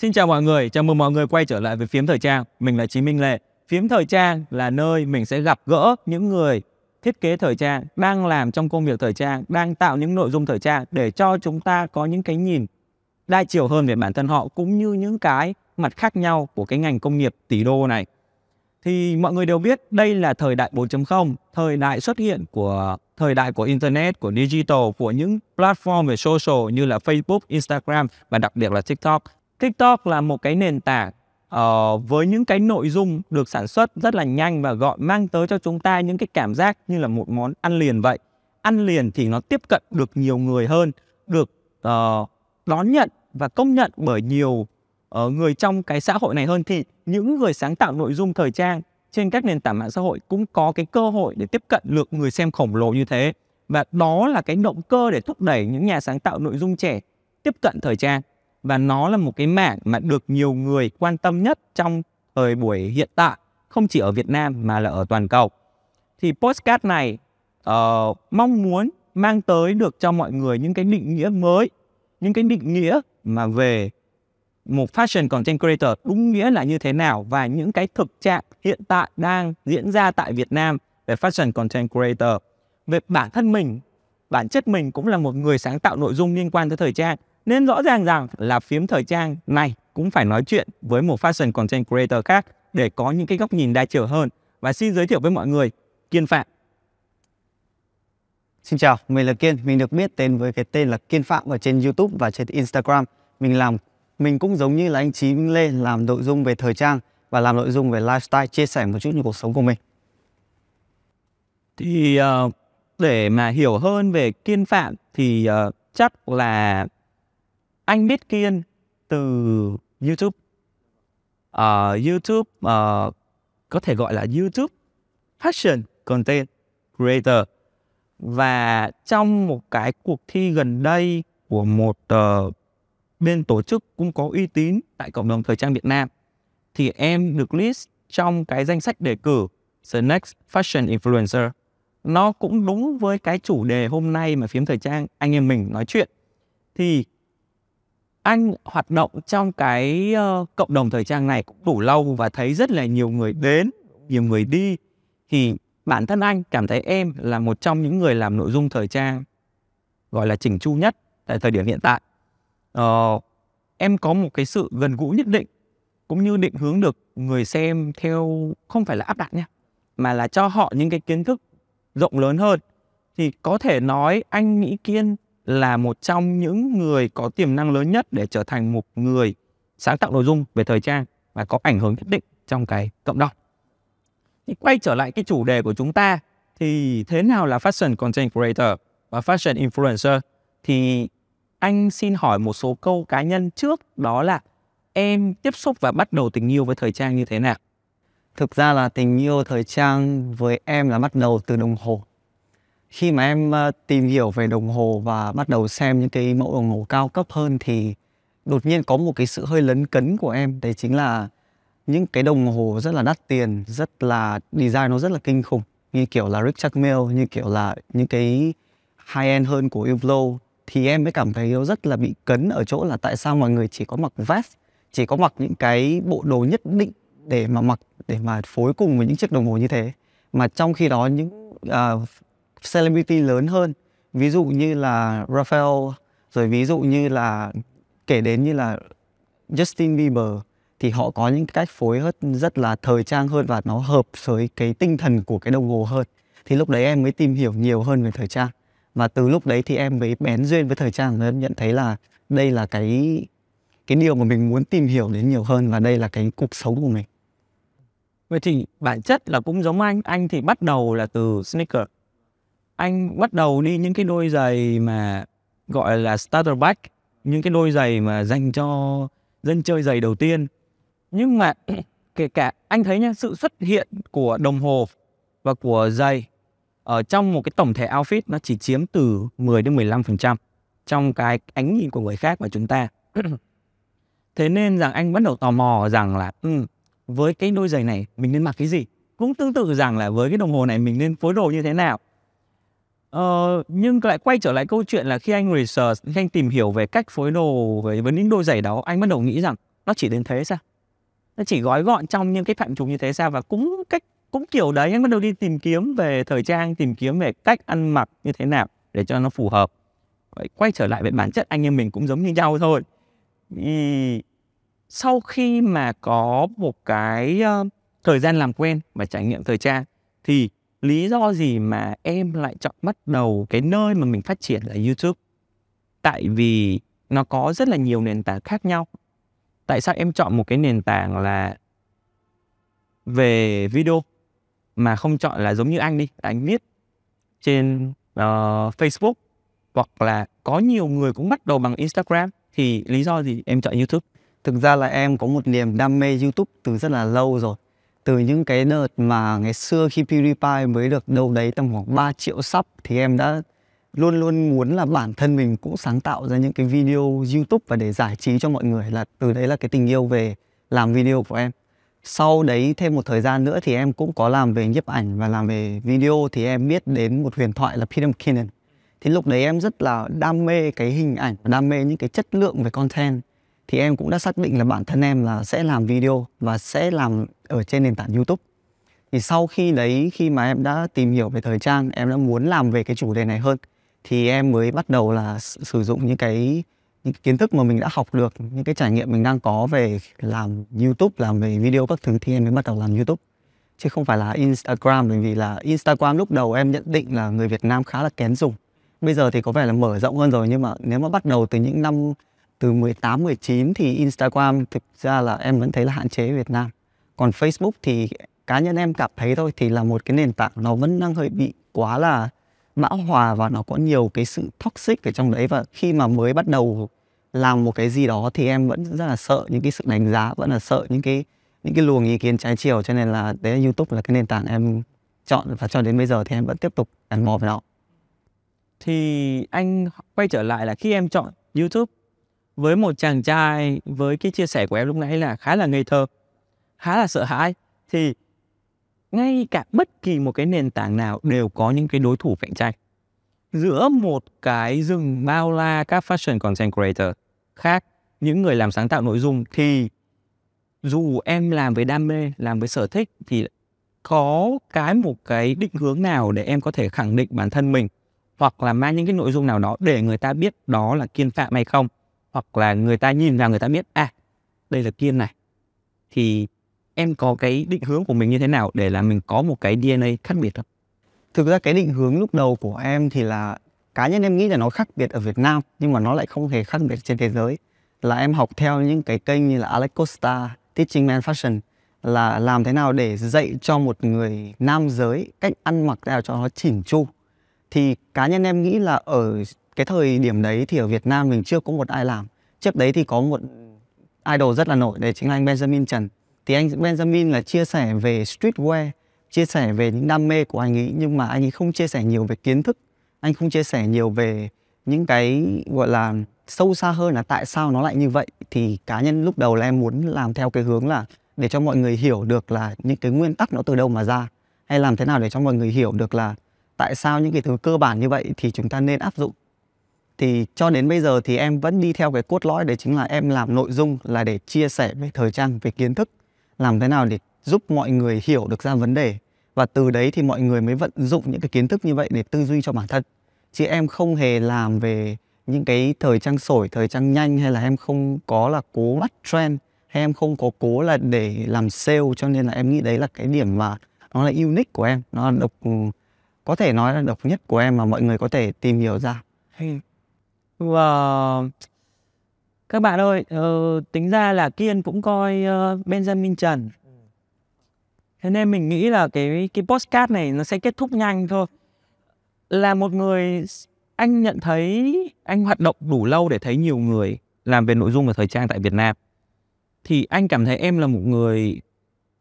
Xin chào mọi người, chào mừng mọi người quay trở lại với Phiếm Thời Trang. Mình là Chí Minh Lệ. Phiếm Thời Trang là nơi mình sẽ gặp gỡ những người thiết kế thời trang, đang làm trong công việc thời trang, đang tạo những nội dung thời trang để cho chúng ta có những cái nhìn đa chiều hơn về bản thân họ cũng như những cái mặt khác nhau của cái ngành công nghiệp tỷ đô này. Thì mọi người đều biết đây là thời đại 4.0, thời đại xuất hiện của thời đại của internet, của digital, của những platform về social như là Facebook, Instagram và đặc biệt là TikTok TikTok là một cái nền tảng uh, với những cái nội dung được sản xuất rất là nhanh và gọn mang tới cho chúng ta những cái cảm giác như là một món ăn liền vậy. Ăn liền thì nó tiếp cận được nhiều người hơn, được uh, đón nhận và công nhận bởi nhiều uh, người trong cái xã hội này hơn thì những người sáng tạo nội dung thời trang trên các nền tảng mạng xã hội cũng có cái cơ hội để tiếp cận lượng người xem khổng lồ như thế và đó là cái động cơ để thúc đẩy những nhà sáng tạo nội dung trẻ tiếp cận thời trang và nó là một cái mảng mà được nhiều người quan tâm nhất trong thời buổi hiện tại không chỉ ở Việt Nam mà là ở toàn cầu thì postcard này uh, mong muốn mang tới được cho mọi người những cái định nghĩa mới những cái định nghĩa mà về một fashion content creator đúng nghĩa là như thế nào và những cái thực trạng hiện tại đang diễn ra tại Việt Nam về fashion content creator về bản thân mình bản chất mình cũng là một người sáng tạo nội dung liên quan tới thời trang nên rõ ràng rằng là phím thời trang này cũng phải nói chuyện với một fashion content creator khác để có những cái góc nhìn đa chiều hơn. Và xin giới thiệu với mọi người Kiên Phạm. Xin chào, mình là Kiên. Mình được biết tên với cái tên là Kiên Phạm ở trên YouTube và trên Instagram. Mình làm mình cũng giống như là anh Chí Minh Lê làm nội dung về thời trang và làm nội dung về lifestyle chia sẻ một chút như cuộc sống của mình. Thì uh, để mà hiểu hơn về Kiên Phạm thì uh, chắc là anh biết Kiên từ YouTube. Ở ờ, uh, YouTube uh, có thể gọi là YouTube Fashion Content Creator. Và trong một cái cuộc thi gần đây của một uh, bên tổ chức cũng có uy tín tại cộng đồng thời trang Việt Nam thì em được list trong cái danh sách đề cử The Next Fashion Influencer. Nó cũng đúng với cái chủ đề hôm nay mà phím thời trang anh em mình nói chuyện. Thì anh hoạt động trong cái uh, cộng đồng thời trang này cũng đủ lâu và thấy rất là nhiều người đến nhiều người đi thì bản thân anh cảm thấy em là một trong những người làm nội dung thời trang gọi là chỉnh chu nhất tại thời điểm hiện tại uh, em có một cái sự gần gũi nhất định cũng như định hướng được người xem theo không phải là áp đặt nha mà là cho họ những cái kiến thức rộng lớn hơn thì có thể nói anh nghĩ Kiên là một trong những người có tiềm năng lớn nhất để trở thành một người sáng tạo nội dung về thời trang và có ảnh hưởng nhất định trong cái cộng đồng. Thì quay trở lại cái chủ đề của chúng ta thì thế nào là fashion content creator và fashion influencer thì anh xin hỏi một số câu cá nhân trước đó là em tiếp xúc và bắt đầu tình yêu với thời trang như thế nào? Thực ra là tình yêu thời trang với em là bắt đầu từ đồng hồ khi mà em ờ, tìm hiểu về đồng hồ và bắt đầu xem những cái mẫu đồng hồ cao cấp hơn thì đột nhiên có một cái sự hơi lấn cấn của em đấy chính là những cái đồng hồ rất là đắt tiền rất là design nó rất là kinh khủng như kiểu là Richard Mille như kiểu là những cái high end hơn của Hublot thì em mới cảm thấy nó rất là bị cấn ở chỗ là tại sao mọi người chỉ có mặc vest chỉ có mặc những cái bộ đồ nhất định để mà mặc để mà phối cùng với những chiếc đồng hồ như thế mà trong khi đó những uh, celebrity lớn hơn ví dụ như là Raphael rồi ví dụ như là kể đến như là Justin Bieber thì họ có những cách phối hết rất là thời trang hơn và nó hợp với cái tinh thần của cái đồng hồ hơn thì lúc đấy em mới tìm hiểu nhiều hơn về thời trang và từ lúc đấy thì em mới bén duyên với thời trang và nhận thấy là đây là cái cái điều mà mình muốn tìm hiểu đến nhiều hơn và đây là cái cuộc sống của mình vậy thì bản chất là cũng giống anh anh thì bắt đầu là từ sneaker anh bắt đầu đi những cái đôi giày mà gọi là starter bag những cái đôi giày mà dành cho dân chơi giày đầu tiên nhưng mà kể cả anh thấy nhá sự xuất hiện của đồng hồ và của giày ở trong một cái tổng thể outfit nó chỉ chiếm từ 10 đến 15% phần trăm trong cái ánh nhìn của người khác và chúng ta. Thế nên rằng anh bắt đầu tò mò rằng là ừ, với cái đôi giày này mình nên mặc cái gì? Cũng tương tự rằng là với cái đồng hồ này mình nên phối đồ như thế nào? Ờ, nhưng lại quay trở lại câu chuyện là khi anh research, ừ. khi anh tìm hiểu về cách phối đồ về với những đôi giày đó, anh bắt đầu nghĩ rằng nó chỉ đến thế sao? Nó chỉ gói gọn trong những cái phạm trù như thế sao? Và cũng cách cũng kiểu đấy anh bắt đầu đi tìm kiếm về thời trang, tìm kiếm về cách ăn mặc như thế nào để cho nó phù hợp. Vậy quay trở lại về bản chất anh em mình cũng giống như nhau thôi. Ý, sau khi mà có một cái uh, thời gian làm quen và trải nghiệm thời trang thì lý do gì mà em lại chọn bắt đầu cái nơi mà mình phát triển là YouTube? Tại vì nó có rất là nhiều nền tảng khác nhau. Tại sao em chọn một cái nền tảng là về video mà không chọn là giống như anh đi, anh viết trên uh, Facebook hoặc là có nhiều người cũng bắt đầu bằng Instagram thì lý do gì em chọn YouTube? Thực ra là em có một niềm đam mê YouTube từ rất là lâu rồi từ những cái đợt mà ngày xưa khi PewDiePie mới được đâu đấy tầm khoảng 3 triệu sắp thì em đã luôn luôn muốn là bản thân mình cũng sáng tạo ra những cái video YouTube và để giải trí cho mọi người là từ đấy là cái tình yêu về làm video của em. Sau đấy thêm một thời gian nữa thì em cũng có làm về nhiếp ảnh và làm về video thì em biết đến một huyền thoại là Peter McKinnon. Thì lúc đấy em rất là đam mê cái hình ảnh, đam mê những cái chất lượng về content thì em cũng đã xác định là bản thân em là sẽ làm video và sẽ làm ở trên nền tảng YouTube. Thì sau khi đấy khi mà em đã tìm hiểu về thời trang, em đã muốn làm về cái chủ đề này hơn thì em mới bắt đầu là sử dụng những cái những kiến thức mà mình đã học được, những cái trải nghiệm mình đang có về làm YouTube, làm về video các thứ thì em mới bắt đầu làm YouTube chứ không phải là Instagram bởi vì là Instagram lúc đầu em nhận định là người Việt Nam khá là kén dùng. Bây giờ thì có vẻ là mở rộng hơn rồi nhưng mà nếu mà bắt đầu từ những năm từ 18 19 thì Instagram thực ra là em vẫn thấy là hạn chế Việt Nam. Còn Facebook thì cá nhân em cảm thấy thôi thì là một cái nền tảng nó vẫn đang hơi bị quá là mã hòa và nó có nhiều cái sự toxic ở trong đấy và khi mà mới bắt đầu làm một cái gì đó thì em vẫn rất là sợ những cái sự đánh giá vẫn là sợ những cái những cái luồng ý kiến trái chiều cho nên là đấy là YouTube là cái nền tảng em chọn và cho đến bây giờ thì em vẫn tiếp tục gắn bó với nó. Thì anh quay trở lại là khi em chọn YouTube với một chàng trai với cái chia sẻ của em lúc nãy là khá là ngây thơ khá là sợ hãi thì ngay cả bất kỳ một cái nền tảng nào đều có những cái đối thủ cạnh tranh giữa một cái rừng bao la các fashion content creator khác những người làm sáng tạo nội dung thì dù em làm với đam mê làm với sở thích thì có cái một cái định hướng nào để em có thể khẳng định bản thân mình hoặc là mang những cái nội dung nào đó để người ta biết đó là kiên phạm hay không hoặc là người ta nhìn vào người ta biết à đây là kiên này thì em có cái định hướng của mình như thế nào để là mình có một cái DNA khác biệt không? Thực ra cái định hướng lúc đầu của em thì là cá nhân em nghĩ là nó khác biệt ở Việt Nam nhưng mà nó lại không hề khác biệt trên thế giới là em học theo những cái kênh như là Alex Costa, Teaching Man Fashion là làm thế nào để dạy cho một người nam giới cách ăn mặc nào cho nó chỉnh chu thì cá nhân em nghĩ là ở cái thời điểm đấy thì ở Việt Nam mình chưa có một ai làm trước đấy thì có một idol rất là nổi đấy chính là anh Benjamin Trần thì anh Benjamin là chia sẻ về streetwear chia sẻ về những đam mê của anh ấy nhưng mà anh ấy không chia sẻ nhiều về kiến thức anh không chia sẻ nhiều về những cái gọi là sâu xa hơn là tại sao nó lại như vậy thì cá nhân lúc đầu là em muốn làm theo cái hướng là để cho mọi người hiểu được là những cái nguyên tắc nó từ đâu mà ra hay làm thế nào để cho mọi người hiểu được là tại sao những cái thứ cơ bản như vậy thì chúng ta nên áp dụng thì cho đến bây giờ thì em vẫn đi theo cái cốt lõi đấy chính là em làm nội dung là để chia sẻ về thời trang về kiến thức làm thế nào để giúp mọi người hiểu được ra vấn đề và từ đấy thì mọi người mới vận dụng những cái kiến thức như vậy để tư duy cho bản thân chứ em không hề làm về những cái thời trang sổi thời trang nhanh hay là em không có là cố bắt trend hay em không có cố là để làm sale cho nên là em nghĩ đấy là cái điểm mà nó là unique của em nó là độc ừ, có thể nói là độc nhất của em mà mọi người có thể tìm hiểu ra và Các bạn ơi, ờ, tính ra là Kiên cũng coi ờ, Benjamin Trần. Thế nên mình nghĩ là cái cái podcast này nó sẽ kết thúc nhanh thôi. Là một người anh nhận thấy anh hoạt động đủ lâu để thấy nhiều người làm về nội dung và thời trang tại Việt Nam. Thì anh cảm thấy em là một người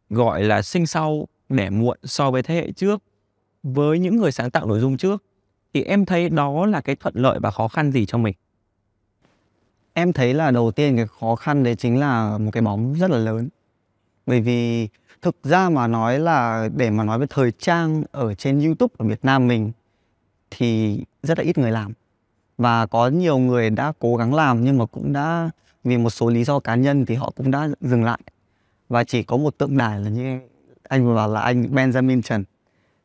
gọi là sinh sau để muộn so với thế hệ trước với những người sáng tạo nội dung trước thì em thấy đó là cái thuận lợi và khó khăn gì cho mình em thấy là đầu tiên cái khó khăn đấy chính là một cái bóng rất là lớn bởi vì thực ra mà nói là để mà nói về thời trang ở trên youtube ở việt nam mình thì rất là ít người làm và có nhiều người đã cố gắng làm nhưng mà cũng đã vì một số lý do cá nhân thì họ cũng đã dừng lại và chỉ có một tượng đài là như anh vừa bảo là anh benjamin trần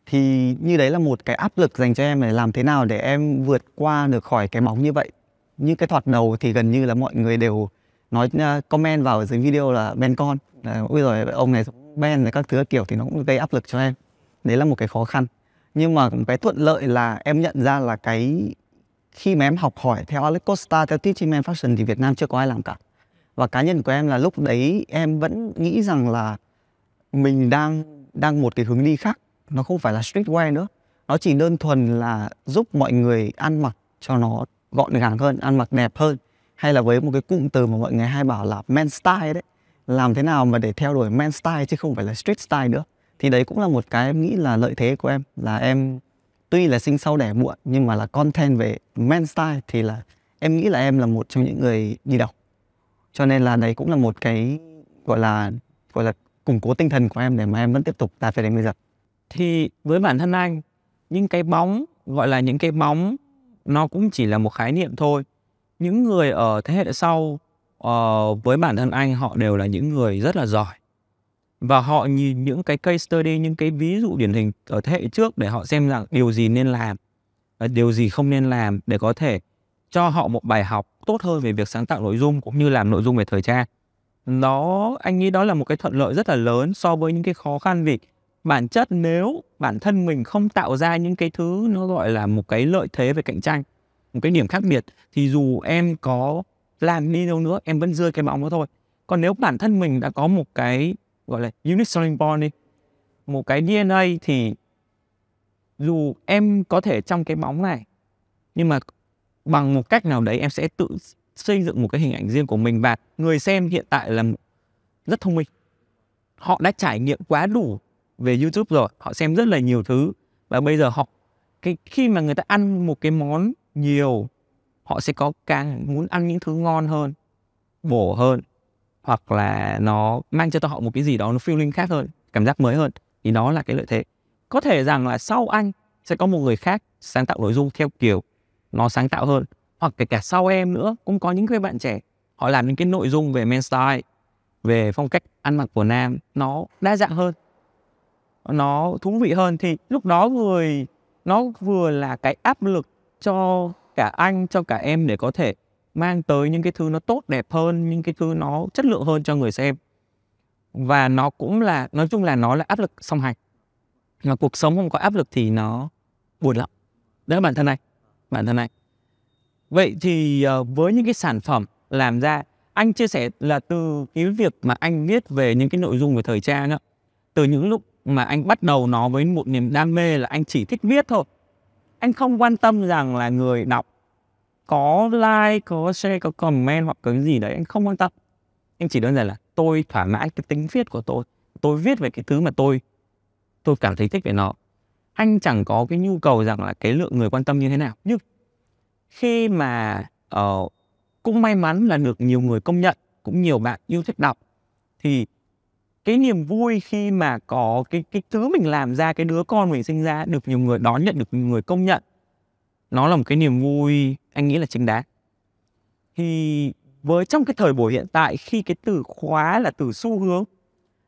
thì như đấy là một cái áp lực dành cho em để làm thế nào để em vượt qua được khỏi cái móng như vậy như cái thoạt đầu thì gần như là mọi người đều nói à, comment vào dưới video là ben con là, ui rồi ông này ben rồi các thứ kiểu thì nó cũng gây áp lực cho em đấy là một cái khó khăn nhưng mà cái thuận lợi là em nhận ra là cái khi mà em học hỏi theo Alex Costa theo teaching man fashion thì Việt Nam chưa có ai làm cả và cá nhân của em là lúc đấy em vẫn nghĩ rằng là mình đang đang một cái hướng đi khác nó không phải là streetwear nữa nó chỉ đơn thuần là giúp mọi người ăn mặc cho nó gọn gàng hơn ăn mặc đẹp hơn hay là với một cái cụm từ mà mọi người hay bảo là men style đấy làm thế nào mà để theo đuổi men style chứ không phải là street style nữa thì đấy cũng là một cái em nghĩ là lợi thế của em là em tuy là sinh sau đẻ muộn nhưng mà là content về men style thì là em nghĩ là em là một trong những người đi đầu cho nên là đấy cũng là một cái gọi là gọi là củng cố tinh thần của em để mà em vẫn tiếp tục đạt về đến bây giờ thì với bản thân anh những cái bóng gọi là những cái bóng nó cũng chỉ là một khái niệm thôi những người ở thế hệ sau uh, với bản thân anh họ đều là những người rất là giỏi và họ nhìn những cái case study những cái ví dụ điển hình ở thế hệ trước để họ xem rằng điều gì nên làm điều gì không nên làm để có thể cho họ một bài học tốt hơn về việc sáng tạo nội dung cũng như làm nội dung về thời trang đó anh nghĩ đó là một cái thuận lợi rất là lớn so với những cái khó khăn vì bản chất nếu bản thân mình không tạo ra những cái thứ nó gọi là một cái lợi thế về cạnh tranh một cái điểm khác biệt thì dù em có làm đi đâu nữa em vẫn rơi cái bóng đó thôi còn nếu bản thân mình đã có một cái gọi là unique selling point đi một cái DNA thì dù em có thể trong cái bóng này nhưng mà bằng một cách nào đấy em sẽ tự xây dựng một cái hình ảnh riêng của mình và người xem hiện tại là rất thông minh họ đã trải nghiệm quá đủ về YouTube rồi họ xem rất là nhiều thứ và bây giờ họ cái khi mà người ta ăn một cái món nhiều họ sẽ có càng muốn ăn những thứ ngon hơn bổ hơn hoặc là nó mang cho họ một cái gì đó nó feeling khác hơn cảm giác mới hơn thì đó là cái lợi thế có thể rằng là sau anh sẽ có một người khác sáng tạo nội dung theo kiểu nó sáng tạo hơn hoặc kể cả sau em nữa cũng có những cái bạn trẻ họ làm những cái nội dung về men style về phong cách ăn mặc của nam nó đa dạng hơn nó thú vị hơn thì lúc đó người nó vừa là cái áp lực cho cả anh cho cả em để có thể mang tới những cái thứ nó tốt đẹp hơn những cái thứ nó chất lượng hơn cho người xem và nó cũng là nói chung là nó là áp lực song hành mà cuộc sống không có áp lực thì nó buồn lắm đấy là bản thân này bản thân này vậy thì ờ, với những cái sản phẩm làm ra anh chia sẻ là từ cái việc mà anh viết về những cái nội dung về thời trang đó từ những lúc mà anh bắt đầu nó với một niềm đam mê là anh chỉ thích viết thôi anh không quan tâm rằng là người đọc có like có share có comment hoặc cái gì đấy anh không quan tâm anh chỉ đơn giản là tôi thỏa mãn cái tính viết của tôi tôi viết về cái thứ mà tôi tôi cảm thấy thích về nó anh chẳng có cái nhu cầu rằng là cái lượng người quan tâm như thế nào nhưng khi mà uh, cũng may mắn là được nhiều người công nhận cũng nhiều bạn yêu thích đọc thì cái niềm vui khi mà có cái cái thứ mình làm ra cái đứa con mình sinh ra được nhiều người đón nhận được nhiều người công nhận nó là một cái niềm vui anh nghĩ là chính đáng thì với trong cái thời buổi hiện tại khi cái từ khóa là từ xu hướng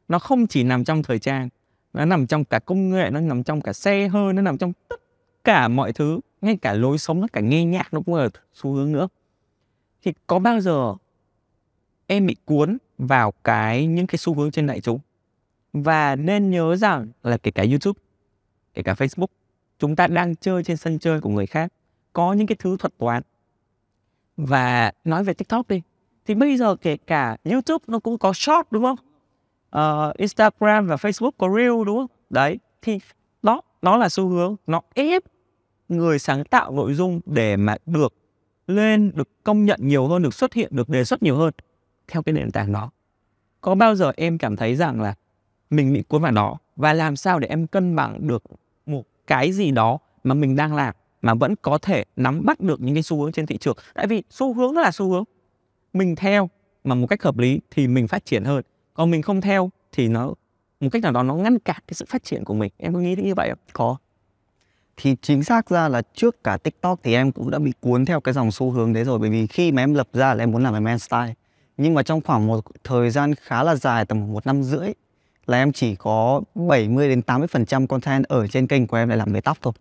nó không chỉ nằm trong thời trang nó nằm trong cả công nghệ nó nằm trong cả xe hơi nó nằm trong tất cả mọi thứ ngay cả lối sống nó cả nghe nhạc nó cũng là xu hướng nữa thì có bao giờ em bị cuốn vào cái những cái xu hướng trên đại chúng và nên nhớ rằng là kể cả YouTube kể cả Facebook chúng ta đang chơi trên sân chơi của người khác có những cái thứ thuật toán và nói về TikTok đi thì bây giờ kể cả YouTube nó cũng có short đúng không uh, Instagram và Facebook có reel đúng không đấy thì đó nó là xu hướng nó ép người sáng tạo nội dung để mà được lên được công nhận nhiều hơn được xuất hiện được đề xuất nhiều hơn theo cái nền tảng đó có bao giờ em cảm thấy rằng là mình bị cuốn vào đó và làm sao để em cân bằng được một cái gì đó mà mình đang làm mà vẫn có thể nắm bắt được những cái xu hướng trên thị trường tại vì xu hướng nó là xu hướng mình theo mà một cách hợp lý thì mình phát triển hơn còn mình không theo thì nó một cách nào đó nó ngăn cản cái sự phát triển của mình em có nghĩ như vậy không có thì chính xác ra là trước cả tiktok thì em cũng đã bị cuốn theo cái dòng xu hướng đấy rồi bởi vì khi mà em lập ra là em muốn làm em style nhưng mà trong khoảng một thời gian khá là dài tầm một năm rưỡi là em chỉ có 70 đến 80 phần trăm content ở trên kênh của em lại làm về tóc thôi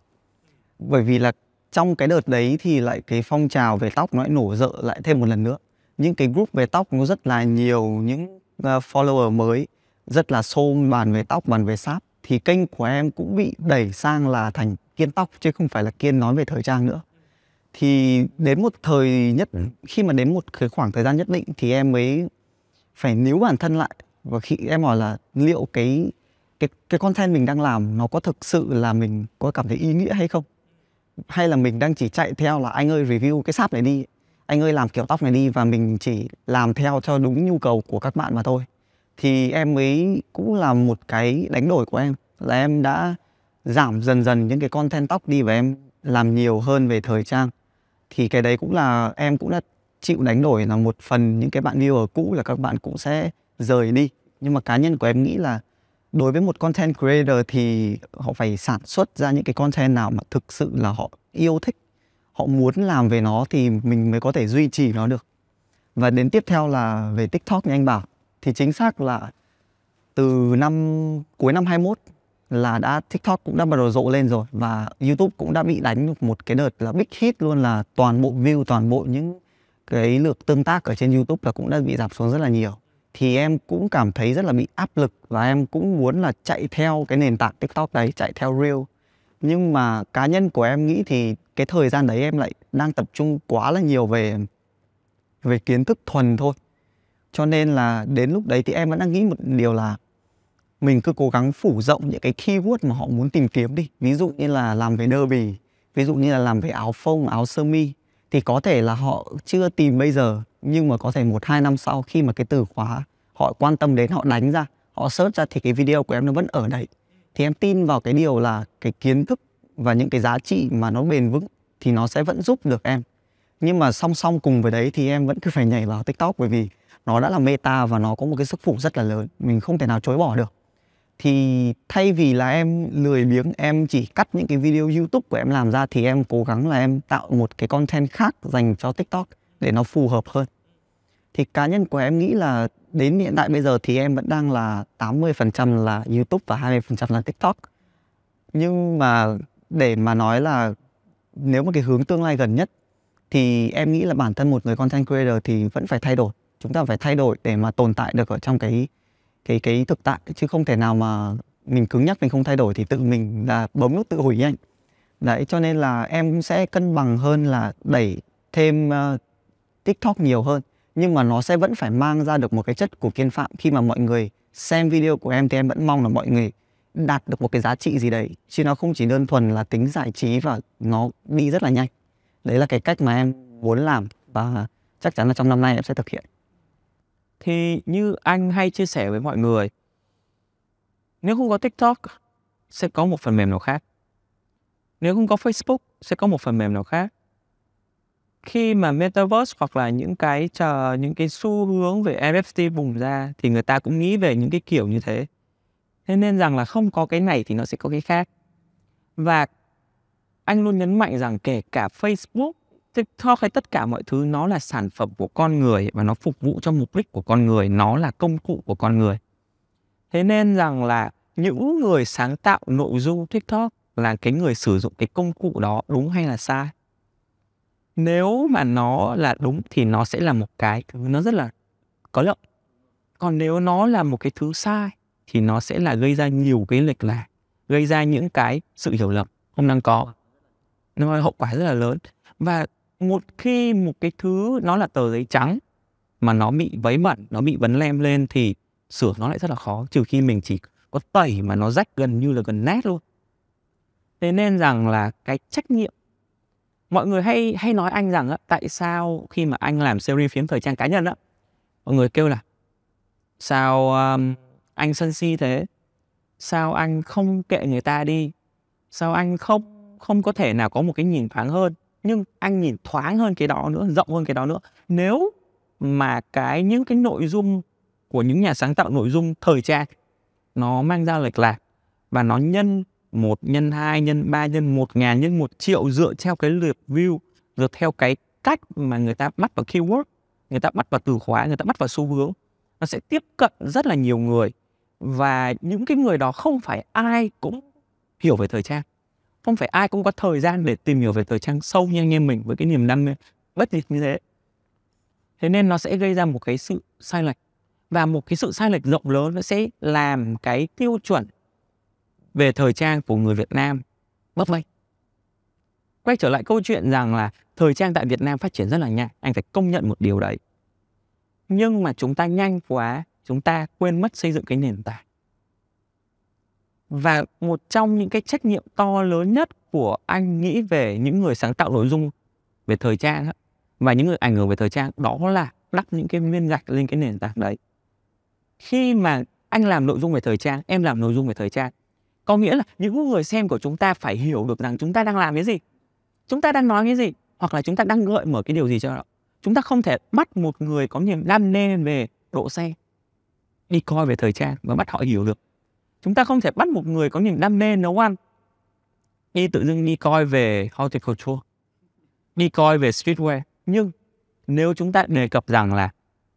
bởi vì là trong cái đợt đấy thì lại cái phong trào về tóc nó lại nổ rợ lại thêm một lần nữa những cái group về tóc nó rất là nhiều những ờ, follower mới rất là xôm bàn về tóc bàn về sáp thì kênh của em cũng bị đẩy sang là thành kiên tóc chứ không phải là kiên nói về thời trang nữa thì đến một thời nhất ừ. khi mà đến một cái khoảng thời gian nhất định thì em mới phải níu bản thân lại và khi em hỏi là liệu cái cái cái content mình đang làm nó có thực sự là mình có cảm thấy ý nghĩa hay không hay là mình đang chỉ chạy theo là anh ơi review cái sáp này đi anh ơi làm kiểu tóc này đi và mình chỉ làm theo cho đúng nhu cầu của các bạn mà thôi thì em ấy cũng là một cái đánh đổi của em là em đã giảm dần dần những cái content tóc đi và em làm nhiều hơn về thời trang thì cái đấy cũng là em cũng đã chịu đánh đổi là một phần những cái bạn viewer cũ là các bạn cũng sẽ rời đi nhưng mà cá nhân của em nghĩ là đối với một content creator thì họ phải sản xuất ra những cái content nào mà thực sự là họ yêu thích họ muốn làm về nó thì mình mới có thể duy trì nó được và đến tiếp theo là về tiktok như anh bảo thì chính xác là từ năm cuối năm 21 là đã TikTok cũng đã bắt đầu rộ lên rồi và YouTube cũng đã bị đánh một cái đợt là big hit luôn là toàn bộ view, toàn bộ những cái lượt tương tác ở trên YouTube là cũng đã bị giảm xuống rất là nhiều. Thì em cũng cảm thấy rất là bị áp lực và em cũng muốn là chạy theo cái nền tảng TikTok đấy, chạy theo Reel. Nhưng mà cá nhân của em nghĩ thì cái thời gian đấy em lại đang tập trung quá là nhiều về về kiến thức thuần thôi. Cho nên là đến lúc đấy thì em vẫn đang nghĩ một điều là mình cứ cố gắng phủ rộng những cái keyword mà họ muốn tìm kiếm đi ví dụ như là làm về derby ví dụ như là làm về áo phông áo sơ mi thì có thể là họ chưa tìm bây giờ nhưng mà có thể một hai năm sau khi mà cái từ khóa họ quan tâm đến họ đánh ra họ search ra thì cái video của em nó vẫn ở đấy thì em tin vào cái điều là cái kiến thức và những cái giá trị mà nó bền vững thì nó sẽ vẫn giúp được em nhưng mà song song cùng với đấy thì em vẫn cứ phải nhảy vào tiktok bởi vì nó đã là meta và nó có một cái sức phủ rất là lớn mình không thể nào chối bỏ được thì thay vì là em lười biếng em chỉ cắt những cái video youtube của em làm ra thì em cố gắng là em tạo một cái content khác dành cho tiktok để nó phù hợp hơn thì cá nhân của em nghĩ là đến hiện tại bây giờ thì em vẫn đang là 80% là youtube và 20% là tiktok nhưng mà để mà nói là nếu mà cái hướng tương lai gần nhất thì em nghĩ là bản thân một người content creator thì vẫn phải thay đổi chúng ta phải thay đổi để mà tồn tại được ở trong cái cái cái thực tại chứ không thể nào mà mình cứng nhắc mình không thay đổi thì tự mình là bấm nút tự hủy anh đấy cho nên là em sẽ cân bằng hơn là đẩy thêm uh, tiktok nhiều hơn nhưng mà nó sẽ vẫn phải mang ra được một cái chất của kiên phạm khi mà mọi người xem video của em thì em vẫn mong là mọi người đạt được một cái giá trị gì đấy chứ nó không chỉ đơn thuần là tính giải trí và nó đi rất là nhanh đấy là cái cách mà em muốn làm và chắc chắn là trong năm nay em sẽ thực hiện thì như anh hay chia sẻ với mọi người nếu không có tiktok sẽ có một phần mềm nào khác nếu không có facebook sẽ có một phần mềm nào khác khi mà metaverse hoặc là những cái chờ những cái xu hướng về NFT bùng ra thì người ta cũng nghĩ về những cái kiểu như thế. Thế nên rằng là không có cái này thì nó sẽ có cái khác. Và anh luôn nhấn mạnh rằng kể cả Facebook cho cái tất cả mọi thứ nó là sản phẩm của con người và nó phục vụ cho mục đích của con người nó là công cụ của con người thế nên rằng là những người sáng tạo nội dung tiktok là cái người sử dụng cái công cụ đó đúng hay là sai nếu mà nó là đúng thì nó sẽ là một cái thứ nó rất là có lợi còn nếu nó là một cái thứ sai thì nó sẽ là gây ra nhiều cái lệch lạc gây ra những cái sự hiểu lầm không đang có nó hậu quả rất là lớn và một khi một cái thứ nó là tờ giấy trắng mà nó bị vấy mẩn nó bị vấn lem lên thì sửa nó lại rất là khó trừ khi mình chỉ có tẩy mà nó rách gần như là gần nét luôn thế nên rằng là cái trách nhiệm mọi người hay hay nói anh rằng á, tại sao khi mà anh làm series phiếm thời trang cá nhân á mọi người kêu là sao um, anh sân si thế sao anh không kệ người ta đi sao anh không không có thể nào có một cái nhìn thoáng hơn nhưng anh nhìn thoáng hơn cái đó nữa rộng hơn cái đó nữa nếu mà cái những cái nội dung của những nhà sáng tạo nội dung thời trang nó mang ra lệch lạc và nó nhân một nhân hai nhân ba nhân một ngàn nhân một triệu dựa theo cái lượt view dựa theo cái cách mà người ta bắt vào keyword người ta bắt vào từ khóa người ta bắt vào xu hướng nó sẽ tiếp cận rất là nhiều người và những cái người đó không phải ai cũng hiểu về thời trang không phải ai cũng có thời gian để tìm hiểu về thời trang sâu như anh em mình với cái niềm đam mê bất dịch như thế thế nên nó sẽ gây ra một cái sự sai lệch và một cái sự sai lệch rộng lớn nó sẽ làm cái tiêu chuẩn về thời trang của người Việt Nam bấp bênh quay trở lại câu chuyện rằng là thời trang tại Việt Nam phát triển rất là nhanh anh phải công nhận một điều đấy nhưng mà chúng ta nhanh quá chúng ta quên mất xây dựng cái nền tảng và một trong những cái trách nhiệm to lớn nhất của anh nghĩ về những người sáng tạo nội dung về thời trang và những người ảnh hưởng về thời trang đó là đắp những cái viên gạch lên cái nền tảng đấy khi mà anh làm nội dung về thời trang em làm nội dung về thời trang có nghĩa là những người xem của chúng ta phải hiểu được rằng chúng ta đang làm cái gì chúng ta đang nói cái gì hoặc là chúng ta đang gợi mở cái điều gì cho họ chúng ta không thể bắt một người có niềm đam mê về độ xe đi coi về thời trang và bắt họ hiểu được chúng ta không thể bắt một người có niềm đam mê nấu ăn đi tự dưng đi coi về horticulture đi coi về streetwear nhưng nếu chúng ta đề cập rằng là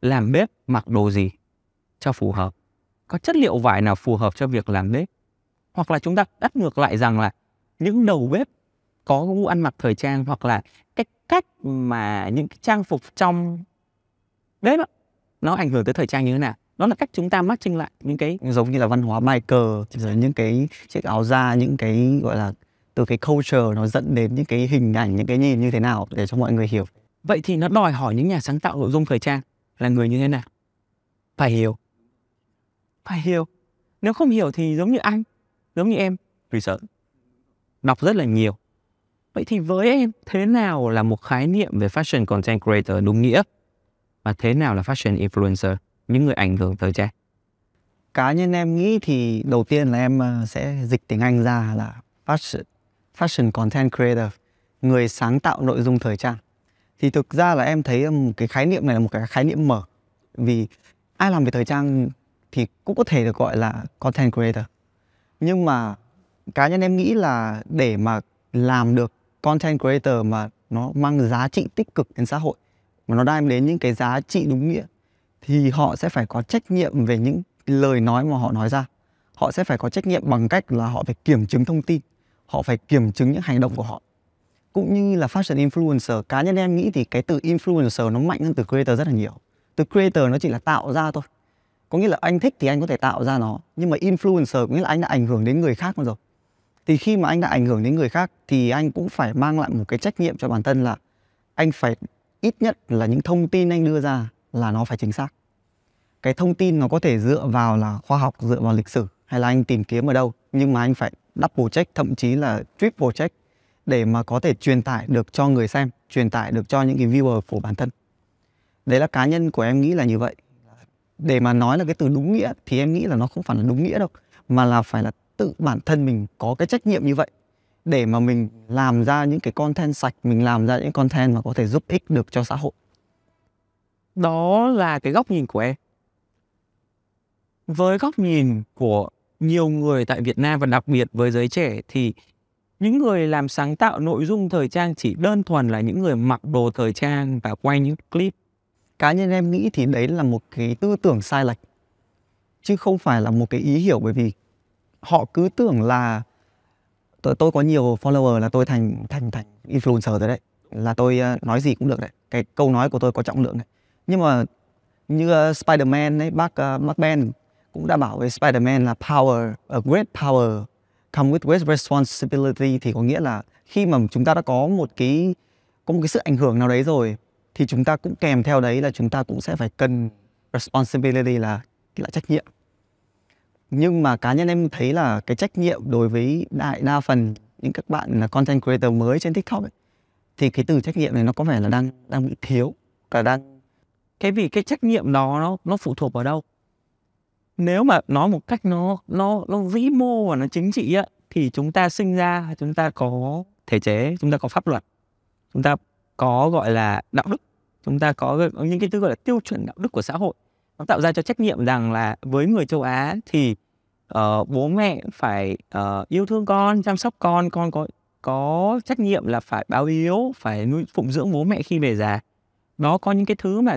làm bếp mặc đồ gì cho phù hợp có chất liệu vải nào phù hợp cho việc làm bếp hoặc là chúng ta đắt ngược lại rằng là những đầu bếp có gu ăn mặc thời trang hoặc là cái cách mà những cái trang phục trong bếp đó, nó ảnh hưởng tới thời trang như thế nào đó là cách chúng ta matching lại những cái giống như là văn hóa Michael rồi những cái chiếc áo da những cái gọi là từ cái culture nó dẫn đến những cái hình ảnh những cái nhìn như thế nào để cho mọi người hiểu vậy thì nó đòi hỏi những nhà sáng tạo nội dung thời trang là người như thế nào phải hiểu phải hiểu nếu không hiểu thì giống như anh giống như em vì sợ đọc rất là nhiều vậy thì với em thế nào là một khái niệm về fashion content creator đúng nghĩa và thế nào là fashion influencer những người ảnh hưởng thời trang. cá nhân em nghĩ thì đầu tiên là em ờ, sẽ dịch tiếng Anh ra là fashion, fashion content creator, người sáng tạo nội dung thời trang. Thì thực ra là em thấy một cái khái niệm này là một cái khái niệm mở vì ai làm về thời trang thì cũng có thể được gọi là content creator. Nhưng mà cá nhân em nghĩ là để mà làm được content creator mà nó mang giá trị tích cực đến xã hội mà nó đem đến những cái giá trị đúng nghĩa thì họ sẽ phải có trách nhiệm về những lời nói mà họ nói ra họ sẽ phải có trách nhiệm bằng cách là họ phải kiểm chứng thông tin họ phải kiểm chứng những hành động của họ cũng như là fashion influencer cá nhân em nghĩ thì cái từ influencer nó mạnh hơn từ creator rất là nhiều từ creator nó chỉ là tạo ra thôi có nghĩa là anh thích thì anh có thể tạo ra nó nhưng mà influencer có nghĩa là anh đã ảnh hưởng đến người khác rồi thì khi mà anh đã ảnh hưởng đến người khác thì anh cũng phải mang lại một cái trách nhiệm cho bản thân là anh phải ít nhất là những thông tin anh đưa ra là nó phải chính xác cái thông tin nó có thể dựa vào là khoa học dựa vào lịch sử hay là anh tìm kiếm ở đâu nhưng mà anh phải double check thậm chí là triple check để mà có thể truyền tải được cho người xem truyền tải được cho những cái viewer của bản thân đấy là cá nhân của em nghĩ là như vậy để mà nói là cái từ đúng nghĩa thì em nghĩ là nó không phải là đúng nghĩa đâu mà là phải là tự bản thân mình có cái trách nhiệm như vậy để mà mình làm ra những cái content sạch mình làm ra những content mà có thể giúp ích được cho xã hội đó là cái góc nhìn của em với góc nhìn của nhiều người tại Việt Nam và đặc biệt với giới trẻ thì những người làm sáng tạo nội dung thời trang chỉ đơn thuần là những người mặc đồ thời trang và quay những clip. Cá nhân em nghĩ thì đấy là một cái tư tưởng sai lệch chứ không phải là một cái ý hiểu bởi vì họ cứ tưởng là tôi, tôi có nhiều follower là tôi thành thành thành influencer rồi đấy là tôi ờ, nói gì cũng được đấy cái câu nói của tôi có trọng lượng đấy nhưng mà như uh, Spider-Man ấy bác uh, ờ, Mark Ben cũng đã bảo với Spider-Man là power a ờ, great power come with great responsibility thì có nghĩa là khi mà chúng ta đã có một cái có một cái sự ảnh hưởng nào đấy rồi thì chúng ta cũng kèm theo đấy là chúng ta cũng sẽ phải cần responsibility là cái là trách nhiệm nhưng mà cá nhân em thấy là cái trách nhiệm đối với đại đa phần những các bạn là content creator mới trên tiktok ấy, thì cái từ trách nhiệm này nó có vẻ là đang đang bị thiếu cả đang cái vì cái trách nhiệm đó nó nó phụ thuộc vào đâu nếu mà nói một cách nó nó nó vĩ mô và nó chính trị á thì chúng ta sinh ra chúng ta có thể chế chúng ta có pháp luật chúng ta có gọi là đạo đức chúng ta có những cái thứ gọi là tiêu chuẩn đạo đức của xã hội nó tạo ra cho trách nhiệm rằng là với người châu á thì uh, bố mẹ phải uh, yêu thương con chăm sóc con con có có trách nhiệm là phải báo yếu phải nuôi phụng dưỡng bố mẹ khi về già đó có những cái thứ mà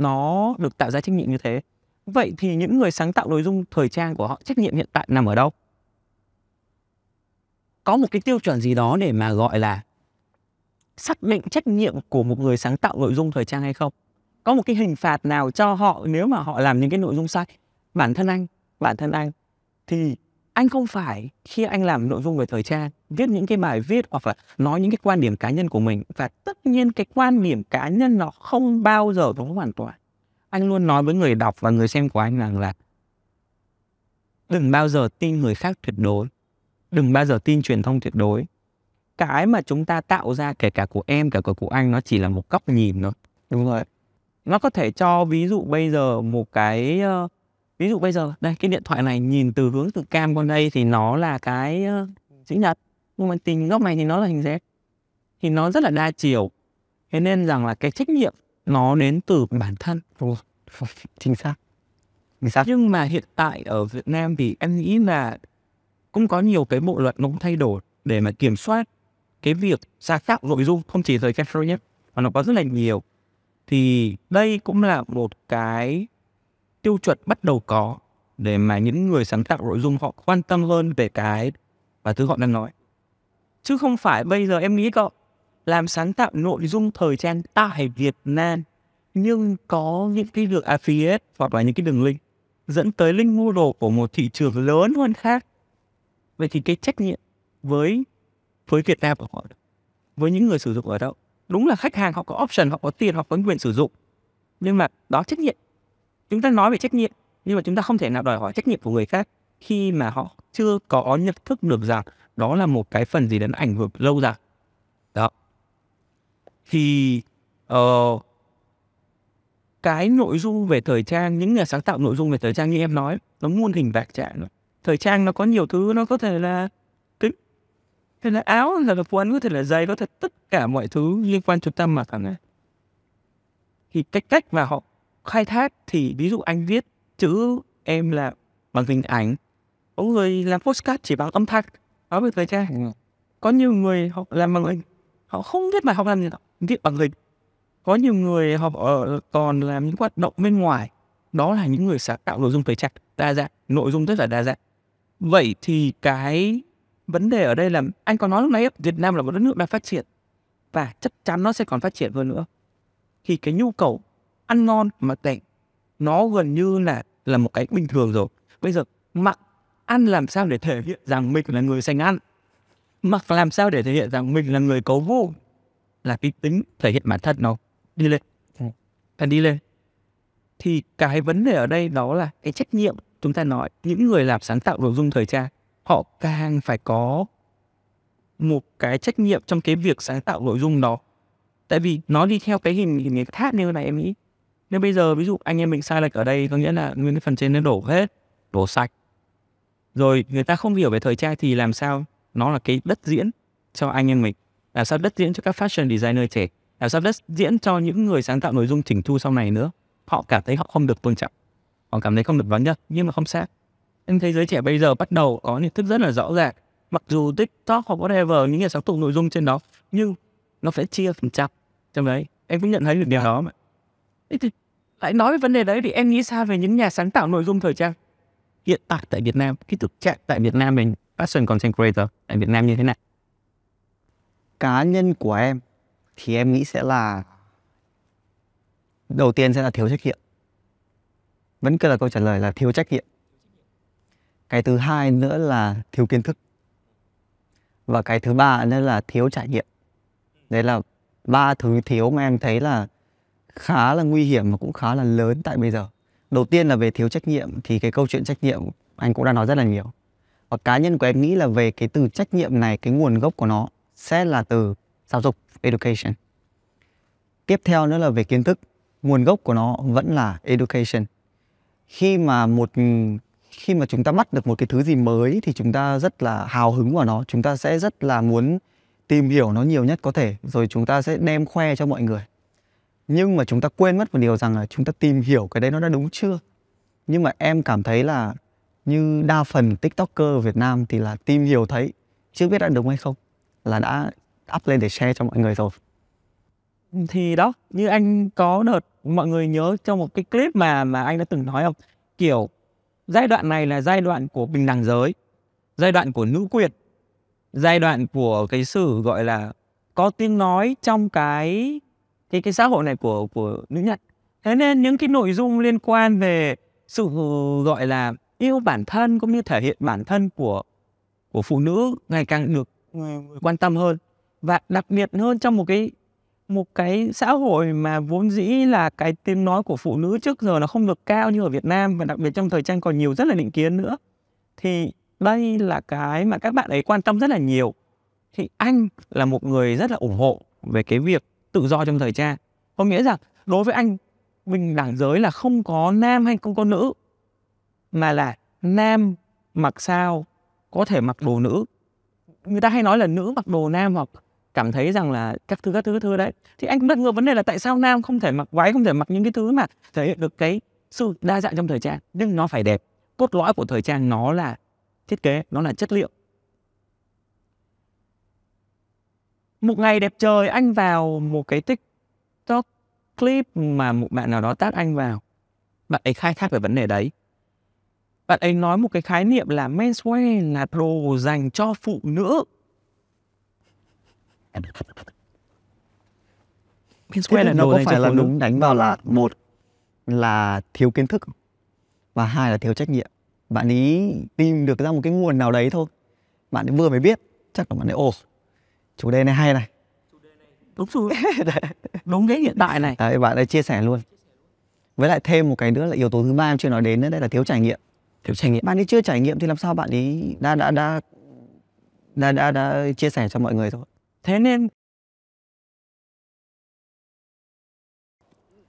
nó được tạo ra trách nhiệm như thế vậy thì những người sáng tạo nội dung thời trang của họ trách nhiệm hiện tại nằm ở đâu có một cái tiêu chuẩn gì đó để mà gọi là xác định trách nhiệm của một người sáng tạo nội dung thời trang hay không có một cái hình phạt nào cho họ nếu mà họ làm những cái nội dung sai bản thân anh bản thân anh thì anh không phải khi anh làm nội dung về thời trang viết những cái bài viết hoặc là nói những cái quan điểm cá nhân của mình và tất nhiên cái quan điểm cá nhân nó không bao giờ đúng hoàn toàn anh luôn nói với người đọc và người xem của anh rằng là đừng bao giờ tin người khác tuyệt đối đừng bao giờ tin truyền thông tuyệt đối cái mà chúng ta tạo ra kể cả của em kể cả của của anh nó chỉ là một góc nhìn thôi đúng rồi nó có thể cho ví dụ bây giờ một cái uh, ví dụ bây giờ đây cái điện thoại này nhìn từ hướng từ cam con đây thì nó là cái uh, chữ nhật nhưng mà tình góc này thì nó là hình z thì nó rất là đa chiều thế nên rằng là cái trách nhiệm nó đến từ bản thân chính xác chính xác nhưng mà hiện tại ở Việt Nam thì em nghĩ là cũng có nhiều cái bộ luật nó cũng thay đổi để mà kiểm soát cái việc ra khắc nội dung không chỉ thời Castro nhé mà nó có rất là nhiều thì đây cũng là một cái tiêu chuẩn bắt đầu có để mà những người sáng tạo nội dung họ quan tâm hơn về cái và thứ họ đang nói chứ không phải bây giờ em nghĩ cậu làm sáng tạo nội dung thời trang tại Việt Nam nhưng có những cái đường affiliate hoặc là những cái đường link dẫn tới link mua đồ của một thị trường lớn hơn khác vậy thì cái trách nhiệm với với Việt Nam của họ với những người sử dụng ở đâu đúng là khách hàng họ có option họ có tiền họ có quyền sử dụng nhưng mà đó trách nhiệm chúng ta nói về trách nhiệm nhưng mà chúng ta không thể nào đòi hỏi trách nhiệm của người khác khi mà họ chưa có nhận thức được rằng đó là một cái phần gì đến ảnh hưởng lâu dài đó thì uh, cái nội dung về thời trang những nhà sáng tạo nội dung về thời trang như em nói nó muôn hình vạn trạng thời trang nó có nhiều thứ nó có thể là kính có thể là áo có là quần có thể là giày có thể tất cả mọi thứ liên quan chúng ta mặc hàng này. thì cách cách mà họ khai thác thì ví dụ anh viết chữ em là bằng hình ảnh có người làm postcard chỉ bằng âm thanh nói về thời trang có nhiều người họ làm bằng hình họ không biết bài học làm gì viết bằng hình có nhiều người họ ờ, còn làm những hoạt động bên ngoài đó là những người sáng tạo nội dung thời trang đa dạng nội dung rất là đa dạng vậy thì cái vấn đề ở đây là anh có nói lúc nãy Việt Nam là một đất nước đang phát triển và chắc chắn nó sẽ còn phát triển hơn nữa thì cái nhu cầu ăn ngon mà rẻ nó gần như là là một cái bình thường rồi bây giờ mặc ăn làm sao để thể hiện rằng mình là người sành ăn mặc làm sao để thể hiện rằng mình là người cấu vu là cái tính thể hiện bản thân nó đi lên phải dạ. đi lên thì cái vấn đề ở đây đó là cái trách nhiệm chúng ta nói những người làm sáng tạo nội dung thời trang họ càng phải có một cái trách nhiệm trong cái việc sáng tạo nội dung đó tại vì nó đi theo cái hình hình cái tháp như này em nghĩ nếu bây giờ ví dụ anh em mình sai lệch ở đây có nghĩa là nguyên cái phần trên nó đổ hết đổ sạch rồi người ta không hiểu về thời trang thì làm sao nó là cái đất diễn cho anh em mình làm sao đất diễn cho các fashion designer trẻ làm sao đất diễn cho những người sáng tạo nội dung chỉnh thu sau này nữa họ cảm thấy họ không được tôn trọng họ cảm thấy không được đón nhận nhưng mà không xác nên thế giới trẻ bây giờ bắt đầu có nhận thức rất là rõ ràng mặc dù tiktok hoặc whatever những nhà sáng tạo nội dung trên đó nhưng nó phải chia phần trăm trong đấy em cũng nhận thấy được điều đó mà thì lại nói về vấn đề đấy thì em nghĩ sao về những nhà sáng tạo nội dung thời trang hiện tại tại Việt Nam cái thực trạng tại Việt Nam mình fashion content creator tại Việt Nam như thế nào? cá nhân của em thì em nghĩ sẽ là đầu tiên sẽ là thiếu trách nhiệm vẫn cứ là câu trả lời là thiếu trách nhiệm cái thứ hai nữa là thiếu kiến thức và cái thứ ba nữa là thiếu trải nghiệm đấy là ba thứ thiếu mà em thấy là khá là nguy hiểm và cũng khá là lớn tại bây giờ đầu tiên là về thiếu trách nhiệm thì cái câu chuyện trách nhiệm anh cũng đã nói rất là nhiều và cá nhân của em nghĩ là về cái từ trách nhiệm này cái nguồn gốc của nó sẽ là từ giáo dục education tiếp theo nữa là về kiến thức nguồn gốc của nó vẫn là education khi mà một khi mà chúng ta bắt được một cái thứ gì mới thì chúng ta rất là hào hứng vào nó chúng ta sẽ rất là muốn tìm hiểu nó nhiều nhất có thể rồi chúng ta sẽ đem khoe cho mọi người nhưng mà chúng ta quên mất một điều rằng là chúng ta tìm hiểu cái đấy nó đã đúng chưa nhưng mà em cảm thấy là như đa phần tiktoker ở việt nam thì là tìm hiểu thấy chưa biết đã đúng hay không là đã up lên để share cho mọi người rồi thì đó như anh có đợt mọi người nhớ trong một cái clip mà mà anh đã từng nói không kiểu giai đoạn này là giai đoạn của bình đẳng giới giai đoạn của nữ quyền giai đoạn của cái sự gọi là có tiếng nói trong cái cái cái xã hội này của của nữ Nhật thế nên những cái nội dung liên quan về sự gọi là yêu bản thân cũng như thể hiện bản thân của của phụ nữ ngày càng được ừ, quan tâm hơn và đặc biệt hơn trong một cái một cái xã hội mà vốn dĩ là cái tiếng nói của phụ nữ trước giờ nó không được cao như ở Việt Nam và đặc biệt trong thời trang còn nhiều rất là định kiến nữa thì đây là cái mà các bạn ấy quan tâm rất là nhiều thì anh là một người rất là ủng hộ về cái việc tự do trong thời trang có nghĩa rằng đối với anh bình đẳng giới là không có nam hay không có nữ mà là nam mặc sao có thể mặc đồ nữ người ta hay nói là nữ mặc đồ nam hoặc cảm thấy rằng là các thứ các thứ các thứ đấy thì anh cũng đặt ngược vấn đề là tại sao nam không thể mặc váy không thể mặc những cái thứ mà thể hiện được cái sự đa dạng trong thời trang nhưng nó phải đẹp cốt lõi của thời trang nó là thiết kế nó là chất liệu một ngày đẹp trời anh vào một cái tiktok clip mà một bạn nào đó tác anh vào bạn ấy khai thác về vấn đề đấy bạn ấy nói một cái khái niệm là menswear là đồ dành cho phụ nữ menswear là đồ có phải là nữ đúng đánh vào là một là thiếu kiến thức và hai là thiếu trách nhiệm bạn ấy tìm được ra một cái nguồn nào đấy thôi bạn ấy vừa mới biết chắc là bạn ấy ồ oh, chủ đề này hay này đúng rồi đúng cái hiện tại này đấy bạn ấy chia sẻ luôn với lại thêm một cái nữa là yếu tố thứ ba em chưa nói đến nữa đây là thiếu trải nghiệm thiếu trải nghiệm bạn ấy chưa trải nghiệm thì làm sao bạn ấy đã đã đã đã, đã, đã chia sẻ cho mọi người thôi thế nên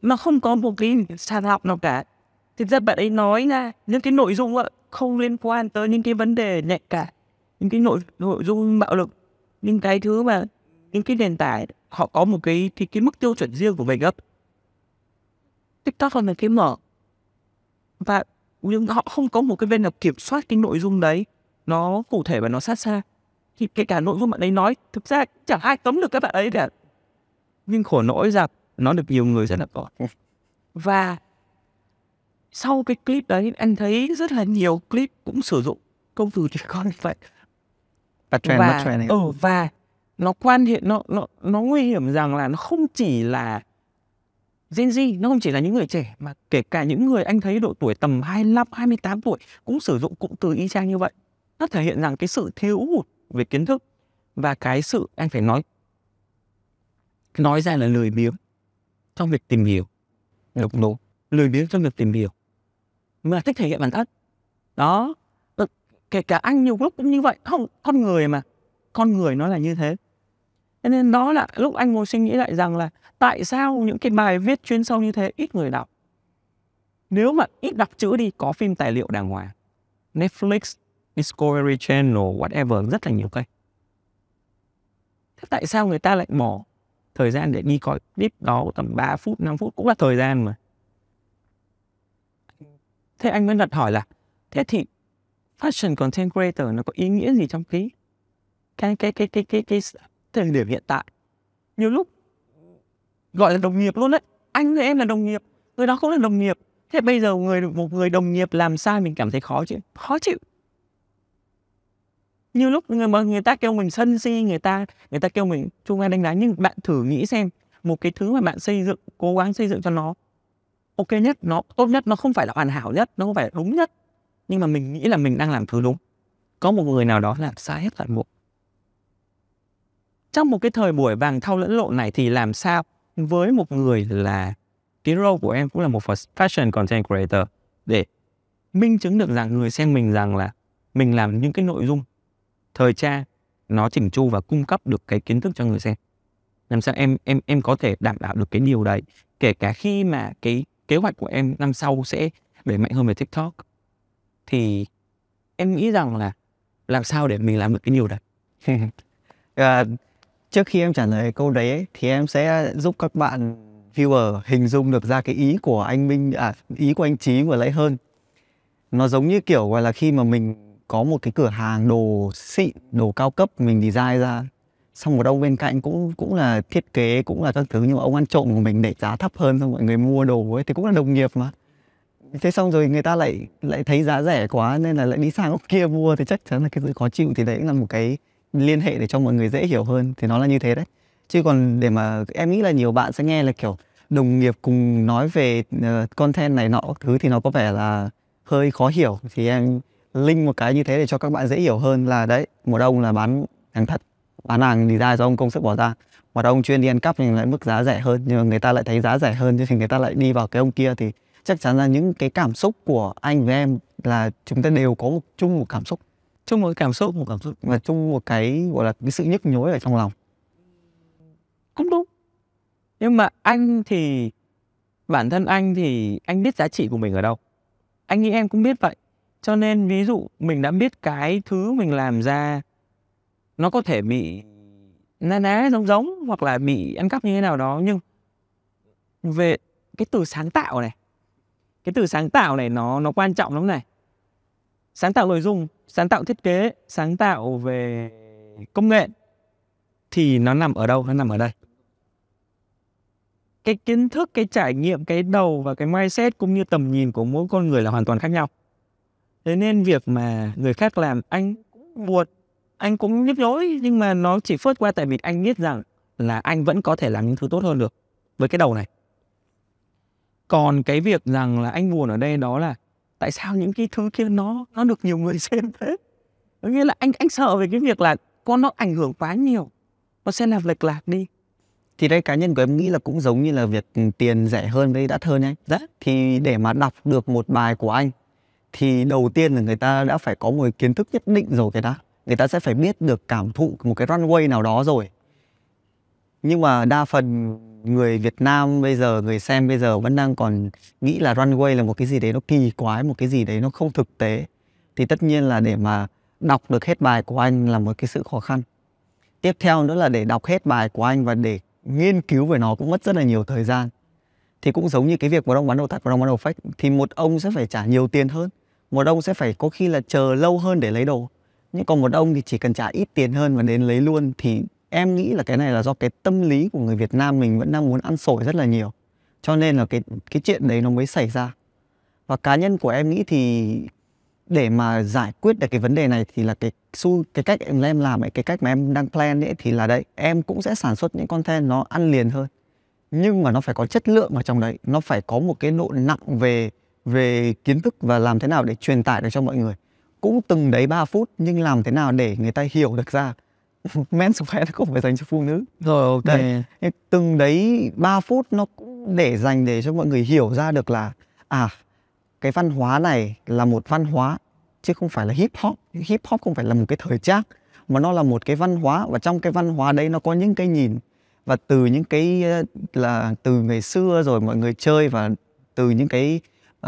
mà không có một cái sàng lọc nào cả thì ra bạn ấy nói là những cái nội dung không liên quan tới những cái vấn đề nhạy cả những cái nội nội dung bạo lực những cái thứ mà những cái nền tảng họ có một cái thì cái mức tiêu chuẩn riêng của mình up tiktok là cái mở và nhưng họ không có một cái bên nào kiểm soát cái nội dung đấy nó cụ thể và nó sát xa thì kể cả nội dung bạn ấy nói thực ra chẳng ai cấm được các bạn ấy cả nhưng khổ nỗi rằng nó được nhiều người rất là có và sau cái clip đấy anh thấy rất là nhiều clip cũng sử dụng công từ trẻ con vậy bắt trend, và bắt trend ừ, và nó quan hệ nó nó nó nguy hiểm rằng là nó không chỉ là Gen Z nó không chỉ là những người trẻ mà kể cả những người anh thấy độ tuổi tầm 25, 28 tuổi cũng sử dụng cụm từ y chang như vậy. Nó thể hiện rằng cái sự thiếu hụt về kiến thức và cái sự anh phải nói nói ra là lười biếng trong việc tìm hiểu. Đúng đúng. Lười biếng trong việc tìm hiểu. Mà thích thể hiện bản thân. Đó, kể cả anh nhiều lúc cũng như vậy không con người mà con người nó là như thế cho nên đó là lúc anh ngồi suy nghĩ lại rằng là tại sao những cái bài viết chuyên sâu như thế ít người đọc nếu mà ít đọc chữ đi có phim tài liệu đàng hoàng Netflix Discovery Channel whatever rất là nhiều kênh thế tại sao người ta lại bỏ thời gian để đi coi clip đó tầm 3 phút 5 phút cũng là thời gian mà thế anh mới đặt hỏi là thế thì fashion content creator nó có ý nghĩa gì trong cái cái cái cái cái cái, cái thời điểm hiện tại nhiều lúc gọi là đồng nghiệp luôn đấy anh với em là đồng nghiệp người đó cũng là đồng nghiệp thế bây giờ người một người đồng nghiệp làm sai mình cảm thấy khó chịu khó chịu nhiều lúc người mà người ta kêu mình sân si người ta người ta kêu mình chung ai đánh đá nhưng bạn thử nghĩ xem một cái thứ mà bạn xây dựng cố gắng xây dựng cho nó ok nhất nó tốt nhất nó không phải là hoàn hảo nhất nó không phải là đúng nhất nhưng mà mình nghĩ là mình đang làm thứ đúng có một người nào đó làm sai hết toàn bộ trong một cái thời buổi vàng thau lẫn lộn này thì làm sao với một người là cái role của em cũng là một fashion content creator để minh chứng được rằng người xem mình rằng là mình làm những cái nội dung thời trang nó chỉnh chu và cung cấp được cái kiến thức cho người xem làm sao em em em có thể đảm bảo được cái điều đấy kể cả khi mà cái kế hoạch của em năm sau sẽ đẩy mạnh hơn về tiktok thì em nghĩ rằng là làm sao để mình làm được cái điều đấy à, trước khi em trả lời câu đấy thì em sẽ giúp các bạn viewer hình dung được ra cái ý của anh Minh à ý của anh Trí vừa lấy hơn nó giống như kiểu gọi là khi mà mình có một cái cửa hàng đồ xịn đồ cao cấp mình design ra xong một ông bên cạnh cũng cũng là thiết kế cũng là các thứ nhưng mà ông ăn trộm của mình để giá thấp hơn xong mọi người mua đồ ấy thì cũng là đồng nghiệp mà thế xong rồi người ta lại lại thấy giá rẻ quá nên là lại đi sang ông kia mua thì chắc chắn là cái sự khó chịu thì đấy cũng là một cái liên hệ để cho mọi người dễ hiểu hơn thì nó là như thế đấy chứ còn để mà em nghĩ là nhiều bạn sẽ nghe là kiểu đồng nghiệp cùng nói về uh, content này nọ thứ thì nó có vẻ là hơi khó hiểu thì em link một cái như thế để cho các bạn dễ hiểu hơn là đấy mùa đông là bán hàng thật bán hàng thì ra do ông công sức bỏ ra mà ông chuyên đi ăn cắp thì lại mức giá rẻ hơn nhưng mà người ta lại thấy giá rẻ hơn thì người ta lại đi vào cái ông kia thì chắc chắn là những cái cảm xúc của anh với em là chúng ta đều có một chung một cảm xúc chung một cảm xúc một cảm xúc và chung một cái gọi là cái sự nhức nhối ở trong lòng cũng đúng nhưng mà anh thì bản thân anh thì anh biết giá trị của mình ở đâu anh nghĩ em cũng biết vậy cho nên ví dụ mình đã biết cái thứ mình làm ra nó có thể bị na ná giống giống hoặc là bị ăn cắp như thế nào đó nhưng về cái từ sáng tạo này cái từ sáng tạo này nó nó quan trọng lắm này sáng tạo nội dung sáng tạo thiết kế sáng tạo về công nghệ thì nó nằm ở đâu nó nằm ở đây cái kiến thức cái trải nghiệm cái đầu và cái mindset cũng như tầm nhìn của mỗi con người là hoàn toàn khác nhau thế nên việc mà người khác làm anh cũng buồn anh cũng nhức nhối nhưng mà nó chỉ phớt qua tại vì anh biết rằng là anh vẫn có thể làm những thứ tốt hơn được với cái đầu này còn cái việc rằng là anh buồn ở đây đó là tại sao những cái thứ kia nó nó được nhiều người xem thế có nghĩa là anh anh sợ về cái việc là con nó ảnh hưởng quá nhiều nó sẽ làm lệch lạc đi thì đây cá nhân của em nghĩ là cũng giống như là việc tiền rẻ hơn với đắt hơn ấy Đấy. Dạ. thì để mà đọc được một bài của anh thì đầu tiên là người ta đã phải có một kiến thức nhất định rồi cái đó, người ta sẽ phải biết được cảm thụ một cái runway nào đó rồi nhưng mà đa phần người Việt Nam bây giờ người xem bây giờ vẫn đang còn nghĩ là runway là một cái gì đấy nó kỳ quái một cái gì đấy nó không thực tế thì tất nhiên là để mà đọc được hết bài của anh là một cái sự khó khăn tiếp theo nữa là để đọc hết bài của anh và để nghiên cứu về nó cũng mất rất là nhiều thời gian thì cũng giống như cái việc một ông bán đồ thật một ông bán đồ fake thì một ông sẽ phải trả nhiều tiền hơn một ông sẽ phải có khi là chờ lâu hơn để lấy đồ nhưng còn một ông thì chỉ cần trả ít tiền hơn và đến lấy luôn thì em nghĩ là cái này là do cái tâm lý của người Việt Nam mình vẫn đang muốn ăn sổi rất là nhiều cho nên là cái cái chuyện đấy nó mới xảy ra và cá nhân của em nghĩ thì để mà giải quyết được cái vấn đề này thì là cái xu cái cách em em làm ấy, cái cách mà em đang plan ấy thì là đấy em cũng sẽ sản xuất những content nó ăn liền hơn nhưng mà nó phải có chất lượng ở trong đấy nó phải có một cái độ nặng về về kiến thức và làm thế nào để truyền tải được cho mọi người cũng từng đấy 3 phút nhưng làm thế nào để người ta hiểu được ra men Mansplain nó cũng phải dành cho phụ nữ rồi ok đấy. từng đấy 3 phút nó cũng để dành để cho mọi người hiểu ra được là à cái văn hóa này là một văn hóa chứ không phải là hip hop hip hop không phải là một cái thời trang mà nó là một cái văn hóa và trong cái văn hóa đấy nó có những cái nhìn và từ những cái ờ, là từ ngày xưa rồi mọi người chơi và từ những cái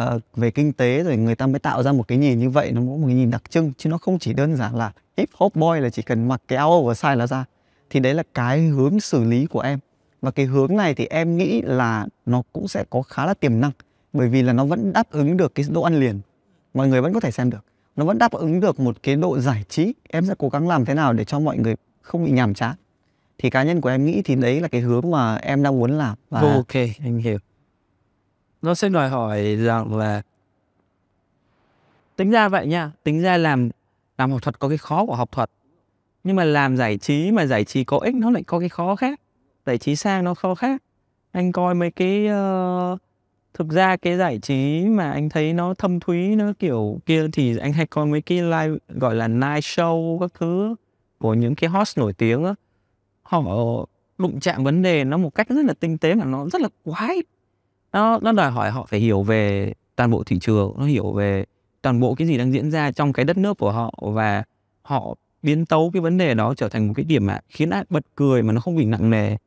uh, về kinh tế rồi người ta mới tạo ra một cái nhìn như vậy nó có một cái nhìn đặc trưng chứ nó không chỉ đơn giản là hip hop boy là chỉ cần mặc cái áo oversize là ra thì đấy là cái hướng xử lý của em và cái hướng này thì em nghĩ là nó cũng sẽ có khá là tiềm năng bởi vì là nó vẫn đáp ứng được cái độ ăn liền mọi người vẫn có thể xem được nó vẫn đáp ứng được một cái độ giải trí em sẽ cố gắng làm thế nào để cho mọi người không bị nhàm chán thì cá nhân của em nghĩ thì đấy là cái hướng mà em đang muốn làm và ok anh hiểu nó sẽ đòi hỏi rằng là tính ra vậy nha tính ra làm làm học thuật có cái khó của học thuật nhưng mà làm giải trí mà giải trí có ích nó lại có cái khó khác giải trí sang nó khó khác anh coi mấy cái uh, thực ra cái giải trí mà anh thấy nó thâm thúy nó kiểu kia thì anh hay coi mấy cái live gọi là night show các thứ của những cái host nổi tiếng á họ đụng chạm vấn đề nó một cách rất là tinh tế mà nó rất là quái nó nó đòi hỏi họ phải hiểu về toàn bộ thị trường nó hiểu về toàn bộ cái gì đang diễn ra trong cái đất nước của họ và họ biến tấu cái vấn đề đó trở thành một cái điểm mà khiến ai bật cười mà nó không bị nặng nề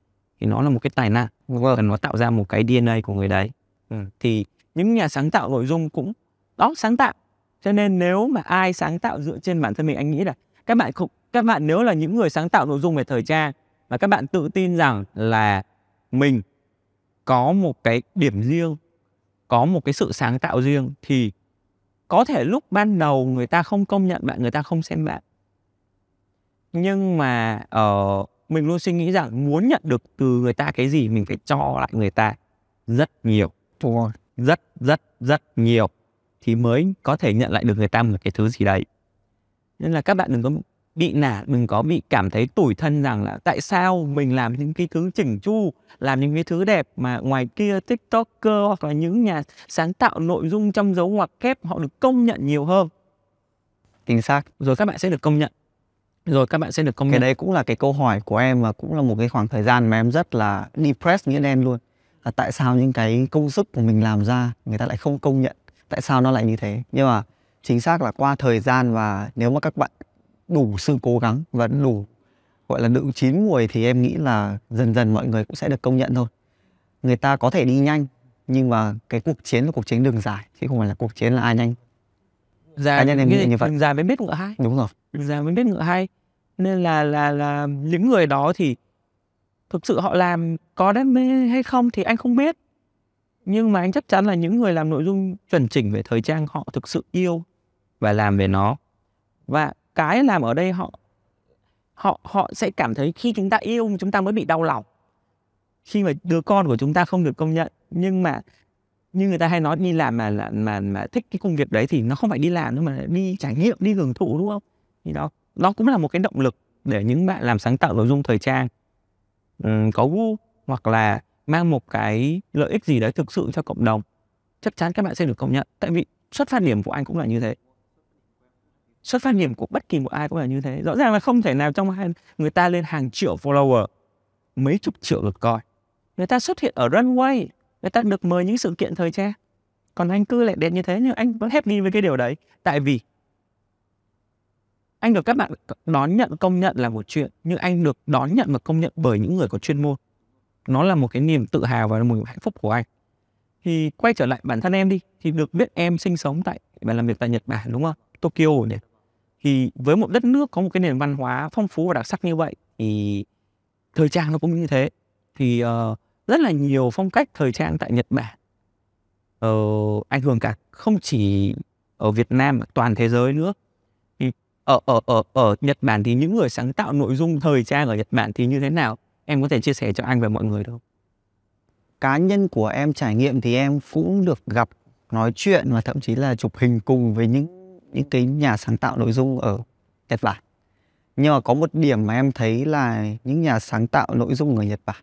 thì nó là một cái tài năng vâng. và nó tạo ra một cái DNA của người đấy ừ. thì những nhà sáng tạo nội dung cũng đó sáng tạo cho nên nếu mà ai sáng tạo dựa trên bản thân mình anh nghĩ là các bạn không các bạn nếu là những người sáng tạo nội dung về thời trang mà các bạn tự tin rằng là mình có một cái điểm riêng có một cái sự sáng tạo riêng thì có thể lúc ban đầu người ta không công nhận bạn người ta không xem bạn nhưng mà uh, mình luôn suy nghĩ rằng muốn nhận được từ người ta cái gì mình phải cho lại người ta rất nhiều Đúng rất rất rất nhiều thì mới có thể nhận lại được người ta một cái thứ gì đấy nên là các bạn đừng có bị nản mình có bị cảm thấy tủi thân rằng là tại sao mình làm những cái thứ chỉnh chu làm những cái thứ đẹp mà ngoài kia tiktoker hoặc là những nhà sáng tạo nội dung trong dấu ngoặc kép họ được công nhận nhiều hơn chính xác rồi các bạn sẽ được công nhận rồi các bạn sẽ được công nhận cái đấy cũng là cái câu hỏi của em và cũng là một cái khoảng thời gian mà em rất là depressed nghĩa đen luôn là tại sao những cái công sức của mình làm ra người ta lại không công nhận tại sao nó lại như thế nhưng mà chính xác là qua thời gian và nếu mà các bạn đủ sự cố gắng và đủ gọi là lượng chín mùi thì em nghĩ là dần dần mọi người cũng sẽ được công nhận thôi người ta có thể đi nhanh nhưng mà cái cuộc chiến là cuộc chiến đường dài chứ không phải là cuộc chiến là ai nhanh dài, cá nhân em nghĩ như vậy đường dài mới biết ngựa hay đúng rồi đường dài mới biết ngựa hay nên là là là những người đó thì thực sự họ làm có đam mê hay không thì anh không biết nhưng mà anh chắc chắn là những người làm nội dung chuẩn chỉnh về thời trang họ thực sự yêu và làm về nó và cái làm ở đây họ họ họ sẽ cảm thấy khi chúng ta yêu chúng ta mới bị đau lòng khi mà đứa con của chúng ta không được công nhận nhưng mà như người ta hay nói đi làm mà là mà mà thích cái công việc đấy thì nó không phải đi làm nữa mà đi trải nghiệm đi hưởng thụ đúng không thì đó nó cũng là một cái động lực để những bạn làm sáng tạo nội dung thời trang um, có gu hoặc là mang một cái lợi ích gì đấy thực sự cho cộng đồng chắc chắn các bạn sẽ được công nhận tại vì xuất phát điểm của anh cũng là như thế xuất phát điểm của bất kỳ một ai cũng là như thế rõ ràng là không thể nào trong hai người ta lên hàng triệu follower mấy chục triệu lượt coi người ta xuất hiện ở runway người ta được mời những sự kiện thời trang còn anh cứ lại đẹp như thế nhưng anh vẫn happy với cái điều đấy tại vì anh được các bạn đón nhận công nhận là một chuyện nhưng anh được đón nhận và công nhận bởi những người có chuyên môn nó là một cái niềm tự hào và một hạnh phúc của anh thì quay trở lại bản thân em đi thì được biết em sinh sống tại và làm việc tại Nhật Bản đúng không Tokyo này thì với một đất nước có một cái nền văn hóa phong phú và đặc sắc như vậy thì thời trang nó cũng như thế thì uh, rất là nhiều phong cách thời trang tại Nhật Bản uh, ảnh hưởng cả không chỉ ở Việt Nam mà toàn thế giới nữa thì ở ở ở ở Nhật Bản thì những người sáng tạo nội dung thời trang ở Nhật Bản thì như thế nào em có thể chia sẻ cho anh và mọi người được không? cá nhân của em trải nghiệm thì em cũng được gặp nói chuyện và thậm chí là chụp hình cùng với những những cái nhà sáng tạo nội dung ở Nhật Bản nhưng mà có một điểm mà em thấy là những nhà sáng tạo nội dung ở Nhật Bản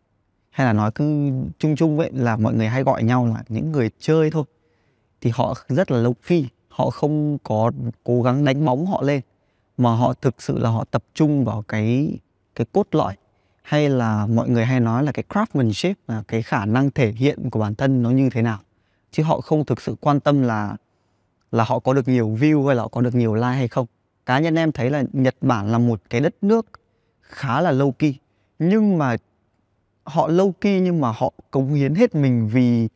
hay là nói cứ chung chung vậy là mọi người hay gọi nhau là những người chơi thôi thì họ rất là lâu phi họ không có cố gắng đánh bóng họ lên mà họ thực sự là họ tập trung vào cái cái cốt lõi hay là mọi người hay nói là cái craftsmanship là cái khả năng thể hiện của bản thân nó như thế nào chứ họ không thực sự quan tâm là là họ có được nhiều view hay là họ có được nhiều like hay không cá nhân em thấy là Nhật Bản là một cái đất nước khá là low key nhưng mà họ low key nhưng mà họ cống hiến hết mình vì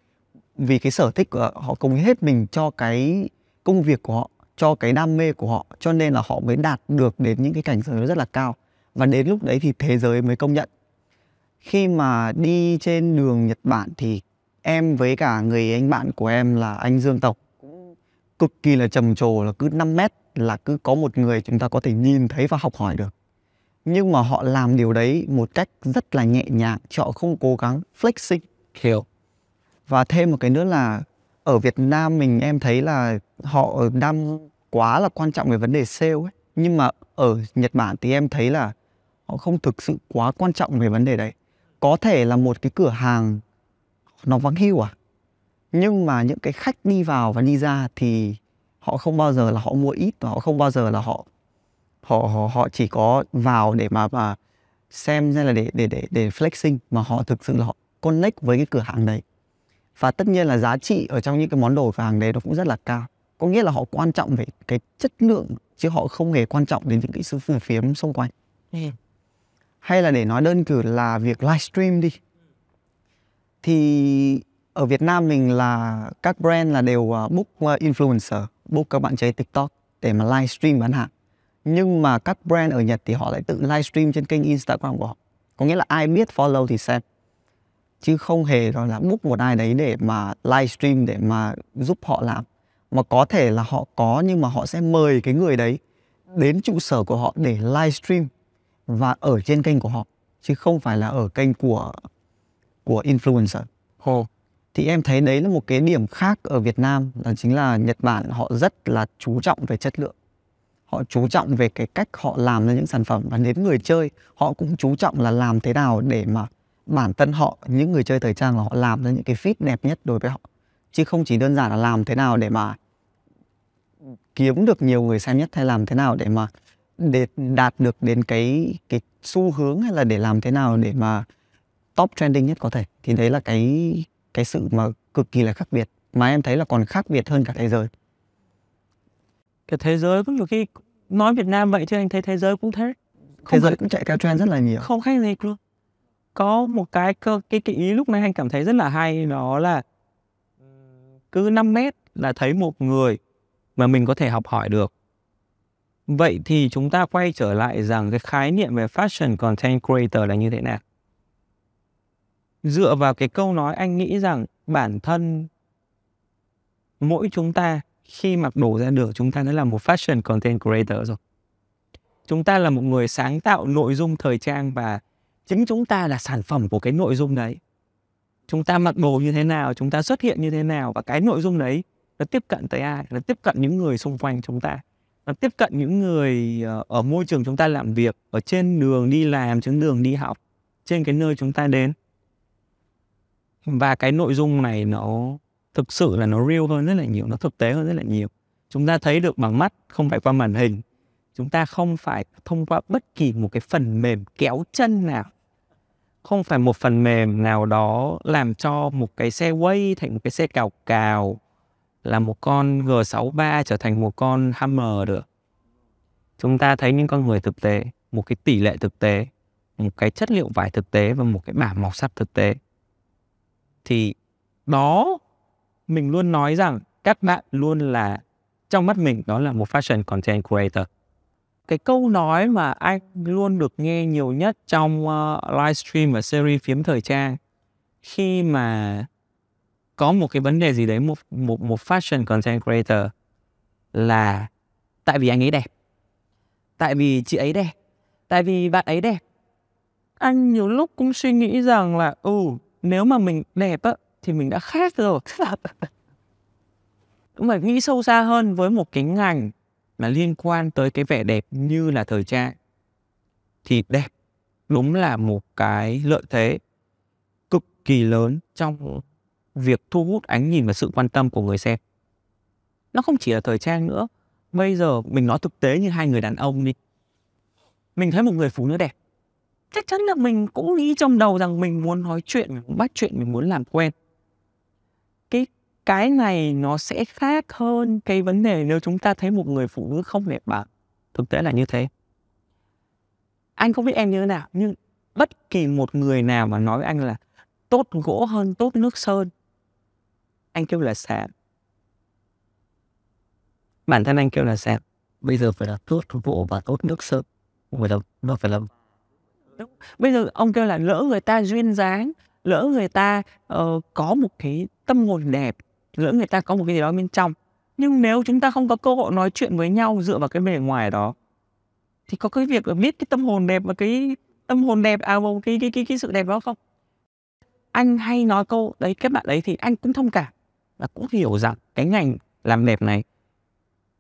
vì cái sở thích của họ cống hiến hết mình cho cái công việc của họ cho cái đam mê của họ cho nên là họ mới đạt được đến những cái cảnh giới rất là cao và đến lúc đấy thì thế giới mới công nhận khi mà đi trên đường Nhật Bản thì em với cả người anh bạn của em là anh Dương Tộc cực kỳ là trầm trồ là cứ 5 mét là cứ có một người chúng ta có thể nhìn thấy và học hỏi được nhưng mà họ làm điều đấy một cách rất là nhẹ nhàng chứ họ không cố gắng flexing hiểu và thêm một cái nữa là ở Việt Nam mình em thấy là họ đang quá là quan trọng về vấn đề sale ấy nhưng mà ở Nhật Bản thì em thấy là họ không thực sự quá quan trọng về vấn đề đấy có thể là một cái cửa hàng nó vắng hiu à nhưng mà những cái khách đi vào và đi ra thì họ không bao giờ là họ mua ít và họ không bao giờ là họ họ họ, họ chỉ có vào để mà mà xem hay là để để để để flexing mà họ thực sự là họ connect với cái cửa hàng đấy và tất nhiên là giá trị ở trong những cái món đồ cửa hàng đấy nó cũng rất là cao có nghĩa là họ quan trọng về cái chất lượng chứ họ không hề quan trọng đến những cái sự phù phiếm xung quanh ừ. hay là để nói đơn cử là việc livestream đi thì ở Việt Nam mình là các brand là đều à, book à, influencer, book các bạn chơi TikTok để mà livestream bán hàng. Nhưng mà các brand ở Nhật thì họ lại tự livestream trên kênh Instagram của họ. Có nghĩa là ai biết follow thì xem. Chứ không hề gọi là book một ai đấy để mà livestream để mà giúp họ làm. Mà có thể là họ có nhưng mà họ sẽ mời cái người đấy đến trụ sở của họ để livestream và ở trên kênh của họ chứ không phải là ở kênh của của influencer. Hồ, thì em thấy đấy là một cái điểm khác ở Việt Nam đó chính là Nhật Bản họ rất là chú trọng về chất lượng họ chú trọng về cái cách họ làm ra những sản phẩm và đến người chơi họ cũng chú trọng là làm thế nào để mà bản thân họ những người chơi thời trang là họ làm ra những cái fit đẹp nhất đối với họ chứ không chỉ đơn giản là làm thế nào để mà kiếm được nhiều người xem nhất hay làm thế nào để mà để đạt được đến cái cái xu hướng hay là để làm thế nào để mà top trending nhất có thể thì đấy là cái cái sự mà cực kỳ là khác biệt mà em thấy là còn khác biệt hơn cả thế giới cái thế giới cũng nhiều khi nói Việt Nam vậy chứ anh thấy thế giới cũng thế không thế giới cũng chạy theo trend rất là nhiều không khác gì luôn có một cái cơ cái cái ý lúc này anh cảm thấy rất là hay đó là ừ, cứ 5 mét là thấy một người mà mình có thể học hỏi được vậy thì chúng ta quay trở lại rằng cái khái niệm về fashion content creator là như thế nào dựa vào cái câu nói anh nghĩ rằng bản thân mỗi chúng ta khi mặc đồ ra đường chúng ta đã là một fashion content creator rồi chúng ta là một người sáng tạo nội dung thời trang và chính chúng ta là sản phẩm của cái nội dung đấy chúng ta mặc đồ như thế nào chúng ta xuất hiện như thế nào và cái nội dung đấy nó tiếp cận tới ai nó tiếp cận những người xung quanh chúng ta nó tiếp cận những người ờ, ở môi trường chúng ta làm việc ở trên đường đi làm trên đường đi học trên cái nơi chúng ta đến và cái nội dung này nó thực sự là nó real hơn rất là nhiều nó thực tế hơn rất là nhiều chúng ta thấy được bằng mắt không phải qua màn hình chúng ta không phải thông qua bất kỳ một cái phần mềm kéo chân nào không phải một phần mềm nào đó làm cho một cái xe quay thành một cái xe cào cào là một con G63 trở thành một con Hummer được chúng ta thấy những con người thực tế một cái tỷ lệ thực tế một cái chất liệu vải thực tế và một cái bản màu sắc thực tế thì đó mình luôn nói rằng các bạn luôn là trong mắt mình đó là một fashion content creator cái câu nói mà anh luôn được nghe nhiều nhất trong uh, ờ, livestream và series phiếm thời trang khi mà có một cái vấn đề gì đấy một một một fashion content creator là tại vì anh ấy đẹp tại vì chị ấy đẹp tại vì bạn ấy đẹp anh nhiều lúc cũng suy nghĩ rằng là ừ nếu mà mình đẹp á thì mình đã khác rồi cũng phải nghĩ sâu xa hơn với một cái ngành mà liên quan tới cái vẻ đẹp như là thời trang thì đẹp đúng là một cái lợi thế cực kỳ lớn trong việc thu hút ánh nhìn và sự quan tâm của người xem nó không chỉ là thời trang nữa bây giờ mình nói thực tế như hai người đàn ông đi mình thấy một người phụ nữ đẹp chắc chắn là mình cũng nghĩ trong đầu rằng mình muốn nói chuyện mình muốn bắt chuyện mình muốn làm quen cái cái này nó sẽ khác hơn cái vấn đề nếu chúng ta thấy một người phụ nữ không đẹp bạn thực tế là như thế anh không biết em như thế nào nhưng bất kỳ một người nào mà nói với anh là tốt gỗ hơn tốt nước sơn anh kêu là sạn bản thân anh kêu là sạn bây giờ phải là tốt gỗ và tốt nước sơn phải là nó phải là Đúng. Bây giờ ông kêu là lỡ người ta duyên dáng, lỡ người ta uh, có một cái tâm hồn đẹp, lỡ người ta có một cái gì đó bên trong. Nhưng nếu chúng ta không có cơ hội nói chuyện với nhau dựa vào cái bề ngoài đó thì có cái việc biết cái tâm hồn đẹp và cái tâm hồn đẹp à một cái cái cái cái sự đẹp đó không? Anh hay nói câu đấy các bạn đấy thì anh cũng thông cảm và cũng hiểu rằng cái ngành làm đẹp này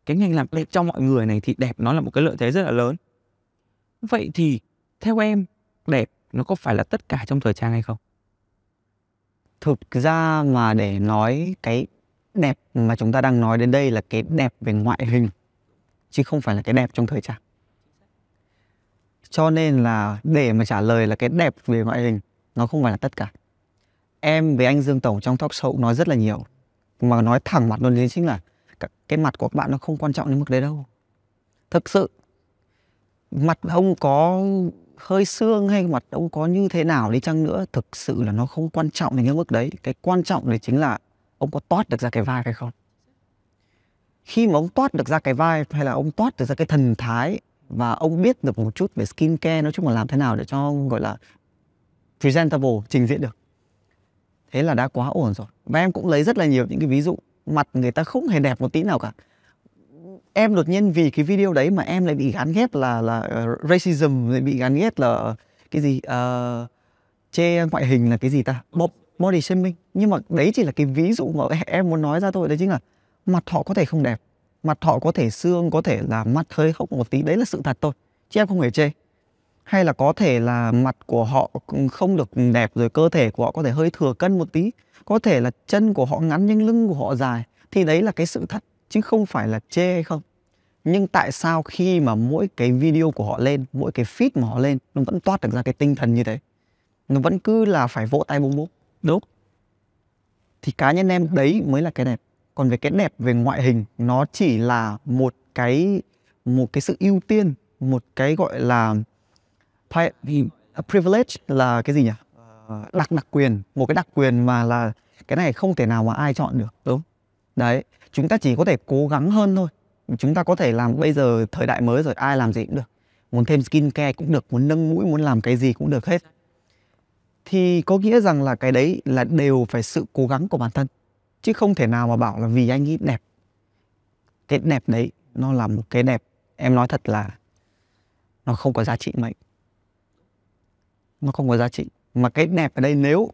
cái ngành làm đẹp cho mọi người này thì đẹp nó là một cái lợi thế rất là lớn vậy thì theo em đẹp nó có phải là tất cả trong thời trang hay không thực ra mà để nói cái đẹp mà chúng ta đang nói đến đây là cái đẹp về ngoại hình chứ không phải là cái đẹp trong thời trang cho nên là để mà trả lời là cái đẹp về ngoại hình nó không phải là tất cả em với anh dương tổng trong talk show nói rất là nhiều mà nói thẳng mặt luôn đến chính là cái mặt của các bạn nó không quan trọng đến mức đấy đâu thực sự mặt ông có hơi xương hay mặt ông có như thế nào đi chăng nữa thực sự là nó không quan trọng đến cái mức đấy cái quan trọng đấy chính là ông có toát được ra cái vai hay không khi mà ông toát được ra cái vai hay là ông toát được ra cái thần thái và ông biết được một chút về skin care nói chung là làm thế nào để cho ông gọi là presentable trình diễn được thế là đã quá ổn rồi và em cũng lấy rất là nhiều những cái ví dụ mặt người ta không hề đẹp một tí nào cả em đột nhiên vì cái video đấy mà em lại bị gán ghép là là uh, racism lại bị gán ghép là ờ, cái gì uh, chê ngoại hình là cái gì ta ừ. body shaming nhưng mà đấy chỉ là cái ví dụ mà em muốn nói ra thôi đấy chính là mặt họ có thể không đẹp mặt họ có thể xương có thể là mắt hơi hốc một tí đấy là sự thật thôi chứ em không hề chê hay là có thể là mặt của họ không được đẹp rồi cơ thể của họ có thể hơi thừa cân một tí có thể là chân của họ ngắn nhưng lưng của họ dài thì đấy là cái sự thật chứ không phải là chê hay không nhưng tại sao khi mà mỗi cái video của họ lên mỗi cái feed mà họ lên nó vẫn toát được ra cái tinh thần như thế nó vẫn cứ là phải vỗ tay bung bung đúng thì cá nhân em đấy mới là cái đẹp còn về cái đẹp về ngoại hình nó chỉ là một cái một cái sự ưu tiên một cái gọi là privilege là cái gì nhỉ ờ, đặc đặc quyền một cái đặc quyền mà là cái này không thể nào mà ai chọn được đúng đấy chúng ta chỉ có thể cố gắng hơn thôi chúng ta có thể làm bây giờ thời đại mới rồi ai làm gì cũng được muốn thêm skin care cũng được muốn nâng mũi muốn làm cái gì cũng được hết thì có nghĩa rằng là cái đấy là đều phải sự cố gắng của bản thân chứ không thể nào mà bảo là vì anh ấy đẹp cái đẹp đấy nó là một cái đẹp em nói thật là nó không có giá trị mấy nó không có giá trị mà cái đẹp ở đây nếu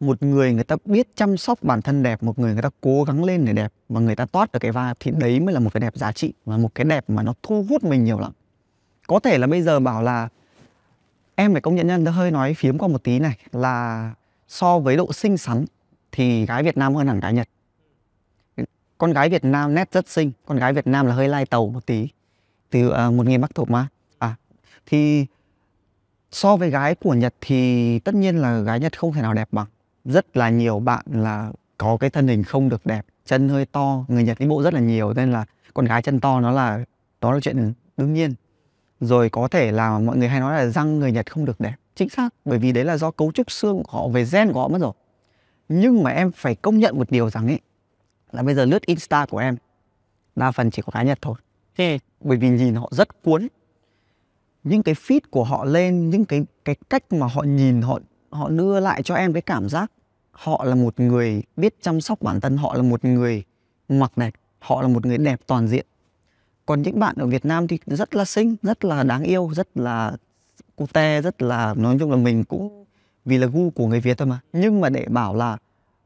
một người người ta biết chăm sóc bản thân đẹp một người người ta cố gắng lên để đẹp và người ta toát được cái vibe thì đấy mới là một cái đẹp giá trị và một cái đẹp mà nó thu hút mình nhiều lắm có thể là bây giờ bảo là em phải công nhận nhân hơi nói phiếm qua một tí này là so với độ xinh xắn thì gái Việt Nam hơn hẳn gái Nhật con gái Việt Nam nét rất xinh con gái Việt Nam là hơi lai tàu một tí từ uh, một nghìn bắc thuộc mà à thì so với gái của Nhật thì tất nhiên là gái Nhật không thể nào đẹp bằng rất là nhiều bạn là có cái thân hình không được đẹp chân hơi to người nhật đi bộ rất là nhiều nên là con gái chân to nó là đó là chuyện đương nhiên rồi có thể là mọi người hay nói là răng người nhật không được đẹp chính xác bởi vì đấy là do cấu trúc xương của họ về gen của họ mất rồi nhưng mà em phải công nhận một điều rằng ấy là bây giờ lướt insta của em đa phần chỉ có gái nhật thôi thì ừ. bởi vì nhìn họ rất cuốn những cái feed của họ lên những cái cái cách mà họ nhìn họ họ đưa lại cho em cái cảm giác họ là một người biết chăm sóc bản thân họ là một người mặc đẹp họ là một người đẹp toàn diện còn những bạn ở Việt Nam thì rất là xinh rất là đáng yêu rất là cute rất là nói chung là mình cũng vì là gu của người Việt thôi mà nhưng mà để bảo là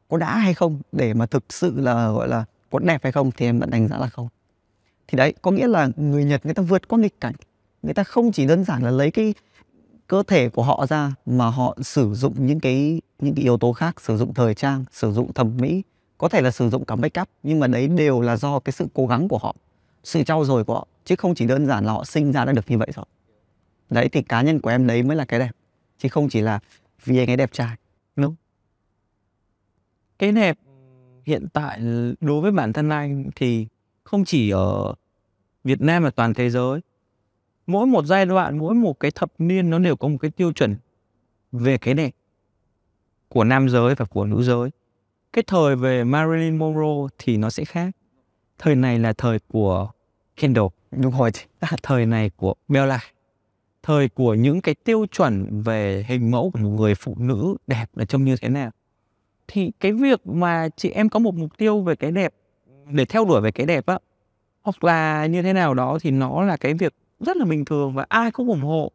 có đã hay không để mà thực sự là gọi là có đẹp hay không thì em vẫn đánh giá là không thì đấy có nghĩa là người Nhật người ta vượt qua nghịch cảnh người ta không chỉ đơn giản là lấy cái cơ thể của họ ra mà họ sử dụng những cái những cái yếu tố khác sử dụng thời trang sử dụng thẩm mỹ có thể là sử dụng cả make up nhưng mà đấy đều là do cái sự cố gắng của họ sự trau dồi của họ chứ không chỉ đơn giản là họ sinh ra đã được như vậy rồi đấy thì cá nhân của em đấy mới là cái đẹp chứ không chỉ là vì anh ấy đẹp trai đúng cái đẹp hiện tại đối với bản thân anh thì không chỉ ở Việt Nam mà toàn thế giới mỗi một giai đoạn mỗi một cái thập niên nó đều có một cái tiêu chuẩn về cái đẹp của nam giới và của nữ giới cái thời về Marilyn Monroe thì nó sẽ khác thời này là thời của Kendall đúng rồi thời này của Bella thời của những cái tiêu chuẩn về hình mẫu của một người phụ nữ đẹp là trông như thế nào thì cái việc mà chị em có một mục tiêu về cái đẹp để theo đuổi về cái đẹp á hoặc là như thế nào đó thì nó là cái việc rất là bình thường và ai cũng ủng hộ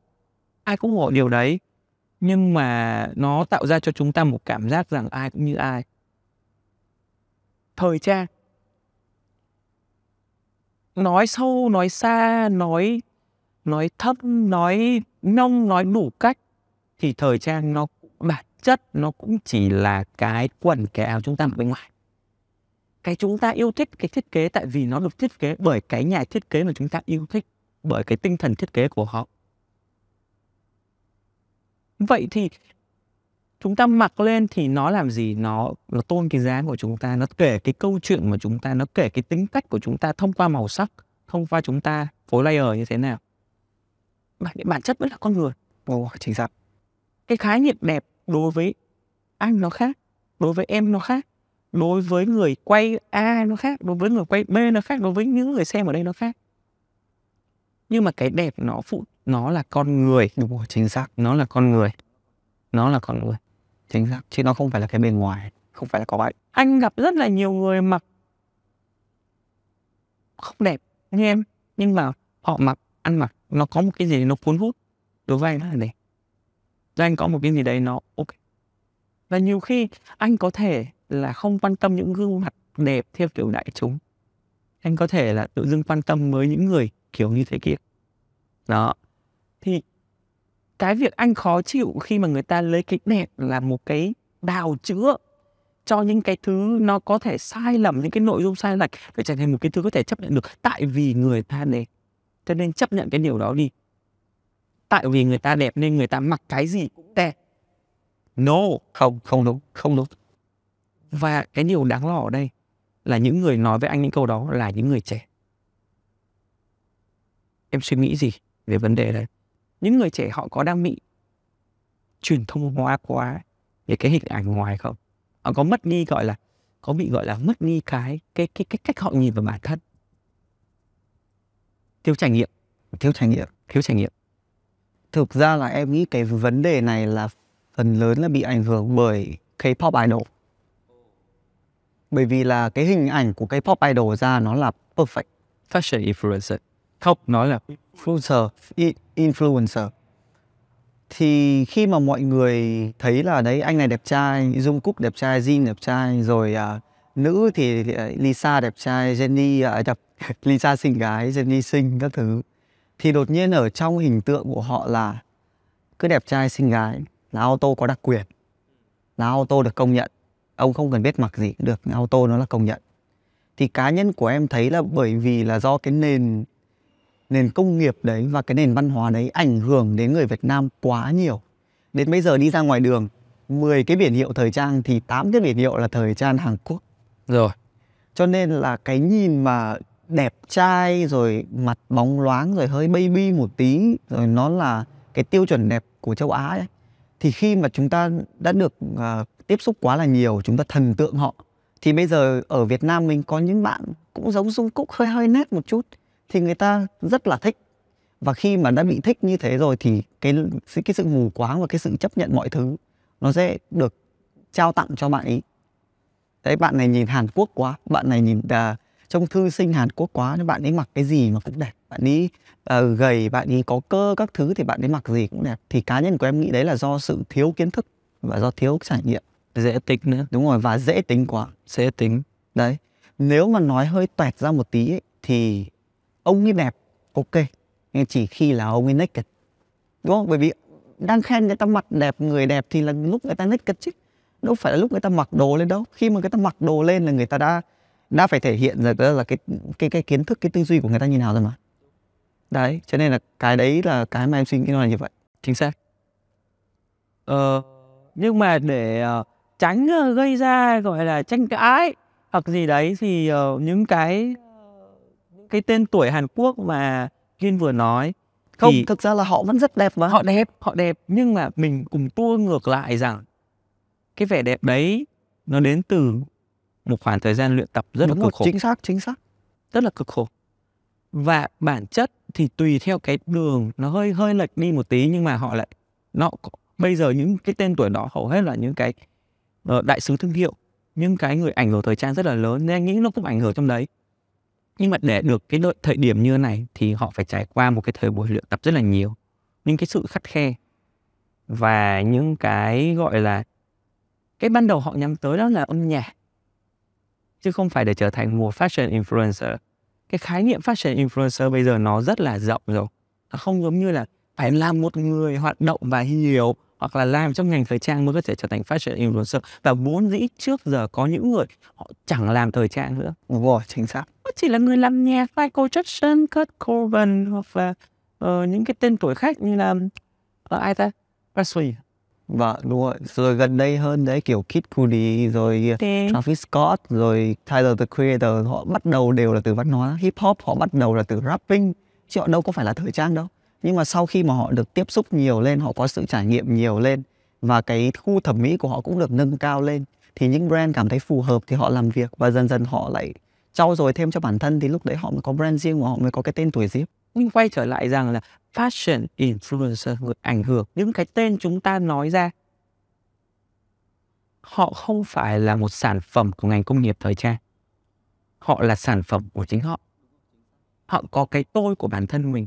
ai cũng ủng hộ điều đấy nhưng mà nó tạo ra cho chúng ta một cảm giác rằng ai cũng như ai thời trang nói sâu nói xa nói nói thấp nói nông nói đủ cách thì thời trang nó bản chất nó cũng chỉ là cái quần cái áo chúng ta mặc bên ngoài cái chúng ta yêu thích cái thiết kế tại vì nó được thiết kế bởi cái nhà thiết kế mà chúng ta yêu thích bởi cái tinh thần thiết kế của họ. Vậy thì chúng ta mặc lên thì nó làm gì nó nó tôn cái giá của chúng ta nó kể cái câu chuyện mà chúng ta nó kể cái tính cách của chúng ta thông qua màu sắc thông qua chúng ta phối layer như thế nào bản bản chất vẫn là con người ồ oh, chính xác cái khái niệm đẹp đối với anh nó khác đối với em nó khác đối với người quay a nó khác đối với người quay b nó khác đối với những người xem ở đây nó khác nhưng mà cái đẹp nó phụ nó là con người đúng rồi chính xác nó là con người nó là con người chính xác chứ nó không phải là cái bề ngoài không phải là có vậy anh gặp rất là nhiều người mặc không đẹp như em nhưng mà họ mặc ăn mặc nó có một cái gì nó cuốn hút đối với anh rất là đẹp rồi anh có một cái gì đấy nó ok và nhiều khi anh có thể là không quan tâm những gương mặt đẹp theo kiểu đại chúng anh có thể là tự dưng quan tâm với những người kiểu như thế kia đó thì cái việc anh khó chịu khi mà người ta lấy cái đẹp là một cái đào chữa cho những cái thứ nó có thể sai lầm những cái nội dung sai lệch để trở thành một cái thứ có thể chấp nhận được tại vì người ta đẹp cho nên chấp nhận cái điều đó đi tại vì người ta đẹp nên người ta mặc cái gì cũng đẹp no không không đúng không đúng và cái điều đáng lo ở đây là những người nói với anh những câu đó là những người trẻ em suy nghĩ gì về vấn đề đấy những người trẻ họ có đang bị truyền thông hóa quá về cái hình ảnh ngoài không họ có mất đi gọi là có bị gọi là mất đi cái cái cái, cái cách họ nhìn vào bản thân thiếu trải nghiệm thiếu trải nghiệm thiếu trải nghiệm thực ra là em nghĩ cái vấn đề này là phần lớn là bị ảnh hưởng bởi K-pop idol bởi vì là cái hình ảnh của K-pop idol ra nó là perfect fashion influencer không nói là influencer influencer thì khi mà mọi người thấy là đấy anh này đẹp trai dung cúc đẹp trai Jin đẹp trai rồi à, nữ thì Lisa đẹp trai Jenny à, à đẹp Lisa xinh gái Jenny xinh các thứ thì đột nhiên ở trong hình tượng của họ là cứ đẹp trai xinh gái là auto có đặc quyền là auto được công nhận ông không cần biết mặc gì cũng được auto nó là công nhận thì cá nhân của em thấy là bởi vì là do cái nền nền công nghiệp đấy và cái nền văn hóa đấy ảnh hưởng đến người Việt Nam quá nhiều. Đến bây giờ đi ra ngoài đường, 10 cái biển hiệu thời trang thì 8 cái biển hiệu là thời trang Hàn Quốc. Rồi. Cho nên là cái nhìn mà đẹp trai rồi mặt bóng loáng rồi hơi baby một tí rồi nó là cái tiêu chuẩn đẹp của châu Á ấy. Thì khi mà chúng ta đã được uh, tiếp xúc quá là nhiều, chúng ta thần tượng họ thì bây giờ ở Việt Nam mình có những bạn cũng giống Dung Cúc hơi hơi nét một chút thì người ta rất là thích và khi mà đã bị thích như thế rồi thì cái cái sự mù quáng và cái sự chấp nhận mọi thứ nó sẽ được trao tặng cho bạn ấy đấy bạn này nhìn Hàn Quốc quá bạn này nhìn uh, à, trong thư sinh Hàn Quốc quá nên bạn ấy mặc cái gì mà cũng đẹp bạn ấy uh, gầy bạn ấy có cơ các thứ thì bạn ấy mặc gì cũng đẹp thì cá nhân của em nghĩ đấy là do sự thiếu kiến thức và do thiếu trải nghiệm dễ tính nữa đúng rồi và dễ tính quá dễ tính đấy nếu mà nói hơi toẹt ra một tí ấy, thì ông ấy đẹp ok nhưng chỉ khi là ông ấy naked đúng không bởi vì đang khen người ta mặt đẹp người đẹp thì là lúc người ta naked chứ đâu phải là lúc người ta mặc đồ lên đâu khi mà người ta mặc đồ lên là người ta đã đã phải thể hiện ra là cái cái cái kiến thức cái tư duy của người ta như nào rồi mà đấy cho nên là cái đấy là cái mà em suy nghĩ nó là như vậy chính xác ờ, nhưng mà để ờ, tránh ờ, gây ra gọi là tranh cãi hoặc gì đấy thì ờ, những cái cái tên tuổi Hàn Quốc mà Kiên vừa nói không thì thực ra là họ vẫn rất đẹp mà họ đẹp họ đẹp nhưng mà mình cùng tua ngược lại rằng cái vẻ đẹp đấy nó đến từ một khoảng thời gian luyện tập rất Đúng là cực khổ chính xác chính xác rất là cực khổ và bản chất thì tùy theo cái đường nó hơi hơi lệch đi một tí nhưng mà họ lại nó bây giờ những cái tên tuổi đó hầu hết là những cái ờ, đại sứ thương hiệu những cái người ảnh hưởng thời trang rất là lớn nên anh nghĩ nó cũng ảnh hưởng trong đấy nhưng mà để được cái thời điểm như này thì họ phải trải qua một cái thời buổi luyện tập rất là nhiều những cái sự khắt khe và những cái gọi là cái ban đầu họ nhắm tới đó là âm nhạc chứ không phải để trở thành một fashion influencer cái khái niệm fashion influencer bây giờ nó rất là rộng rồi nó không giống như là phải làm một người hoạt động và hiểu hoặc là làm trong ngành thời trang mới có thể trở thành fashion influencer và vốn dĩ trước giờ có những người họ chẳng làm thời trang nữa wow chính xác chỉ là người làm nhạc Michael Jackson Kurt Cobain hoặc là uh, những cái tên tuổi khác như là uh, ai ta Presley và vâng, đúng rồi. Rồi gần đây hơn đấy kiểu Kid Cudi rồi Thế. Travis Scott rồi Tyler the Creator họ bắt đầu đều là từ văn hóa hip hop, họ bắt đầu là từ rapping chứ họ đâu có phải là thời trang đâu nhưng mà sau khi mà họ được tiếp xúc nhiều lên họ có sự trải nghiệm nhiều lên và cái khu thẩm mỹ của họ cũng được nâng cao lên thì những brand cảm thấy phù hợp thì họ làm việc và dần dần họ lại trau dồi thêm cho bản thân thì lúc đấy họ mới có brand riêng của họ mới có cái tên tuổi riêng nhưng quay trở lại rằng là fashion influencer người ảnh hưởng những cái tên chúng ta nói ra họ không phải là một sản phẩm của ngành công nghiệp thời trang họ là sản phẩm của chính họ họ có cái tôi của bản thân mình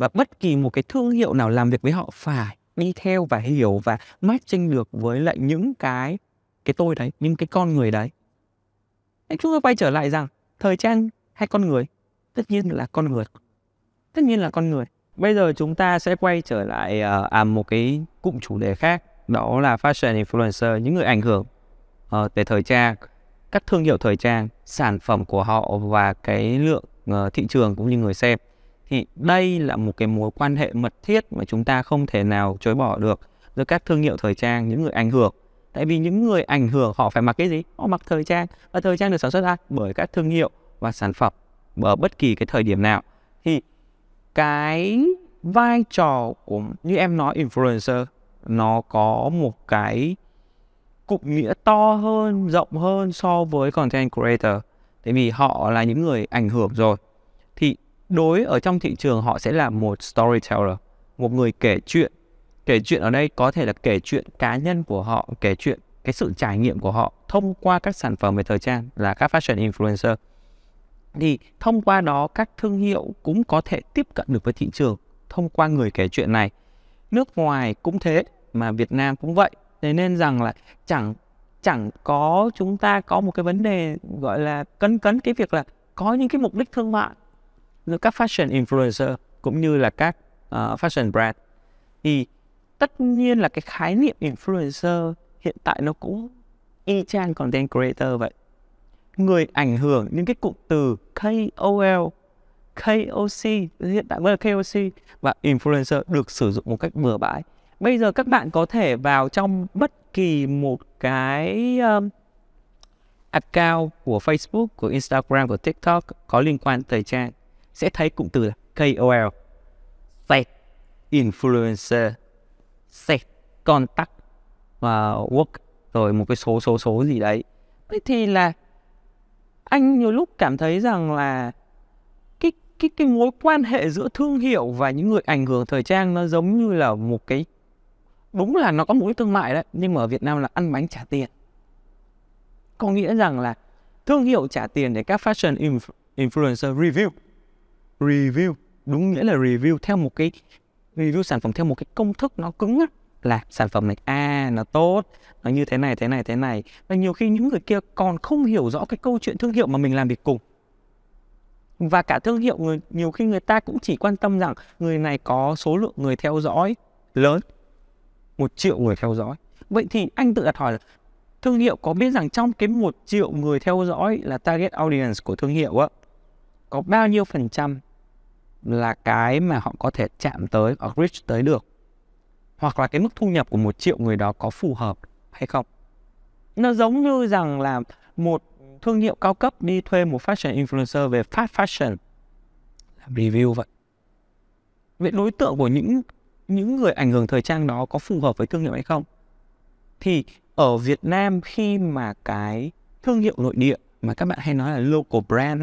và bất kỳ một cái thương hiệu nào làm việc với họ phải đi theo và hiểu và matching được với lại những cái cái tôi đấy những cái con người đấy Thế chúng ta quay trở lại rằng thời trang hay con người tất nhiên là con người tất nhiên là con người bây giờ chúng ta sẽ quay trở lại ờ, à, một cái cụm chủ đề khác đó là fashion influencer những người ảnh hưởng uh, ờ, về thời trang các thương hiệu thời trang sản phẩm của họ và cái lượng uh, thị trường cũng như người xem thì đây là một cái mối quan hệ mật thiết mà chúng ta không thể nào chối bỏ được giữa các thương hiệu thời trang những người ảnh hưởng tại vì những người ảnh hưởng họ phải mặc cái gì họ mặc thời trang và thời trang được sản xuất ra bởi các thương hiệu và sản phẩm ở bất kỳ cái thời điểm nào thì cái vai trò của như em nói influencer nó có một cái cụm nghĩa to hơn rộng hơn so với content creator tại vì họ là những người ảnh hưởng rồi đối ở trong thị trường họ sẽ là một storyteller một người kể chuyện kể chuyện ở đây có thể là kể chuyện cá nhân của họ kể chuyện cái sự trải nghiệm của họ thông qua các sản phẩm về thời trang là các fashion influencer thì thông qua đó các thương hiệu cũng có thể tiếp cận được với thị trường thông qua người kể chuyện này nước ngoài cũng thế mà Việt Nam cũng vậy thế nên rằng là chẳng chẳng có chúng ta có một cái vấn đề gọi là cấn cấn cái việc là có những cái mục đích thương mại các fashion influencer cũng như là các uh, fashion brand thì tất nhiên là cái khái niệm influencer hiện tại nó cũng y chang content creator vậy người ảnh hưởng những cái cụm từ KOL KOC hiện tại mới là KOC và influencer được sử dụng một cách bừa bãi bây giờ các bạn có thể vào trong bất kỳ một cái um, account của Facebook, của Instagram, của TikTok có liên quan tới trang sẽ thấy cụm từ là KOL, Set, Influencer, Set, Contact và Work rồi một cái số số số gì đấy. Vậy thì là anh nhiều lúc cảm thấy rằng là cái cái cái mối quan hệ giữa thương hiệu và những người ảnh hưởng thời trang nó giống như là một cái đúng là nó có mối thương mại đấy nhưng mà ở Việt Nam là ăn bánh trả tiền có nghĩa rằng là thương hiệu trả tiền để các fashion influencer review review đúng nghĩa là review theo một cái review sản phẩm theo một cái công thức nó cứng á là sản phẩm này a à, nó tốt nó như thế này thế này thế này và nhiều khi những người kia còn không hiểu rõ cái câu chuyện thương hiệu mà mình làm việc cùng và cả thương hiệu người nhiều khi người ta cũng chỉ quan tâm rằng người này có số lượng người theo dõi lớn một triệu người theo dõi vậy thì anh tự đặt hỏi là thương hiệu có biết rằng trong cái một triệu người theo dõi là target audience của thương hiệu á có bao nhiêu phần trăm là cái mà họ có thể chạm tới hoặc reach tới được hoặc là cái mức thu nhập của một triệu người đó có phù hợp hay không nó giống như rằng là một thương hiệu cao cấp đi thuê một fashion influencer về fast fashion làm review vậy vậy đối tượng của những những người ảnh hưởng thời trang đó có phù hợp với thương hiệu hay không thì ở Việt Nam khi mà cái thương hiệu nội địa mà các bạn hay nói là local brand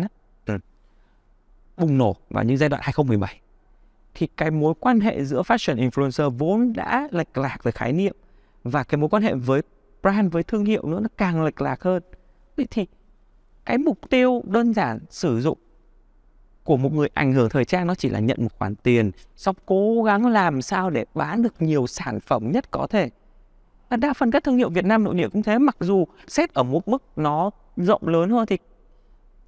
bùng nổ vào những giai đoạn 2017 thì cái mối quan hệ giữa fashion influencer vốn đã lệch lạc về khái niệm và cái mối quan hệ với brand với thương hiệu nữa nó càng lệch lạc hơn thì cái mục tiêu đơn giản sử dụng của một người ảnh hưởng thời trang nó chỉ là nhận một khoản tiền xong cố gắng làm sao để bán được nhiều sản phẩm nhất có thể và đa phần các thương hiệu Việt Nam nội địa cũng thế mặc dù xét ở một mức nó rộng lớn hơn thì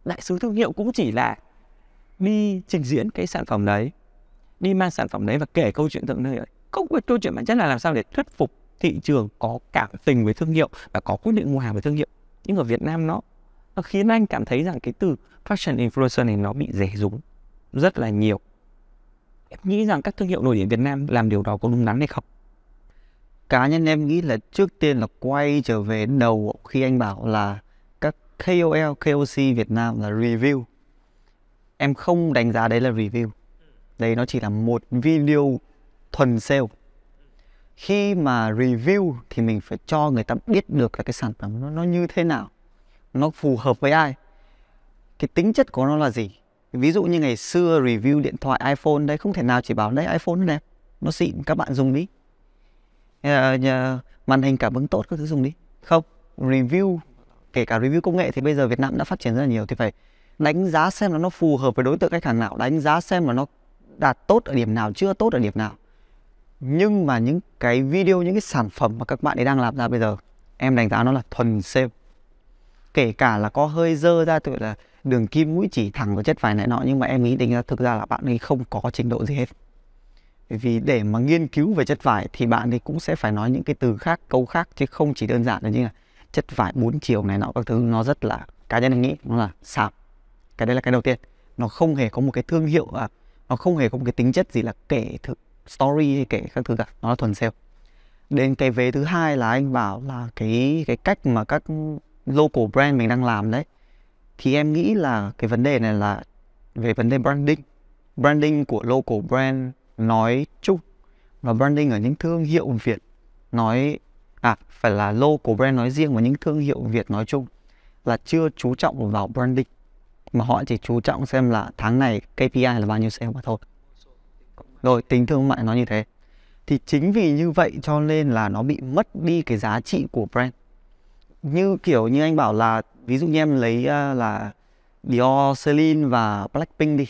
đại sứ thương hiệu cũng chỉ là đi trình diễn cái sản phẩm đấy đi mang sản phẩm đấy và kể câu chuyện tượng nơi ấy không có câu chuyện bản chất là làm sao để thuyết phục thị trường có cảm tình với thương hiệu và có quyết định mua hàng với thương hiệu nhưng ở Việt Nam nó nó khiến anh cảm thấy rằng cái từ fashion influencer này nó bị rẻ rúng rất là nhiều em nghĩ rằng các thương hiệu nổi tiếng Việt Nam làm điều đó có đúng đắn hay không cá nhân em nghĩ là trước tiên là quay trở về đầu khi anh bảo là các KOL, KOC Việt Nam là review em không đánh giá đấy là review đấy nó chỉ là một video thuần sale khi mà review thì mình phải cho người ta biết được là cái sản phẩm nó, nó như thế nào nó phù hợp với ai cái tính chất của nó là gì ví dụ như ngày xưa review điện thoại iphone đấy không thể nào chỉ bảo đấy iphone nó đẹp nó xịn các bạn dùng đi à, ờ, nhà, màn hình cảm ứng tốt các thứ dùng đi không review kể cả review công nghệ thì bây giờ việt nam đã phát triển rất là nhiều thì phải đánh giá xem là nó phù hợp với đối tượng khách hàng nào đánh giá xem là nó đạt tốt ở điểm nào chưa tốt ở điểm nào nhưng mà những cái video những cái sản phẩm mà các bạn ấy đang làm ra bây giờ em đánh giá nó là thuần sale kể cả là có hơi dơ ra tự là đường kim mũi chỉ thẳng vào chất vải này nọ nhưng mà em nghĩ định ra thực ra là bạn ấy không có trình độ gì hết vì để mà nghiên cứu về chất vải thì bạn ấy cũng sẽ phải nói những cái từ khác câu khác chứ không chỉ đơn giản là như là chất vải bốn chiều này nọ các thứ nó rất là cá nhân em nghĩ nó là sạp cái đấy là cái đầu tiên nó không hề có một cái thương hiệu à, nó không hề có một cái tính chất gì là kể thử story hay kể các thứ cả nó là thuần sale đến cái vế thứ hai là anh bảo là cái cái cách mà các local brand mình đang làm đấy thì em nghĩ là cái vấn đề này là về vấn đề branding branding của local brand nói chung và branding ở những thương hiệu Việt nói à phải là local brand nói riêng và những thương hiệu Việt nói chung là chưa chú trọng vào branding mà họ chỉ chú trọng xem là tháng này KPI là bao nhiêu sale mà thôi rồi tính thương mại nó như thế thì chính vì như vậy cho nên là nó bị mất đi cái giá trị của brand như kiểu như anh bảo là ví dụ như em lấy uh, là Dior, Celine và Blackpink đi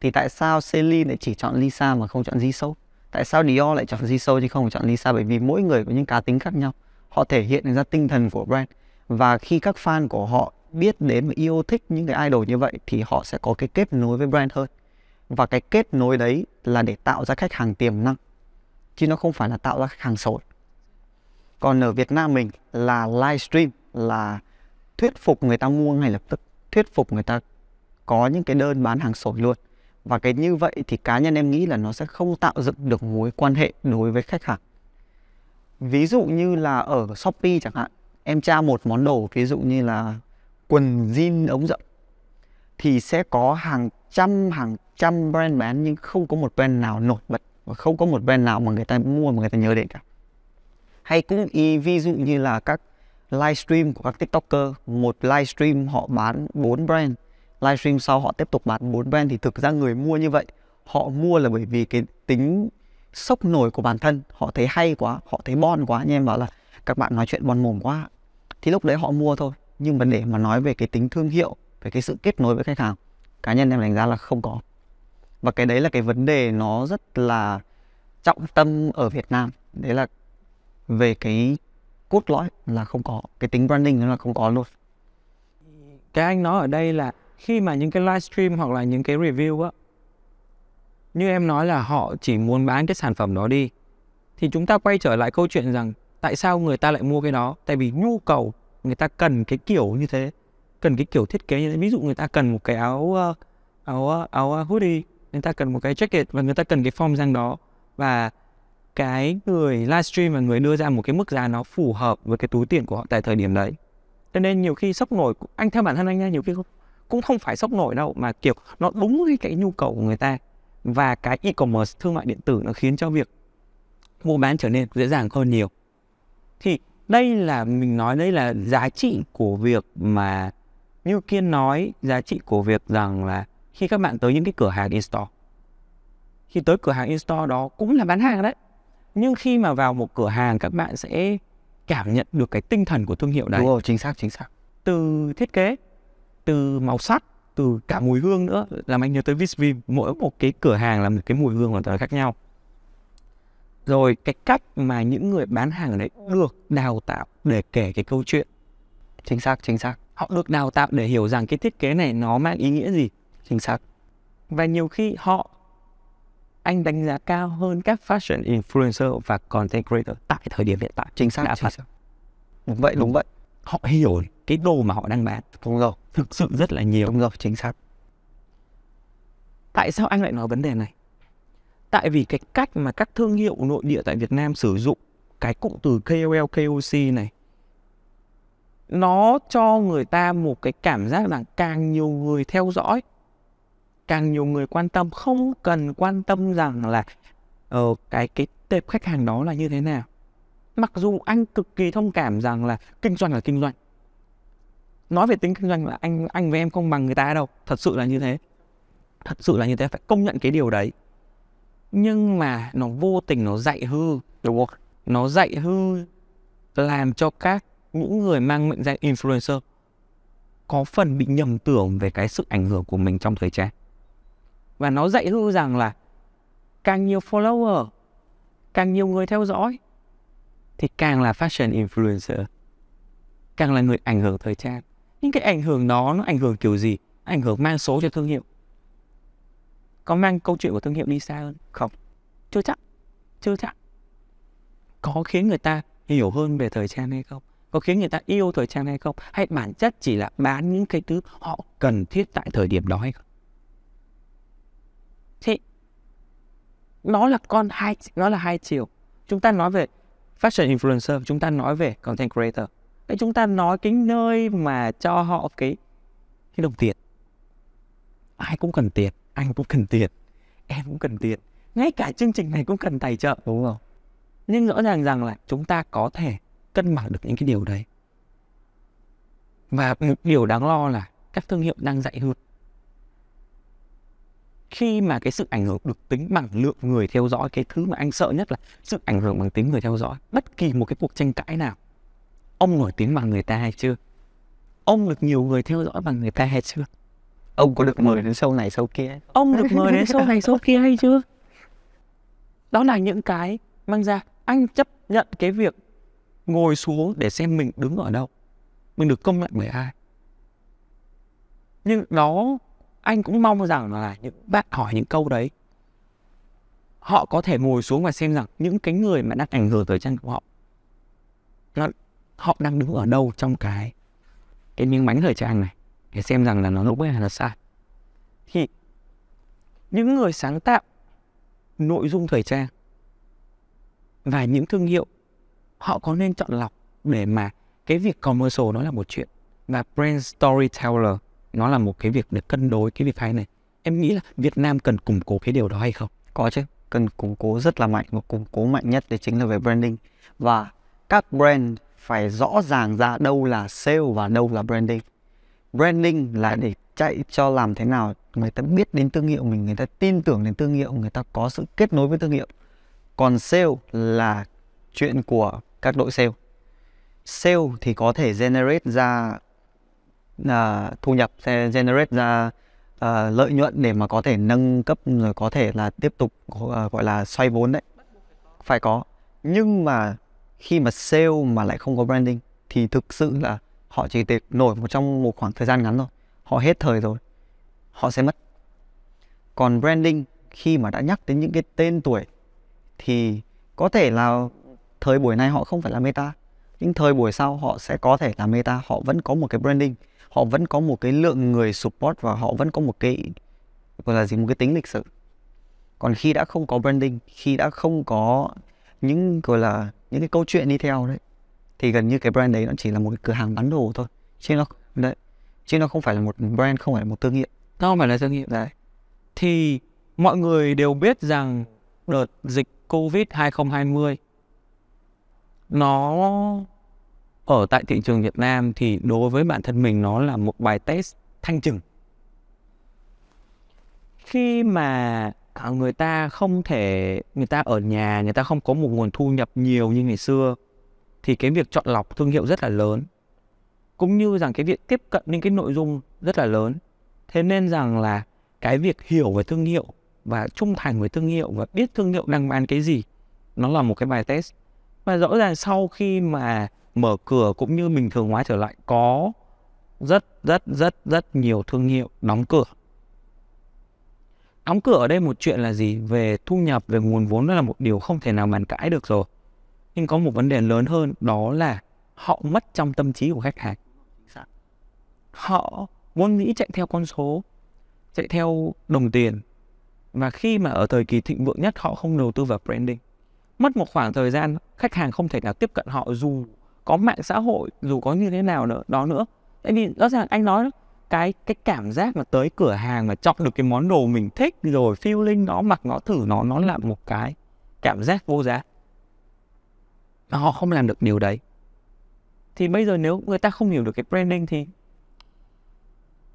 thì tại sao Celine lại chỉ chọn Lisa mà không chọn Jisoo? Tại sao Dior lại chọn Jisoo chứ không chọn Lisa bởi vì mỗi người có những cá tính khác nhau. Họ thể hiện ra tinh thần của brand và khi các fan của họ biết đến và yêu thích những cái idol như vậy thì họ sẽ có cái kết nối với brand hơn và cái kết nối đấy là để tạo ra khách hàng tiềm năng chứ nó không phải là tạo ra khách hàng sổi còn ở Việt Nam mình là livestream là thuyết phục người ta mua ngay lập tức thuyết phục người ta có những cái đơn bán hàng sổi luôn và cái như vậy thì cá nhân em nghĩ là nó sẽ không tạo dựng được mối quan hệ đối với khách hàng ví dụ như là ở Shopee chẳng hạn em tra một món đồ ví dụ như là quần jean ống rộng thì sẽ có hàng trăm hàng trăm brand bán nhưng không có một brand nào nổi bật và không có một brand nào mà người ta mua mà người ta nhớ đến cả hay cũng y ví dụ như là các livestream của các tiktoker một livestream họ bán bốn brand livestream sau họ tiếp tục bán bốn brand thì thực ra người mua như vậy họ mua là bởi vì cái tính sốc nổi của bản thân họ thấy hay quá họ thấy bon quá như em bảo là các bạn nói chuyện bon mồm quá thì lúc đấy họ mua thôi nhưng vấn đề mà nói về cái tính thương hiệu về cái sự kết nối với khách hàng cá nhân em đánh giá là không có và cái đấy là cái vấn đề nó rất là trọng tâm ở Việt Nam đấy là về cái cốt lõi là không có cái tính branding nó là không có luôn cái anh nói ở đây là khi mà những cái livestream hoặc là những cái review á như em nói là họ chỉ muốn bán cái sản phẩm đó đi thì chúng ta quay trở lại câu chuyện rằng tại sao người ta lại mua cái đó tại vì nhu cầu người ta cần cái kiểu như thế cần cái kiểu thiết kế như thế ví dụ người ta cần một cái áo ờ, áo ờ, áo ờ, hoodie người ta cần một cái jacket và người ta cần cái form dáng đó và cái người livestream và người đưa ra một cái mức giá nó phù hợp với cái túi tiền của họ tại thời điểm đấy cho nên nhiều khi sốc nổi anh theo bản thân anh nha nhiều khi không, cũng không phải sốc nổi đâu mà kiểu nó đúng với cái nhu cầu của người ta và cái e-commerce thương mại điện tử nó khiến cho việc mua bán trở nên dễ dàng hơn nhiều thì đây là mình nói đây là giá trị của việc mà như kiên nói giá trị của việc rằng là khi các bạn tới những cái cửa hàng in store khi tới cửa hàng in store đó cũng là bán hàng đấy nhưng khi mà vào một cửa hàng các bạn sẽ cảm nhận được cái tinh thần của thương hiệu đấy đúng rồi chính xác chính xác từ thiết kế từ màu sắc từ cả mùi hương nữa làm anh nhớ tới Visvim mỗi một cái cửa hàng là một cái mùi hương hoàn toàn khác nhau rồi cái cách mà những người bán hàng ở đấy ừ. được đào tạo để kể cái câu chuyện chính xác chính xác họ được đào tạo để hiểu rằng cái thiết kế này nó mang ý nghĩa gì chính xác và nhiều khi họ anh đánh giá cao hơn các fashion influencer và content creator tại thời điểm hiện tại chính xác đã dạ, chính phải. xác đúng vậy đúng, đúng vậy họ hiểu cái đồ mà họ đang bán đúng rồi thực sự rất là nhiều đúng rồi chính xác tại sao anh lại nói vấn đề này tại vì cái cách mà các thương hiệu nội địa tại Việt Nam sử dụng cái cụm từ KOL KOC này nó cho người ta một cái cảm giác là càng nhiều người theo dõi càng nhiều người quan tâm không cần quan tâm rằng là ờ, cái cái tệp khách hàng đó là như thế nào mặc dù anh cực kỳ thông cảm rằng là kinh doanh là kinh doanh nói về tính kinh doanh là anh anh với em không bằng người ta đâu thật sự là như thế thật sự là như thế phải công nhận cái điều đấy nhưng mà nó vô tình nó dạy hư đúng không nó dạy hư làm cho các những người mang mệnh danh influencer có phần bị nhầm tưởng về cái sức ảnh hưởng của mình trong thời trang và nó dạy hư rằng là càng nhiều follower càng nhiều người theo dõi thì càng là fashion influencer càng là người ảnh hưởng thời trang những cái ảnh hưởng đó nó ảnh hưởng kiểu gì ảnh hưởng mang số cho thương hiệu có mang câu chuyện của thương hiệu đi xa hơn không chưa chắc chưa chắc có khiến người ta hiểu hơn về thời trang hay không có khiến người ta yêu thời trang hay không hay bản chất chỉ là bán những cái thứ họ cần thiết tại thời điểm đó hay không thế nó là con hai nó là hai chiều chúng ta nói về fashion influencer chúng ta nói về content creator Vậy chúng ta nói cái nơi mà cho họ cái cái đồng tiền ai cũng cần tiền anh cũng cần tiền em cũng cần tiền ngay cả chương trình này cũng cần tài trợ đúng không nhưng rõ ràng rằng là chúng ta có thể cân bằng được những cái điều đấy và một điều đáng lo là các thương hiệu đang dạy hơn khi mà cái sự ảnh hưởng được tính bằng lượng người theo dõi cái thứ mà anh sợ nhất là sự ảnh hưởng bằng tính người theo dõi bất kỳ một cái cuộc tranh cãi nào ông nổi tiếng bằng người ta hay chưa ông được nhiều người theo dõi bằng người ta hay chưa ông có được mời đến sâu này sâu kia ông được mời đến sâu này sâu kia hay chưa đó là những cái mang ra anh chấp nhận cái việc ngồi xuống để xem mình đứng ở đâu mình được công nhận bởi ai nhưng đó anh cũng mong rằng là những bạn hỏi những câu đấy họ có thể ngồi xuống và xem rằng những cái người mà đang ảnh hưởng tới chân của họ nó, họ đang đứng ở đâu trong cái cái miếng bánh thời trang này để xem rằng là nó đúng hay là sai thì những người sáng tạo nội dung thời trang và những thương hiệu họ có nên chọn lọc để mà cái việc commercial nó là một chuyện và brand storyteller nó là một cái việc để cân đối cái việc hai này em nghĩ là Việt Nam cần củng cố cái điều đó hay không có chứ cần củng cố rất là mạnh và củng cố mạnh nhất đấy chính là về branding và các brand phải rõ ràng ra đâu là sale và đâu là branding branding là để chạy cho làm thế nào người ta biết đến thương hiệu mình người ta tin tưởng đến thương hiệu người ta có sự kết nối với thương hiệu còn sale là chuyện của các đội sale sale thì có thể generate ra uh, thu nhập generate ra uh, lợi nhuận để mà có thể nâng cấp rồi có thể là tiếp tục uh, gọi là xoay vốn đấy phải có nhưng mà khi mà sale mà lại không có branding thì thực sự là họ chỉ để nổi một trong một khoảng thời gian ngắn thôi họ hết thời rồi họ sẽ mất còn branding khi mà đã nhắc đến những cái tên tuổi thì có thể là thời buổi này họ không phải là meta nhưng thời buổi sau họ sẽ có thể là meta họ vẫn có một cái branding họ vẫn có một cái lượng người support và họ vẫn có một cái gọi là gì một cái tính lịch sử còn khi đã không có branding khi đã không có những gọi là những cái câu chuyện đi theo đấy thì gần như cái brand đấy nó chỉ là một cái cửa hàng bán đồ thôi chứ nó đấy chứ nó không phải là một brand không phải là một thương hiệu nó không phải là thương hiệu đấy thì mọi người đều biết rằng đợt dịch Covid 2020 nó ở tại thị trường Việt Nam thì đối với bản thân mình nó là một bài test thanh trừng. Khi mà người ta không thể người ta ở nhà, người ta không có một nguồn thu nhập nhiều như ngày xưa thì cái việc chọn lọc thương hiệu rất là lớn cũng như rằng cái việc tiếp cận những cái nội dung rất là lớn thế nên rằng là cái việc hiểu về thương hiệu và trung thành với thương hiệu và biết thương hiệu đang bán cái gì nó là một cái bài test và rõ ràng sau khi mà mở cửa cũng như bình thường hóa trở lại có rất rất rất rất nhiều thương hiệu đóng cửa đóng cửa ở đây một chuyện là gì về thu nhập về nguồn vốn đó là một điều không thể nào bàn cãi được rồi nhưng có một vấn đề lớn hơn đó là họ mất trong tâm trí của khách hàng dạ. họ muốn nghĩ chạy theo con số chạy theo đồng tiền và khi mà ở thời kỳ thịnh vượng nhất họ không đầu tư vào branding mất một khoảng thời gian khách hàng không thể nào tiếp cận họ dù có mạng xã hội dù có như thế nào nữa đó nữa tại vì rõ ràng anh nói cái cái cảm giác mà tới cửa hàng mà chọn được cái món đồ mình thích rồi feeling nó mặc nó thử nó nó là một cái cảm giác vô giá mà họ không làm được điều đấy thì bây giờ nếu người ta không hiểu được cái branding thì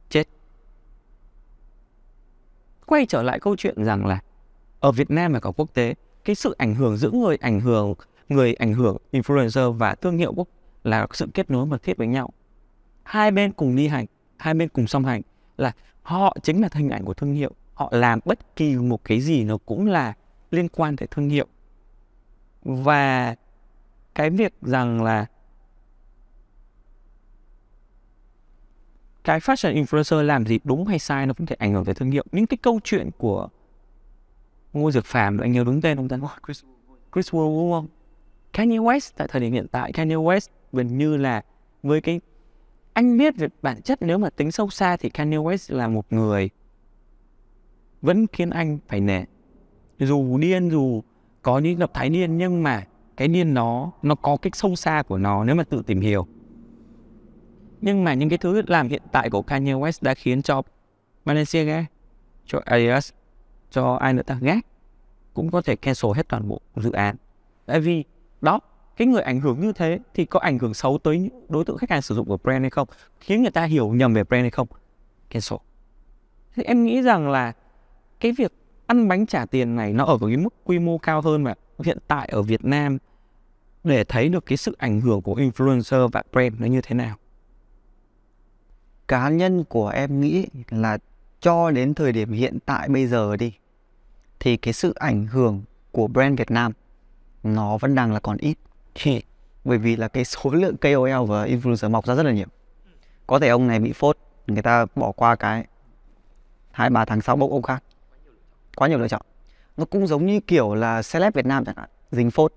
chết quay trở lại câu chuyện rằng là ở Việt Nam và cả quốc tế cái sự ảnh hưởng giữa người ảnh hưởng người ảnh hưởng influencer và thương hiệu quốc là sự kết nối mật thiết với nhau hai bên cùng đi hành hai bên cùng song hành là họ chính là hình ảnh của thương hiệu họ làm bất kỳ một cái gì nó cũng là liên quan tới thương hiệu và cái việc rằng là cái fashion influencer làm gì đúng hay sai nó cũng thể ảnh hưởng tới thương hiệu những cái câu chuyện của ngô dược phàm anh nhớ đúng tên không ta Chris Chris Wu đúng không Kanye West tại thời điểm hiện tại Kanye West gần như là với cái anh biết về bản chất nếu mà tính sâu xa thì Kanye West là một người vẫn khiến anh phải nể dù điên dù có những lập thái niên nhưng mà cái điên nó nó có cái sâu xa của nó nếu mà tự tìm hiểu nhưng mà những cái thứ làm hiện tại của Kanye West đã khiến cho Malaysia ghét cho Adidas cho ai nữa ta ghét cũng có thể cancel hết toàn bộ dự án tại vì đó cái người ảnh hưởng như thế thì có ảnh hưởng xấu tới những đối tượng khách hàng sử dụng của brand hay không khiến người ta hiểu nhầm về brand hay không cancel thì em nghĩ rằng là cái việc ăn bánh trả tiền này nó ở cái mức quy mô cao hơn mà hiện tại ở Việt Nam để thấy được cái sức ảnh hưởng của influencer và brand nó như thế nào cá nhân của em nghĩ là cho đến thời điểm hiện tại bây giờ đi thì cái sự ảnh hưởng của brand Việt Nam nó vẫn đang là còn ít bởi vì là cái số lượng KOL và influencer mọc ra rất là nhiều có thể ông này bị phốt người ta bỏ qua cái hai ba tháng sau bốc ông khác quá nhiều lựa chọn nó cũng giống như kiểu là celeb Việt Nam chẳng hạn dính phốt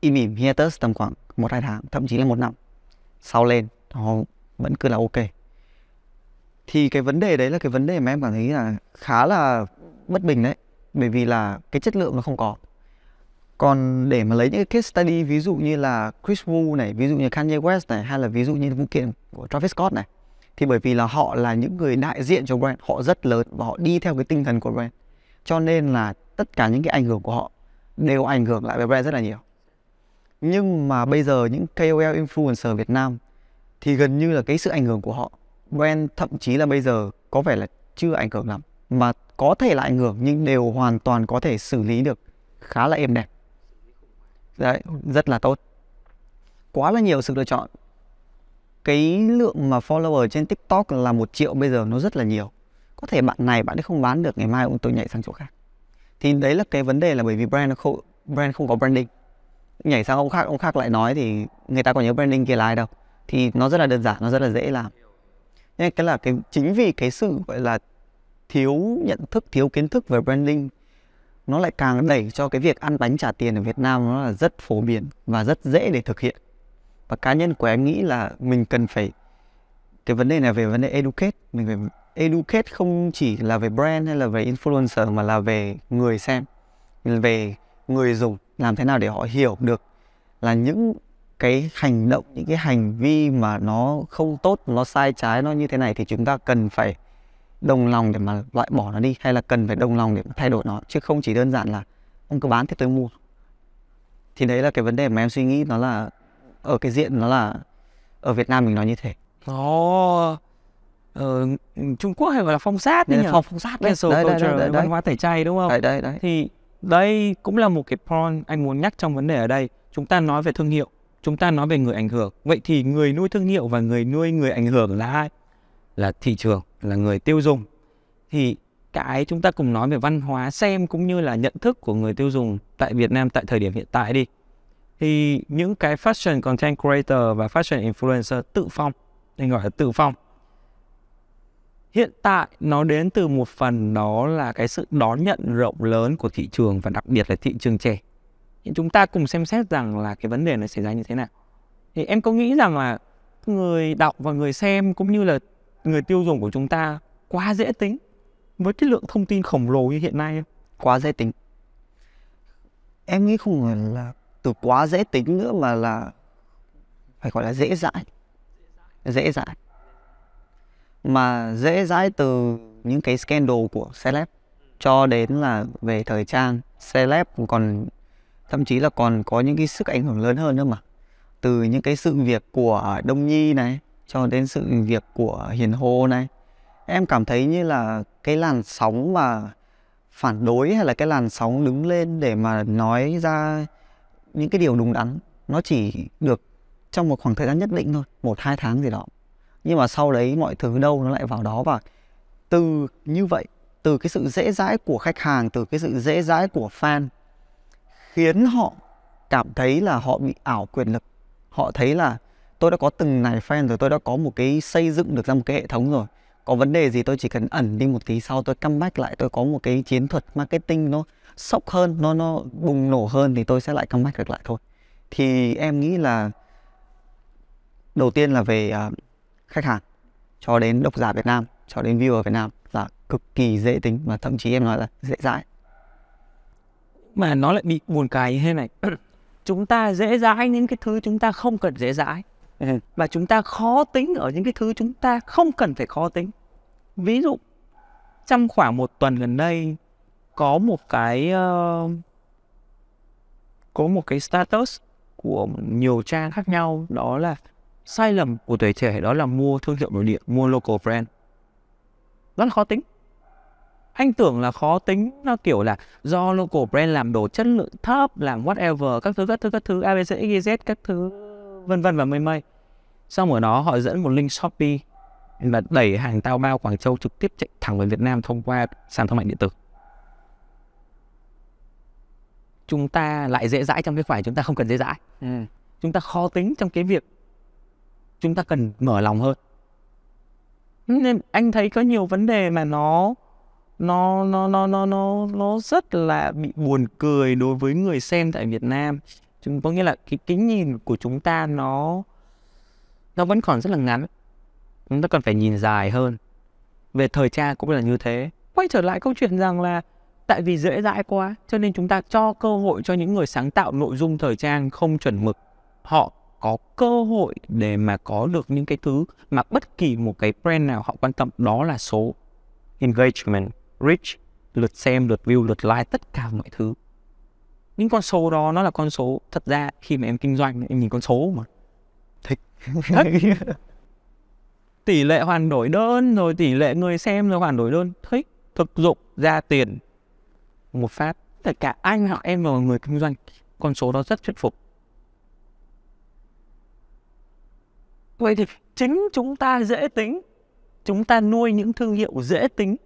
im ỉm hiatus tầm khoảng một hai tháng thậm chí là một năm sau lên họ vẫn cứ là ok thì cái vấn đề đấy là cái vấn đề mà em cảm thấy là khá là bất bình đấy bởi vì là cái chất lượng nó không có còn để mà lấy những cái case study ví dụ như là Chris Wu này, ví dụ như Kanye West này hay là ví dụ như vụ kiện của Travis Scott này thì bởi vì là họ là những người đại diện cho brand, họ rất lớn và họ đi theo cái tinh thần của brand. Cho nên là tất cả những cái ảnh hưởng của họ đều ảnh hưởng lại về brand rất là nhiều nhưng mà bây giờ những KOL influencer Việt Nam thì gần như là cái sự ảnh hưởng của họ brand thậm chí là bây giờ có vẻ là chưa ảnh hưởng lắm mà có thể là ảnh hưởng nhưng đều hoàn toàn có thể xử lý được khá là êm đẹp đấy rất là tốt quá là nhiều sự lựa chọn cái lượng mà follower trên tiktok là một triệu bây giờ nó rất là nhiều có thể bạn này bạn ấy không bán được ngày mai ông tôi nhảy sang chỗ khác thì đấy là cái vấn đề là bởi vì brand nó không brand không có branding nhảy sang ông khác ông khác lại nói thì người ta còn nhớ branding kia là ai đâu thì nó rất là đơn giản nó rất là dễ làm nên cái là cái chính vì cái sự gọi là thiếu nhận thức thiếu kiến thức về branding nó lại càng đẩy cho cái việc ăn bánh trả tiền ở Việt Nam nó là rất phổ biến và rất dễ để thực hiện và cá nhân của em nghĩ là mình cần phải cái vấn đề này về vấn đề educate mình phải educate không chỉ là về brand hay là về influencer mà là về người xem về người dùng làm thế nào để họ hiểu được là những cái hành động những cái hành vi mà nó không tốt nó sai trái nó như thế này thì chúng ta cần phải đồng lòng để mà loại bỏ nó đi hay là cần phải đồng lòng để thay đổi nó chứ không chỉ đơn giản là ông cứ bán thì tôi mua thì đấy là cái vấn đề mà em suy nghĩ nó là ở cái diện nó là ở Việt Nam mình nói như thế nó ở ờ, Trung Quốc hay gọi là phong sát đấy nhỉ phong phong sát đấy, đấy, đấy, đấy, đấy, đấy, đấy, đấy, đấy, đấy, đấy, đấy, đấy, đấy, đấy, đấy, đấy, đấy đây cũng là một cái point anh muốn nhắc trong vấn đề ở đây chúng ta nói về thương hiệu chúng ta nói về người ảnh hưởng vậy thì người nuôi thương hiệu và người nuôi người ảnh hưởng là ai là thị trường là người tiêu dùng thì cái chúng ta cùng nói về văn hóa xem cũng như là nhận thức của người tiêu dùng tại Việt Nam tại thời điểm hiện tại đi thì những cái fashion content creator và fashion influencer tự phong nên gọi là tự phong hiện tại nó đến từ một phần đó là cái sự đón nhận rộng lớn của thị trường và đặc biệt là thị trường trẻ thì chúng ta cùng xem xét rằng là cái vấn đề này xảy ra như thế nào thì em có nghĩ rằng là người đọc và người xem cũng như là người tiêu dùng của chúng ta quá dễ tính với cái lượng thông tin khổng lồ như hiện nay quá dễ tính em nghĩ không phải là từ quá dễ tính nữa mà là phải gọi là dễ dãi dễ dãi mà dễ dãi từ những cái scandal của celeb cho đến là về thời trang celeb còn thậm chí là còn có những cái sức ảnh hưởng lớn hơn nữa mà từ những cái sự việc của Đông Nhi này cho đến sự việc của Hiền Hồ này em cảm thấy như là cái làn sóng mà phản đối hay là cái làn sóng đứng lên để mà nói ra những cái điều đúng đắn nó chỉ được trong một khoảng thời gian nhất định thôi một hai tháng gì đó nhưng mà sau đấy mọi thứ đâu nó lại vào đó và từ như vậy từ cái sự dễ dãi của khách hàng từ cái sự dễ dãi của fan khiến họ cảm thấy là họ bị ảo quyền lực họ thấy là tôi đã có từng này fan rồi tôi đã có một cái xây dựng được ra một cái hệ thống rồi có vấn đề gì tôi chỉ cần ẩn đi một tí sau tôi bách lại tôi có một cái chiến thuật marketing nó sốc hơn nó nó bùng nổ hơn thì tôi sẽ lại bách được lại thôi thì em nghĩ là đầu tiên là về uh, khách hàng cho đến độc giả Việt Nam cho đến viewer Việt Nam là cực kỳ dễ tính và thậm chí em nói là dễ dãi mà nó lại bị buồn cười như thế này chúng ta dễ dãi những cái thứ chúng ta không cần dễ dãi ừ. và chúng ta khó tính ở những cái thứ chúng ta không cần phải khó tính ví dụ trong khoảng một tuần gần đây có một cái uh, có một cái status của nhiều trang khác nhau đó là sai lầm của tuổi trẻ đó là mua thương hiệu nội địa mua local brand rất khó tính anh tưởng là khó tính nó kiểu là do local brand làm đồ chất lượng thấp làm whatever các thứ các thứ các thứ abc xyz các thứ vân vân và mây mây xong ở đó họ dẫn một link shopee và đẩy hàng tao bao quảng châu trực tiếp chạy thẳng về việt nam thông qua sàn thương mại điện tử chúng ta lại dễ dãi trong cái phải chúng ta không cần dễ dãi ừ. chúng ta khó tính trong cái việc chúng ta cần mở lòng hơn nên anh thấy có nhiều vấn đề mà nó nó nó nó nó nó nó rất là bị buồn cười đối với người xem tại Việt Nam chúng có nghĩa là cái kính nhìn của chúng ta nó nó vẫn còn rất là ngắn chúng ta cần phải nhìn dài hơn về thời trang cũng là như thế quay trở lại câu chuyện rằng là tại vì dễ dãi quá cho nên chúng ta cho cơ hội cho những người sáng tạo nội dung thời trang không chuẩn mực họ có cơ hội để mà có được những cái thứ mà bất kỳ một cái brand nào họ quan tâm đó là số engagement, reach, lượt xem, lượt view, lượt like, tất cả mọi thứ. Những con số đó nó là con số thật ra khi mà em kinh doanh em nhìn con số mà thích tỷ lệ hoàn đổi đơn rồi tỷ lệ người xem rồi hoàn đổi đơn thích thực dụng ra tiền một phát tất cả anh họ em và người kinh doanh con số đó rất thuyết phục vậy thì chính chúng ta dễ tính chúng ta nuôi những thương hiệu dễ tính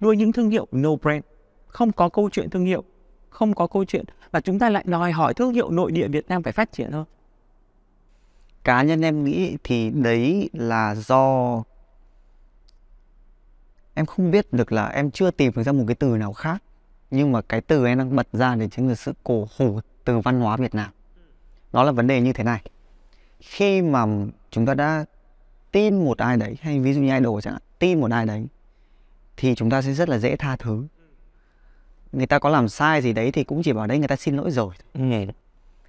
nuôi những thương hiệu no brand không có câu chuyện thương hiệu không có câu chuyện và chúng ta lại đòi hỏi thương hiệu nội địa Việt Nam phải phát triển hơn cá nhân em nghĩ thì đấy là do em không biết được là em chưa tìm được ra một cái từ nào khác nhưng mà cái từ em đang bật ra đấy chính là sự cổ hủ từ văn hóa Việt Nam đó là vấn đề như thế này khi mà chúng ta đã tin một ai đấy hay ví dụ như idol chẳng hạn tin một ai đấy thì chúng ta sẽ rất là dễ tha thứ người ta có làm sai gì đấy thì cũng chỉ bảo đấy người ta xin lỗi rồi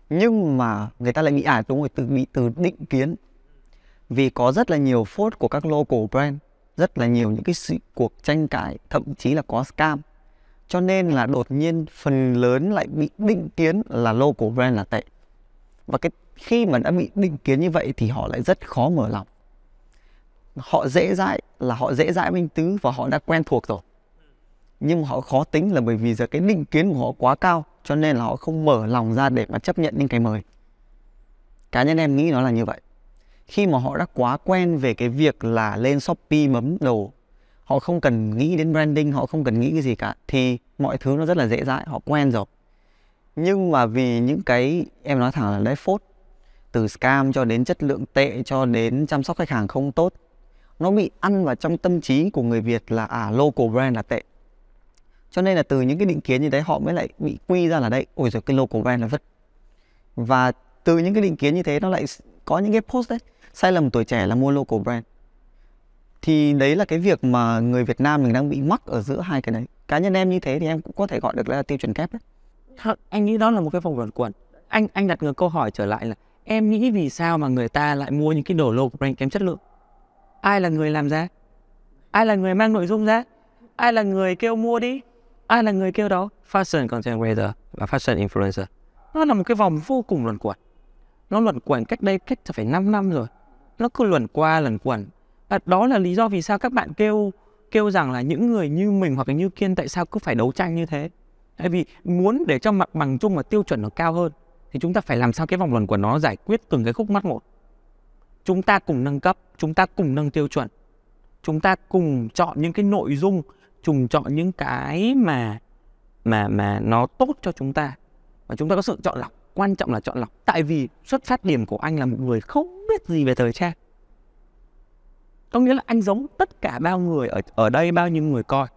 nhưng mà người ta lại bị ả đúng rồi từ bị từ định kiến vì có rất là nhiều phốt của các local brand rất là nhiều những cái sự cuộc tranh cãi thậm chí là có scam cho nên là đột nhiên phần lớn lại bị định kiến là local brand là tệ và cái khi mà đã bị định kiến như vậy thì họ lại rất khó mở lòng họ dễ dãi là họ dễ dãi minh tứ và họ đã quen thuộc rồi nhưng họ khó tính là bởi vì giờ cái định kiến của họ quá cao cho nên là họ không mở lòng ra để mà chấp nhận những cái mới cá nhân em nghĩ nó là như vậy khi mà họ đã quá quen về cái việc là lên shopee bấm đồ họ không cần nghĩ đến branding họ không cần nghĩ cái gì cả thì mọi thứ nó rất là dễ dãi họ quen rồi nhưng mà vì những cái em nói thẳng là đấy phốt từ scam cho đến chất lượng tệ cho đến chăm sóc khách hàng không tốt nó bị ăn vào trong tâm trí của người Việt là à local brand là tệ cho nên là từ những cái định kiến như đấy họ mới lại bị quy ra là đây ôi rồi cái local brand là vứt và từ những cái định kiến như thế nó lại có những cái post đấy sai lầm tuổi trẻ là mua local brand thì đấy là cái việc mà người Việt Nam mình đang bị mắc ở giữa hai cái đấy cá nhân em như thế thì em cũng có thể gọi được là tiêu chuẩn kép đấy anh nghĩ đó là một cái vòng luẩn quẩn anh anh đặt ngược câu hỏi trở lại là em nghĩ vì sao mà người ta lại mua những cái đồ low brand kém chất lượng ai là người làm ra ai là người mang nội dung ra ai là người kêu mua đi ai là người kêu đó fashion content creator và fashion influencer nó là một cái vòng vô cùng luẩn quẩn nó luẩn quẩn cách đây cách phải 5 năm rồi nó cứ luẩn qua luẩn quẩn và đó là lý do vì sao các bạn kêu kêu rằng là những người như mình hoặc là như kiên tại sao cứ phải đấu tranh như thế tại vì muốn để cho mặt bằng chung và tiêu chuẩn nó cao hơn thì chúng ta phải làm sao cái vòng luẩn của nó giải quyết từng cái khúc mắt một chúng ta cùng nâng cấp chúng ta cùng nâng tiêu chuẩn chúng ta cùng chọn những cái nội dung cùng chọn những cái mà mà mà nó tốt cho chúng ta và chúng ta có sự chọn lọc quan trọng là chọn lọc tại vì xuất phát điểm của anh là một người không biết gì về thời trang có nghĩa là anh giống tất cả bao người ở ở đây bao nhiêu người coi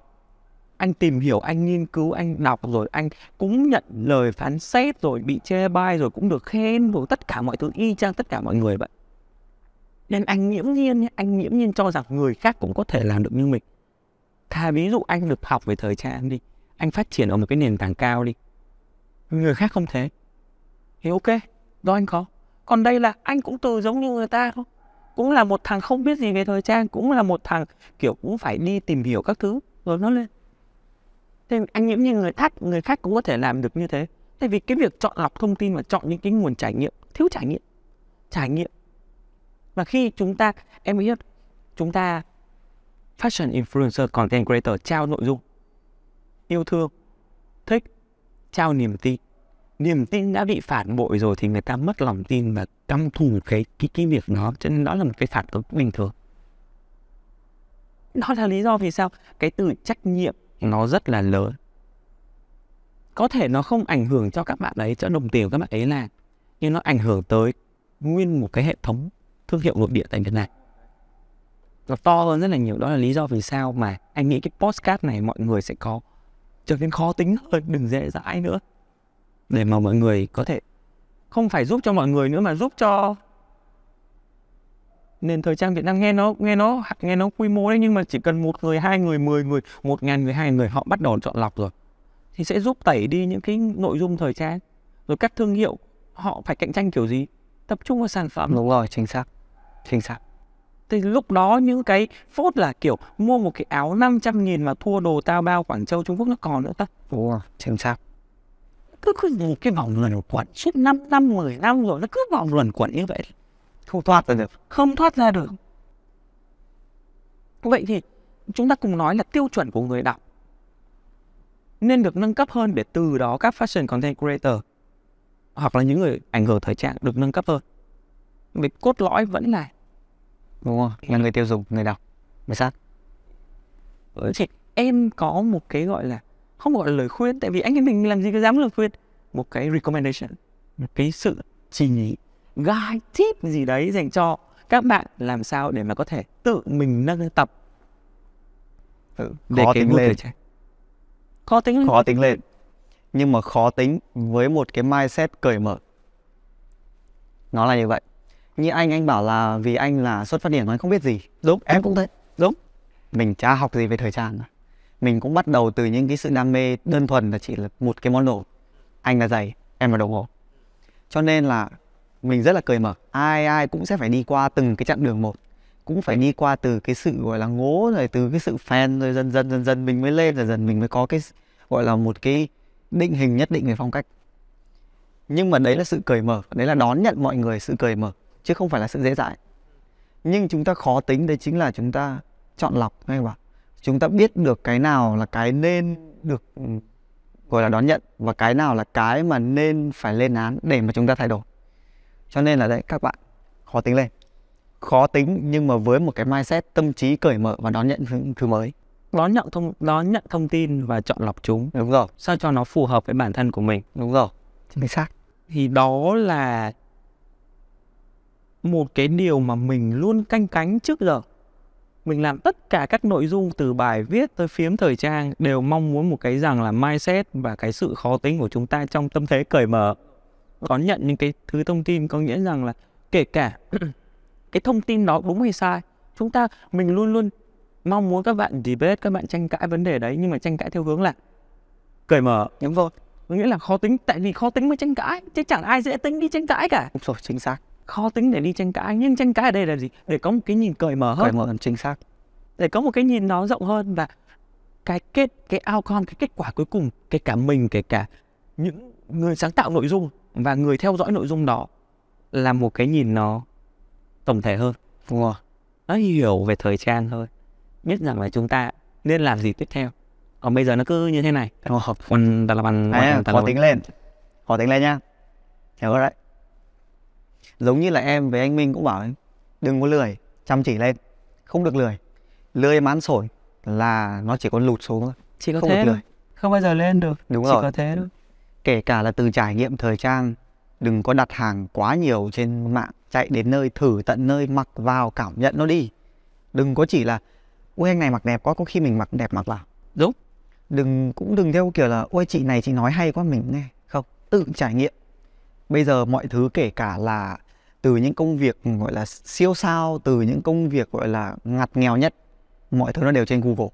anh tìm hiểu anh nghiên cứu anh đọc rồi anh cũng nhận lời phán xét rồi bị chê bai rồi cũng được khen rồi tất cả mọi thứ y chang tất cả mọi người vậy nên anh nghiễm nhiên anh nghiễm nhiên cho rằng người khác cũng có thể làm được như mình thà ví dụ anh được học về thời trang đi anh phát triển ở một cái nền tảng cao đi người khác không thế thì ok do anh có còn đây là anh cũng từ giống như người ta thôi cũng là một thằng không biết gì về thời trang cũng là một thằng kiểu cũng phải đi tìm hiểu các thứ rồi nó lên Thế anh nghĩ như người khách, người khác cũng có thể làm được như thế. Tại vì cái việc chọn lọc thông tin và chọn những cái nguồn trải nghiệm, thiếu trải nghiệm, trải nghiệm. Và khi chúng ta, em biết chúng ta fashion influencer, content creator trao nội dung, yêu thương, thích, trao niềm tin. Niềm tin đã bị phản bội rồi thì người ta mất lòng tin và căm thù cái, cái, cái việc đó. Cho nên đó là một cái phản ứng bình thường. Đó là lý do vì sao cái từ trách nhiệm nó rất là lớn có thể nó không ảnh hưởng cho các bạn ấy cho đồng tiền các bạn ấy là nhưng nó ảnh hưởng tới nguyên một cái hệ thống thương hiệu nội địa tại Việt Nam nó to hơn rất là nhiều đó là lý do vì sao mà anh nghĩ cái postcard này mọi người sẽ có trở nên khó tính hơn đừng dễ dãi nữa để mà mọi người có thể không phải giúp cho mọi người nữa mà giúp cho nền thời trang Việt Nam nghe nó nghe nó nghe nó quy mô đấy nhưng mà chỉ cần một người hai người mười người một ngàn người hai người họ bắt đầu chọn lọc rồi thì sẽ giúp tẩy đi những cái nội dung thời trang rồi các thương hiệu họ phải cạnh tranh kiểu gì tập trung vào sản phẩm đúng rồi chính xác chính xác thì lúc đó những cái phốt là kiểu mua một cái áo 500 nghìn mà thua đồ tao bao Quảng Châu Trung Quốc nó còn nữa ta đúng rồi chính xác cứ cứ một cái vòng luẩn quẩn suốt 5 năm 10 năm rồi nó cứ vòng luẩn quẩn như vậy không thoát ra được không thoát ra được vậy thì chúng ta cùng nói là tiêu chuẩn của người đọc nên được nâng cấp hơn để từ đó các fashion content creator hoặc là những người ảnh hưởng thời trang được nâng cấp hơn vì cốt lõi vẫn là đúng không là người tiêu dùng người đọc mới sát thì em có một cái gọi là không gọi là lời khuyên tại vì anh em mình làm gì có dám lời khuyên một cái recommendation một cái sự chỉ guide tip gì đấy dành cho các bạn làm sao để mà có thể tự mình nâng tập ừ, để khó tính lên khó tính lên. khó tính lên nhưng mà khó tính với một cái mindset cởi mở nó là như vậy như anh anh bảo là vì anh là xuất phát điểm anh không biết gì đúng em cũng thế đúng mình chả học gì về thời trang cả. mình cũng bắt đầu từ những cái sự đam mê đơn thuần là chỉ là một cái món đồ anh là giày em là đồng hồ cho nên là mình rất là cởi mở ai ai cũng sẽ phải đi qua từng cái chặng đường một cũng phải đi qua từ cái sự gọi là ngố rồi từ cái sự fan rồi dần dần dần dần mình mới lên rồi dần mình mới có cái gọi là một cái định hình nhất định về phong cách nhưng mà đấy là sự cởi mở đấy là đón nhận mọi người sự cởi mở chứ không phải là sự dễ dãi nhưng chúng ta khó tính đấy chính là chúng ta chọn lọc hay bảo chúng ta biết được cái nào là cái nên được ừ, gọi là đón nhận và cái nào là cái mà nên phải lên án để mà chúng ta thay đổi cho nên là đấy các bạn khó tính lên khó tính nhưng mà với một cái mindset tâm trí cởi mở và đón nhận những thứ mới đón nhận thông đón nhận thông tin và chọn lọc chúng đúng rồi sao cho nó phù hợp với bản thân của mình đúng rồi chính xác thì đó là một cái điều mà mình luôn canh cánh trước giờ mình làm tất cả các nội dung từ bài viết tới phiếm thời trang đều mong muốn một cái rằng là mindset và cái sự khó tính của chúng ta trong tâm thế cởi mở đón nhận những cái thứ thông tin có nghĩa rằng là kể cả cái thông tin đó đúng hay sai chúng ta mình luôn luôn mong muốn các bạn debate các bạn tranh cãi vấn đề đấy nhưng mà tranh cãi theo hướng là cởi mở đúng rồi có nghĩa là khó tính tại vì khó tính mới tranh cãi chứ chẳng ai dễ tính đi tranh cãi cả đúng rồi chính xác khó tính để đi tranh cãi nhưng tranh cãi ở đây là gì để có một cái nhìn cởi mở hơn cởi mở hơn chính xác để có một cái nhìn nó rộng hơn và cái kết cái outcome cái kết quả cuối cùng kể cả mình kể cả những người sáng tạo nội dung và người theo dõi nội dung đó là một cái nhìn nó tổng thể hơn đúng nó hiểu về thời trang hơn biết rằng là chúng ta nên làm gì tiếp theo còn bây giờ nó cứ như thế này đúng Còn ta là bằng khó tính lên khó tính lên nhá hiểu rồi đấy giống như là em với anh Minh cũng bảo em đừng có lười chăm chỉ lên không được lười lười mán sổi là nó chỉ có lụt xuống thôi chỉ có không thế được lười. không bao giờ lên được đúng chỉ rồi. có thế thôi kể cả là từ trải nghiệm thời trang đừng có đặt hàng quá nhiều trên mạng chạy đến nơi thử tận nơi mặc vào cảm nhận nó đi đừng có chỉ là ui anh này mặc đẹp quá có khi mình mặc đẹp mặc vào đúng đừng cũng đừng theo kiểu là ôi chị này chị nói hay quá mình nghe không tự trải nghiệm bây giờ mọi thứ kể cả là từ những công việc gọi là siêu sao từ những công việc gọi là ngặt nghèo nhất mọi thứ nó đều trên google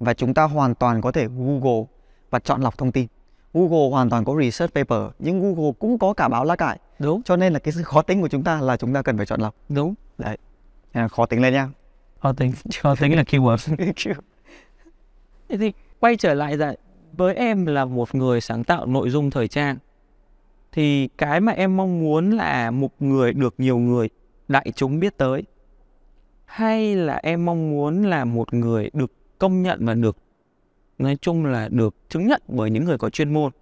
và chúng ta hoàn toàn có thể google và chọn lọc thông tin Google hoàn toàn có research paper nhưng Google cũng có cả báo lá cải đúng cho nên là cái sự khó tính của chúng ta là chúng ta cần phải chọn lọc đúng đấy à, khó tính lên nha khó tính khó tính là keyword thì quay trở lại là với em là một người sáng tạo nội dung thời trang thì cái mà em mong muốn là một người được nhiều người đại chúng biết tới hay là em mong muốn là một người được công nhận và được nói chung là được chứng nhận bởi những người có chuyên môn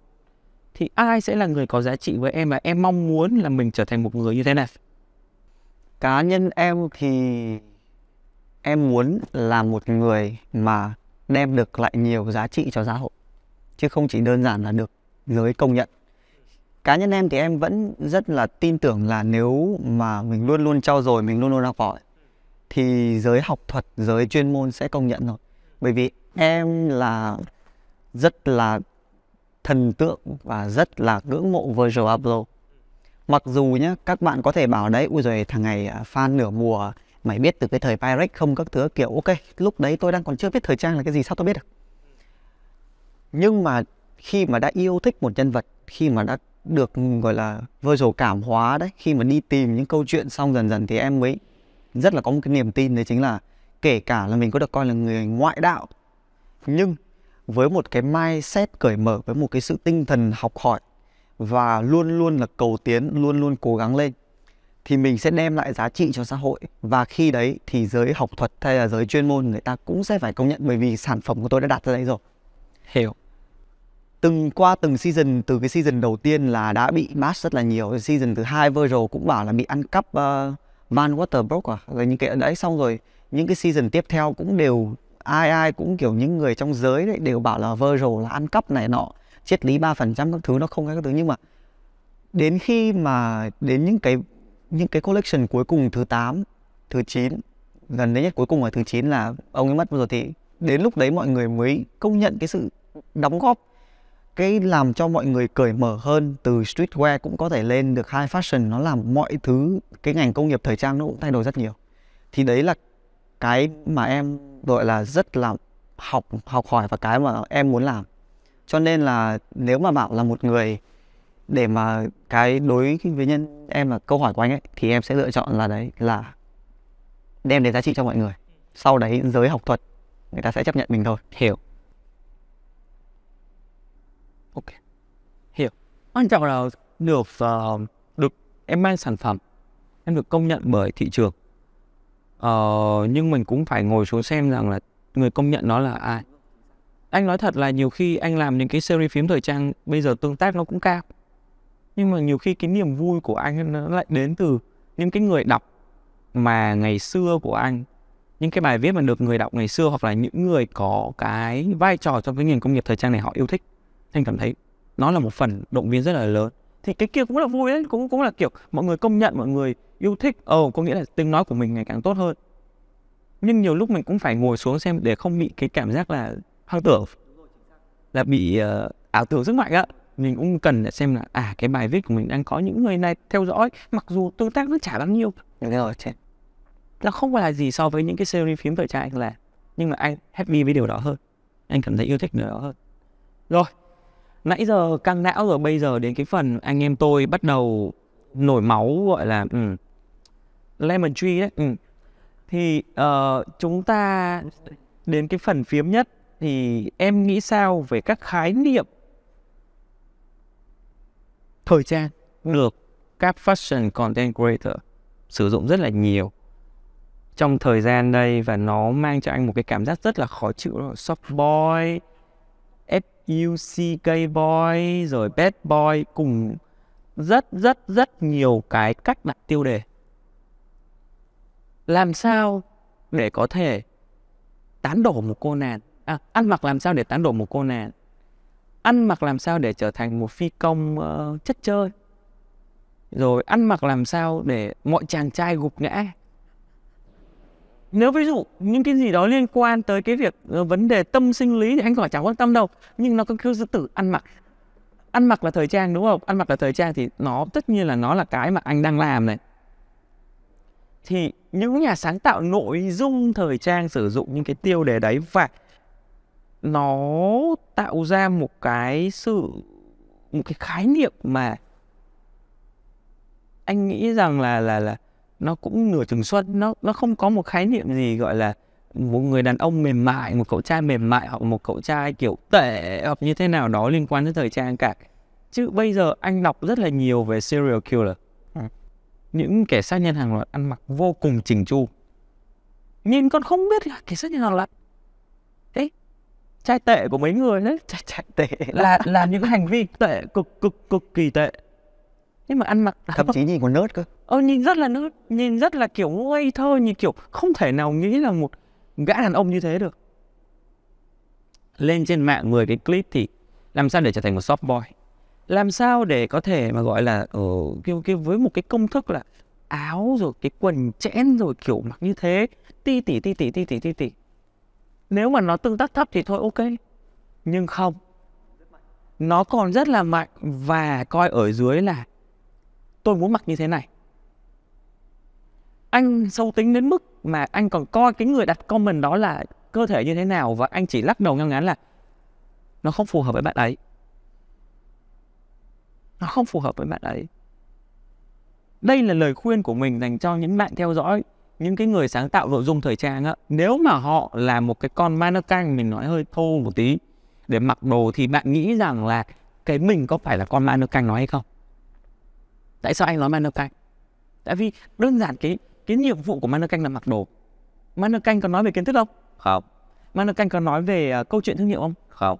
thì ai sẽ là người có giá trị với em và em mong muốn là mình trở thành một người như thế này cá nhân em thì em muốn là một người mà đem được lại nhiều giá trị cho xã hội chứ không chỉ đơn giản là được giới công nhận cá nhân em thì em vẫn rất là tin tưởng là nếu mà mình luôn luôn trau dồi mình luôn luôn học hỏi thì giới học thuật giới chuyên môn sẽ công nhận rồi bởi vì em là rất là thần tượng và rất là ngưỡng mộ Virgil Abloh. Mặc dù nhé, các bạn có thể bảo đấy, ui rồi thằng này à, fan nửa mùa, mày biết từ cái thời Pyrex không các thứ kiểu ok, lúc đấy tôi đang còn chưa biết thời trang là cái gì sao tôi biết được. Nhưng mà khi mà đã yêu thích một nhân vật, khi mà đã được gọi là Virgil cảm hóa đấy, khi mà đi tìm những câu chuyện xong dần dần thì em mới rất là có một cái niềm tin đấy chính là kể cả là mình có được coi là người ngoại đạo nhưng với một cái mindset cởi mở với một cái sự tinh thần học hỏi và luôn luôn là cầu tiến luôn luôn cố gắng lên thì mình sẽ đem lại giá trị cho xã hội và khi đấy thì giới học thuật hay là giới chuyên môn người ta cũng sẽ phải công nhận bởi vì sản phẩm của tôi đã đạt ra đây rồi hiểu từng qua từng season từ cái season đầu tiên là đã bị bash rất là nhiều season thứ hai virtual cũng bảo là bị ăn cắp uh, ờ, Van Waterbrook à rồi những cái đấy xong rồi những cái season tiếp theo cũng đều ai ai cũng kiểu những người trong giới đấy đều bảo là viral là ăn cắp này nọ triết lý ba phần trăm các thứ nó không các thứ nhưng mà đến khi mà đến những cái những cái collection cuối cùng thứ 8, thứ 9 gần đấy nhất cuối cùng ở thứ 9 là ông ấy mất rồi thì đến lúc đấy mọi người mới công nhận cái sự đóng góp cái làm cho mọi người cởi mở hơn từ streetwear cũng có thể lên được high fashion nó làm mọi thứ cái ngành công nghiệp thời trang nó cũng thay đổi rất nhiều thì đấy là cái mà em gọi là rất là học học hỏi và cái mà em muốn làm cho nên là nếu mà bảo là một người để mà cái đối với nhân em là câu hỏi của anh ấy thì em sẽ lựa chọn là đấy là đem đến giá trị cho mọi người sau đấy giới học thuật người ta sẽ chấp nhận mình thôi hiểu ok hiểu quan trọng là được uh, ờ, được em mang sản phẩm em được công nhận bởi thị trường ờ, nhưng mình cũng phải ngồi xuống xem rằng là người công nhận nó là ai anh nói thật là nhiều khi anh làm những cái series phím thời trang bây giờ tương tác nó cũng cao nhưng mà nhiều khi cái niềm vui của anh nó lại đến từ những cái người đọc mà ngày xưa của anh những cái bài viết mà được người đọc ngày xưa hoặc là những người có cái vai trò trong cái ngành công nghiệp thời trang này họ yêu thích anh cảm thấy nó là một phần động viên rất là lớn thì cái kia cũng là vui đấy cũng cũng là kiểu mọi người công nhận mọi người yêu thích ồ oh, có nghĩa là tiếng nói của mình ngày càng tốt hơn nhưng nhiều lúc mình cũng phải ngồi xuống xem để không bị cái cảm giác là hoang tưởng là bị uh, ảo tưởng rất mạnh á mình cũng cần để xem là à cái bài viết của mình đang có những người này theo dõi mặc dù tương tác nó chả bao nhiêu nhưng rồi chết nó không phải là gì so với những cái series phím thời trang anh là nhưng mà anh happy với điều đó hơn anh cảm thấy yêu thích điều đó hơn rồi nãy giờ căng não rồi bây giờ đến cái phần anh em tôi bắt đầu nổi máu gọi là ừ, lemon tree đấy ừ. thì uh, chúng ta đến cái phần phiếm nhất thì em nghĩ sao về các khái niệm thời trang được các fashion content creator sử dụng rất là nhiều trong thời gian đây và nó mang cho anh một cái cảm giác rất là khó chịu soft boy UCK Boy rồi Bad Boy cùng rất rất rất nhiều cái cách đặt tiêu đề. Làm sao để có thể tán đổ một cô nàng à, ăn mặc làm sao để tán đổ một cô nàng ăn mặc làm sao để trở thành một phi công uh, chất chơi rồi ăn mặc làm sao để mọi chàng trai gục ngã nếu ví dụ những cái gì đó liên quan tới cái việc uh, vấn đề tâm sinh lý thì anh còn chẳng quan tâm đâu nhưng nó có cứ giữ tử ăn mặc ăn mặc là thời trang đúng không ăn mặc là thời trang thì nó tất nhiên là nó là cái mà anh đang làm này thì những nhà sáng tạo nội dung thời trang sử dụng những cái tiêu đề đấy và nó tạo ra một cái sự một cái khái niệm mà anh nghĩ rằng là là là nó cũng nửa chừng xuân nó nó không có một khái niệm gì gọi là một người đàn ông mềm mại một cậu trai mềm mại hoặc một cậu trai kiểu tệ hoặc như thế nào đó liên quan đến thời trang cả chứ bây giờ anh đọc rất là nhiều về serial killer ừ. những kẻ sát nhân hàng loạt ăn mặc vô cùng chỉnh chu nhìn con không biết là kẻ sát nhân hàng loạt ấy trai tệ của mấy người đấy trai, trai tệ là làm là những hành vi tệ cực cực cực kỳ tệ thế mà ăn mặc thậm chí nhìn còn nớt cơ ờ nhìn rất là nớt nhìn rất là kiểu ngây thơ như kiểu không thể nào nghĩ là một gã đàn ông như thế được lên trên mạng 10 cái clip thì làm sao để trở thành một soft boy làm sao để có thể mà gọi là ở ờ, kêu cái với một cái công thức là áo rồi cái quần chẽn rồi kiểu mặc như thế ti tỉ ti tỉ ti tỉ ti tỉ nếu mà nó tương tác thấp thì thôi ok nhưng không nó còn rất là mạnh và coi ở dưới là tôi muốn mặc như thế này anh sâu tính đến mức mà anh còn coi cái người đặt comment đó là cơ thể như thế nào và anh chỉ lắc đầu ngang ngắn là nó không phù hợp với bạn ấy nó không phù hợp với bạn ấy đây là lời khuyên của mình dành cho những bạn theo dõi những cái người sáng tạo nội dung thời trang á nếu mà họ là một cái con mannequin mình nói hơi thô một tí để mặc đồ thì bạn nghĩ rằng là cái mình có phải là con mannequin nói hay không tại sao anh nói mannequin tại vì đơn giản cái cái nhiệm vụ của mannequin là mặc đồ mannequin có nói về kiến thức không không mannequin có nói về uh, câu chuyện thương hiệu không không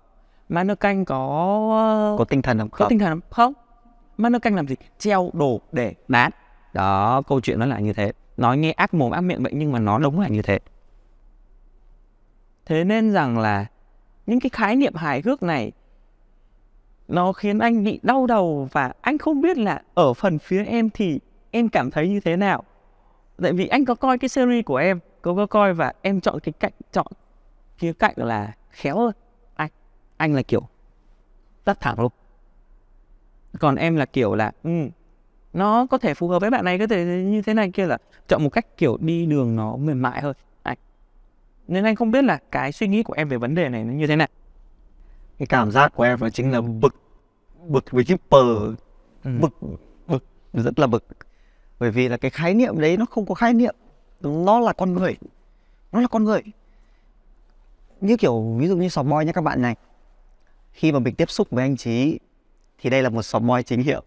mannequin có uh, có tinh thần không có tinh thần không không mannequin làm gì treo đồ để bán đó câu chuyện nó lại như thế nói nghe ác mồm ác miệng vậy nhưng mà nó đúng là như thế thế nên rằng là những cái khái niệm hài hước này nó khiến anh bị đau đầu và anh không biết là ở phần phía em thì em cảm thấy như thế nào tại vì anh có coi cái series của em có có coi và em chọn cái cạnh chọn khía cạnh là khéo hơn anh anh là kiểu tắt thẳng luôn còn em là kiểu là ừ, nó có thể phù hợp với bạn này có thể như thế này kia là chọn một cách kiểu đi đường nó mềm mại hơn anh nên anh không biết là cái suy nghĩ của em về vấn đề này nó như thế nào cái cảm giác của em đó chính là bực bực với chữ pờ ừ. bực bực rất là bực bởi vì là cái khái niệm đấy nó không có khái niệm nó là con người nó là con người như kiểu ví dụ như sò boy nha các bạn này khi mà mình tiếp xúc với anh trí thì đây là một sò boy chính hiệu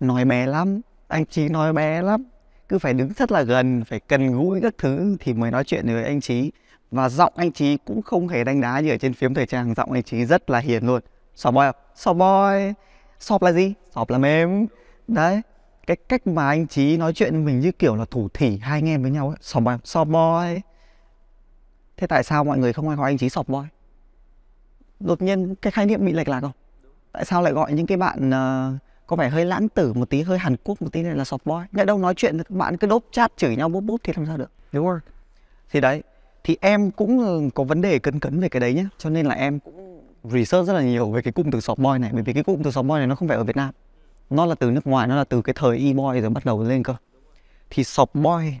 nói bé lắm anh trí nói bé lắm cứ phải đứng rất là gần phải cần gũi các thứ thì mới nói chuyện với anh trí và giọng anh chí cũng không hề đánh đá như ở trên phím thời trang Giọng anh chí rất là hiền luôn Soft boy Soft boy Soft là gì? Soft là mềm Đấy Cái cách mà anh chí nói chuyện mình như kiểu là thủ thỉ hai anh em với nhau ấy Soft boy Soft boy Thế tại sao mọi người không ai gọi anh chí soft boy? Đột nhiên cái khái niệm bị lệch lạc không? Tại sao lại gọi những cái bạn uh, có vẻ hơi lãng tử một tí hơi Hàn Quốc một tí này là soft boy nhỡ đâu nói chuyện các bạn cứ đốp chat chửi nhau bút bút thì làm sao được đúng không thì đấy thì em cũng ờ, có vấn đề cấn cấn về cái đấy nhé cho nên là em cũng research rất là nhiều về cái cụm từ soft boy này bởi vì cái cụm từ soft boy này nó không phải ở Việt Nam nó là từ nước ngoài nó là từ cái thời e boy rồi bắt đầu lên cơ thì soft boy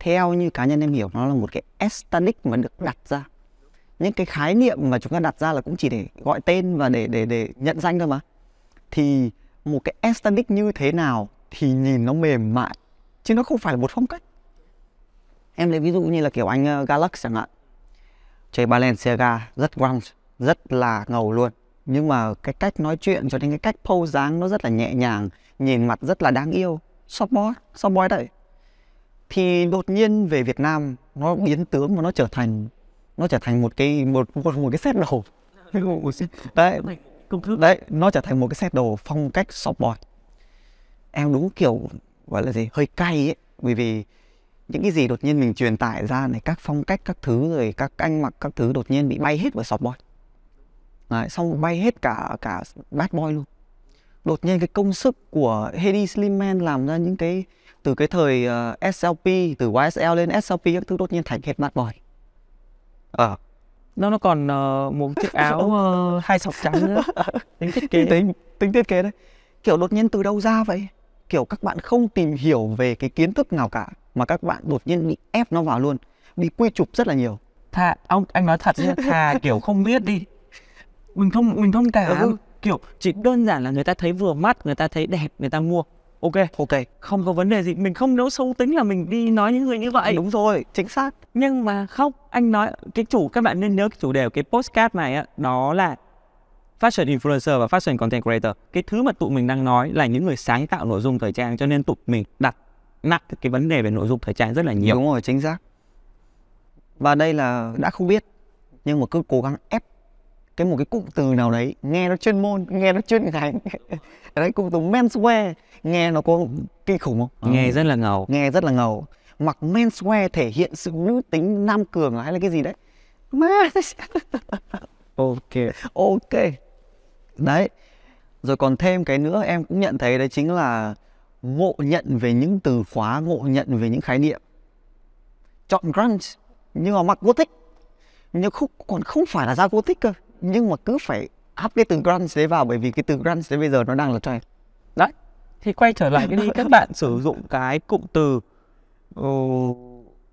theo như cá nhân em hiểu nó là một cái aesthetic mà được đặt ra những cái khái niệm mà chúng ta đặt ra là cũng chỉ để gọi tên và để để để nhận danh thôi mà thì một cái aesthetic như thế nào thì nhìn nó mềm mại chứ nó không phải là một phong cách em lấy ví dụ như là kiểu anh ờ, Galax chẳng hạn chơi Balenciaga rất grunge rất là ngầu luôn nhưng mà cái cách nói chuyện cho đến cái cách pose dáng nó rất là nhẹ nhàng nhìn mặt rất là đáng yêu soft boy soft boy đấy thì đột nhiên về Việt Nam nó biến tướng và nó trở thành nó trở thành một cái một một, một cái set đồ đấy công thức đấy nó trở thành một cái set đồ phong cách soft boy em đúng kiểu gọi là gì hơi cay ấy bởi vì những cái gì đột nhiên mình truyền tải ra này các phong cách các thứ rồi các anh mặc các thứ đột nhiên bị bay hết vào soft boy Đấy, xong bay hết cả cả bad boy luôn đột nhiên cái công sức của Hedy Slimman làm ra những cái từ cái thời uh, ờ, SLP từ YSL lên SLP các thứ đột nhiên thành hết bad boy ờ à. nó nó còn uh, một chiếc áo uh, hai sọc trắng nữa tính thiết kế tính tính thiết kế đấy kiểu đột nhiên từ đâu ra vậy kiểu các bạn không tìm hiểu về cái kiến thức nào cả mà các bạn đột nhiên bị ép nó vào luôn bị quy chụp rất là nhiều thà ông anh nói thật nha thà kiểu không biết đi mình không mình không cả ừ. ừ. kiểu chỉ đơn giản là người ta thấy vừa mắt người ta thấy đẹp người ta mua ok ok không có vấn đề gì mình không nấu sâu tính là mình đi nói những người như vậy đúng rồi chính xác nhưng mà không anh nói cái chủ các bạn nên nhớ cái chủ đề của cái postcard này á đó là fashion influencer và fashion content creator cái thứ mà tụi mình đang nói là những người sáng tạo nội dung thời trang cho nên tụi mình đặt nặng cái vấn đề về nội dung thời trang rất là nhiều đúng rồi chính xác và đây là đã không biết nhưng mà cứ cố gắng ép cái một cái cụm từ nào đấy nghe nó chuyên môn nghe nó chuyên ngành đấy cụm từ menswear nghe nó có kinh khủng không ừ. nghe rất là ngầu nghe rất là ngầu mặc menswear thể hiện sự nữ tính nam cường hay là cái gì đấy ok ok đấy rồi còn thêm cái nữa em cũng nhận thấy đấy chính là ngộ nhận về những từ khóa ngộ nhận về những khái niệm chọn grunge nhưng mà mặc gothic nhưng không, còn không phải là ra gothic cơ nhưng mà cứ phải áp cái từ grunge đấy vào bởi vì cái từ grunge đấy bây giờ nó đang là trend đấy thì quay trở lại cái đi các bạn sử dụng cái cụm từ oh,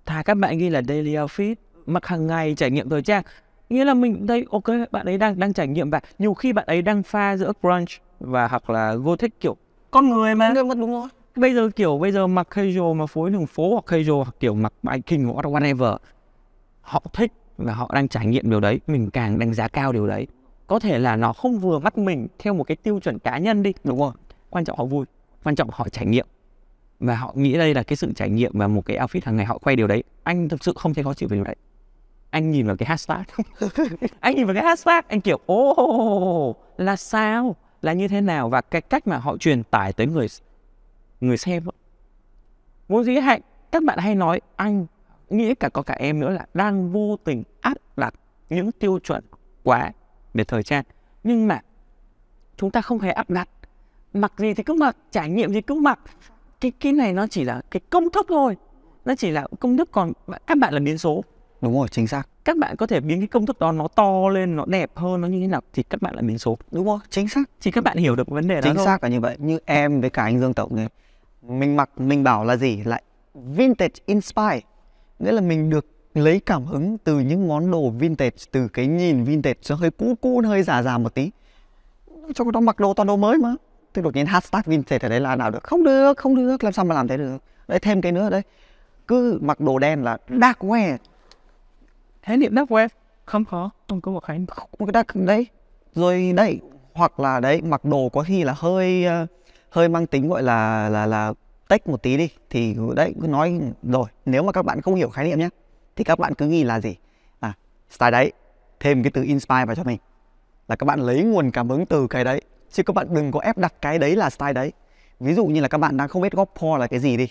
thà các bạn ghi là daily outfit mặc hàng ngày trải nghiệm thời trang nghĩa là mình đây ok bạn ấy đang đang trải nghiệm và nhiều khi bạn ấy đang pha giữa brunch và hoặc là gothic kiểu con người mà đúng, đúng rồi bây giờ kiểu bây giờ mặc casual mà phối đường phố hoặc casual hoặc kiểu mặc biking hoặc whatever họ thích và họ đang trải nghiệm điều đấy mình càng đánh giá cao điều đấy có thể là nó không vừa mắt mình theo một cái tiêu chuẩn cá nhân đi đúng không quan trọng họ vui quan trọng họ trải nghiệm và họ nghĩ đây là cái sự trải nghiệm và một cái outfit hàng ngày họ quay điều đấy anh thực sự không thấy khó chịu về điều đấy anh nhìn vào cái hashtag anh nhìn vào cái hashtag anh kiểu ô là sao là như thế nào và cái cách mà họ truyền tải tới người người xem vốn dĩ hạnh các bạn hay nói anh nghĩa cả có cả em nữa là đang vô tình áp đặt những tiêu chuẩn quá về thời trang nhưng mà chúng ta không hề áp đặt mặc gì thì cứ mặc trải nghiệm gì cứ mặc cái cái này nó chỉ là cái công thức thôi nó chỉ là công thức còn các bạn là biến số Đúng rồi, chính xác. Các bạn có thể biến cái công thức đó nó to lên, nó đẹp hơn, nó như thế nào thì các bạn lại biến số. Đúng rồi, chính xác. thì các bạn hiểu được vấn đề chính đó Chính xác là như vậy. Như em với cả anh Dương Tổng này, mình mặc mình bảo là gì lại vintage inspire, nghĩa là mình được lấy cảm hứng từ những món đồ vintage, từ cái nhìn vintage nó hơi cũ cũ, hơi già già một tí. Trong đó mặc đồ toàn đồ mới mà. Thì đột nhiên hashtag vintage ở đấy là nào được? Không được, không được, làm sao mà làm thế được? Đấy thêm cái nữa đấy. Cứ mặc đồ đen là dark wear khái niệm dark web không khó. không có một khái niệm không cái dark đấy rồi đấy hoặc là đấy mặc đồ có khi là hơi ờ, hơi mang tính gọi là là là tech một tí đi thì đấy cứ nói rồi nếu mà các bạn không hiểu khái niệm nhé thì các bạn cứ nghĩ là gì à style đấy thêm cái từ inspire vào cho mình là các bạn lấy nguồn cảm hứng từ cái đấy chứ các bạn đừng có ép đặt cái đấy là style đấy ví dụ như là các bạn đang không biết gosport là cái gì đi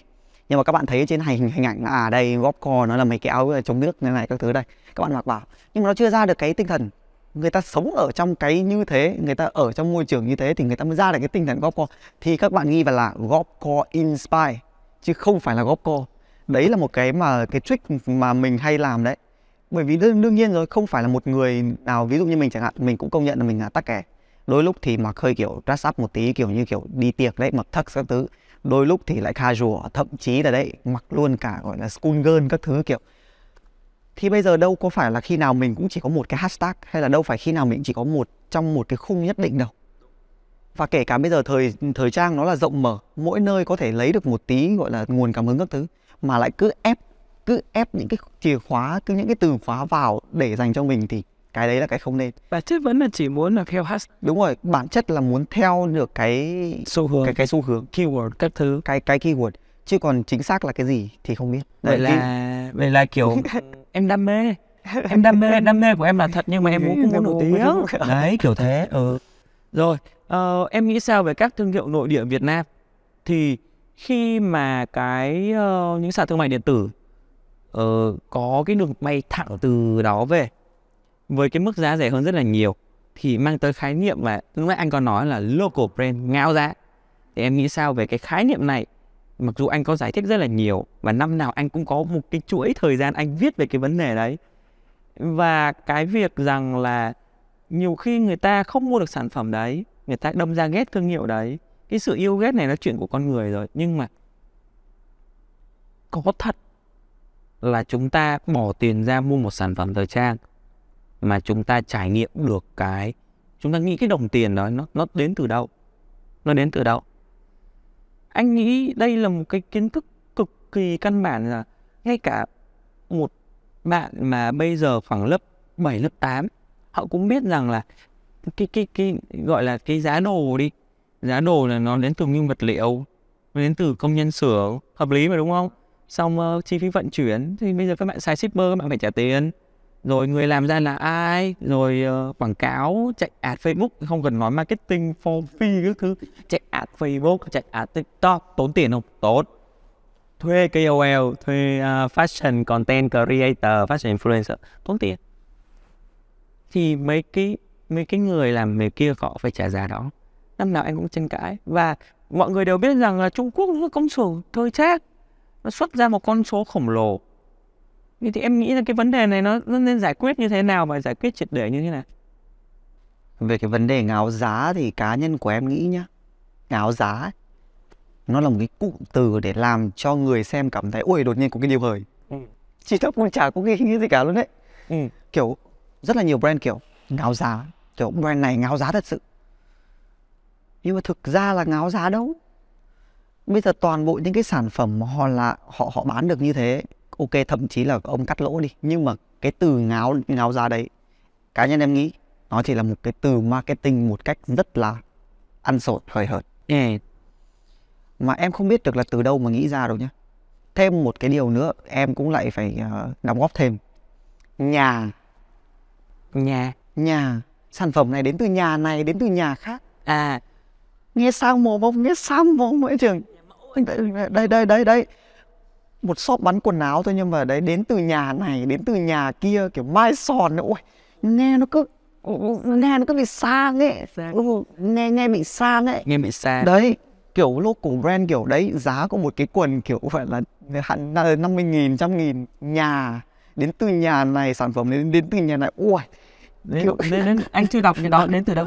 nhưng mà các bạn thấy trên hình hình ảnh à đây góp cò nó là mấy cái áo ờ, chống nước như này các thứ đây các bạn mặc vào nhưng mà nó chưa ra được cái tinh thần người ta sống ở trong cái như thế người ta ở trong môi trường như thế thì người ta mới ra được cái tinh thần góp co thì các bạn ghi vào là góp co inspire chứ không phải là góp co đấy là một cái mà cái trick mà mình hay làm đấy bởi vì đương, đương nhiên rồi không phải là một người nào ví dụ như mình chẳng hạn mình cũng công nhận là mình là tắc kè đôi lúc thì mặc hơi kiểu dress up một tí kiểu như kiểu đi tiệc đấy mặc thất các thứ đôi lúc thì lại casual thậm chí là đấy mặc luôn cả gọi là school girl các thứ kiểu thì bây giờ đâu có phải là khi nào mình cũng chỉ có một cái hashtag hay là đâu phải khi nào mình chỉ có một trong một cái khung nhất định đâu và kể cả bây giờ thời thời trang nó là rộng mở mỗi nơi có thể lấy được một tí gọi là nguồn cảm hứng các thứ mà lại cứ ép cứ ép những cái chìa khóa cứ những cái từ khóa vào để dành cho mình thì cái đấy là cái không nên bản chất vẫn là chỉ muốn là theo hashtag đúng rồi bản chất là muốn theo được cái xu hướng cái cái xu hướng keyword các thứ cái cái keyword chứ còn chính xác là cái gì thì không biết vậy là vậy là kiểu em đam mê em đam mê đam mê của em là thật nhưng mà em muốn cũng muốn nổi tiếng đấy kiểu thế ừ rồi uh, em nghĩ sao về các thương hiệu nội địa Việt Nam thì khi mà cái uh, những sàn thương mại điện tử uh, có cái đường bay thẳng từ đó về với cái mức giá rẻ hơn rất là nhiều thì mang tới khái niệm và lúc nãy anh có nói là local brand ngao giá thì em nghĩ sao về cái khái niệm này mặc dù anh có giải thích rất là nhiều và năm nào anh cũng có một cái chuỗi thời gian anh viết về cái vấn đề đấy và cái việc rằng là nhiều khi người ta không mua được sản phẩm đấy người ta đâm ra ghét thương hiệu đấy cái sự yêu ghét này nó chuyện của con người rồi nhưng mà có thật là chúng ta bỏ tiền ra mua một sản phẩm thời trang mà chúng ta trải nghiệm được cái chúng ta nghĩ cái đồng tiền đó nó nó đến từ đâu nó đến từ đâu anh nghĩ đây là một cái kiến thức cực kỳ căn bản là ngay cả một bạn mà bây giờ khoảng lớp 7, lớp 8 họ cũng biết rằng là cái cái cái gọi là cái giá đồ đi giá đồ là nó đến từ nguyên vật liệu nó đến từ công nhân xưởng hợp lý mà đúng không xong uh, chi phí vận chuyển thì bây giờ các bạn xài shipper các bạn phải trả tiền rồi người làm ra là ai rồi uh, quảng cáo chạy ad facebook không cần nói marketing for free các thứ chạy ad facebook chạy ad tiktok tốn tiền không tốt thuê KOL, thuê uh, fashion content creator, fashion influencer tốn tiền. Thì mấy cái mấy cái người làm nghề kia họ phải trả giá đó. Năm nào anh cũng tranh cãi và mọi người đều biết rằng là Trung Quốc là công xưởng thời trang nó xuất ra một con số khổng lồ Vậy thì em nghĩ là cái vấn đề này nó, nên giải quyết như thế nào và giải quyết triệt để như thế nào? Về cái vấn đề ngáo giá thì cá nhân của em nghĩ nhá, ngáo giá ấy, nó là một cái cụm từ để làm cho người xem cảm thấy ôi đột nhiên có cái điều hời. Ừ. Chỉ thấp cũng chả có cái nghĩ gì cả luôn đấy. Ừ. Kiểu rất là nhiều brand kiểu ngáo giá, kiểu brand này ngáo giá thật sự. Nhưng mà thực ra là ngáo giá đâu. Bây giờ toàn bộ những cái sản phẩm mà họ là họ họ bán được như thế ok thậm chí là ông cắt lỗ đi nhưng mà cái từ ngáo ngáo ra đấy cá nhân em nghĩ nó chỉ là một cái từ marketing một cách rất là ăn sột hời hợt yeah. Ừ. mà em không biết được là từ đâu mà nghĩ ra đâu nhá thêm một cái điều nữa em cũng lại phải uh, đóng góp thêm nhà nhà nhà sản phẩm này đến từ nhà này đến từ nhà khác à nghe sao mồm không nghe sao mồm mọi trường đây đây đây đây một shop bán quần áo thôi nhưng mà đấy đến từ nhà này đến từ nhà kia kiểu mai sòn nữa ôi nghe nó cứ nghe nó cứ bị sang ấy dạ. nghe nghe bị sang ấy nghe bị sang đấy kiểu local brand kiểu đấy giá của một cái quần kiểu phải là hạn à, năm mươi nghìn trăm nghìn nhà đến từ nhà này sản phẩm đến đến từ nhà này ui đến, kiểu... đến, đến anh chưa đọc cái đó đến từ đâu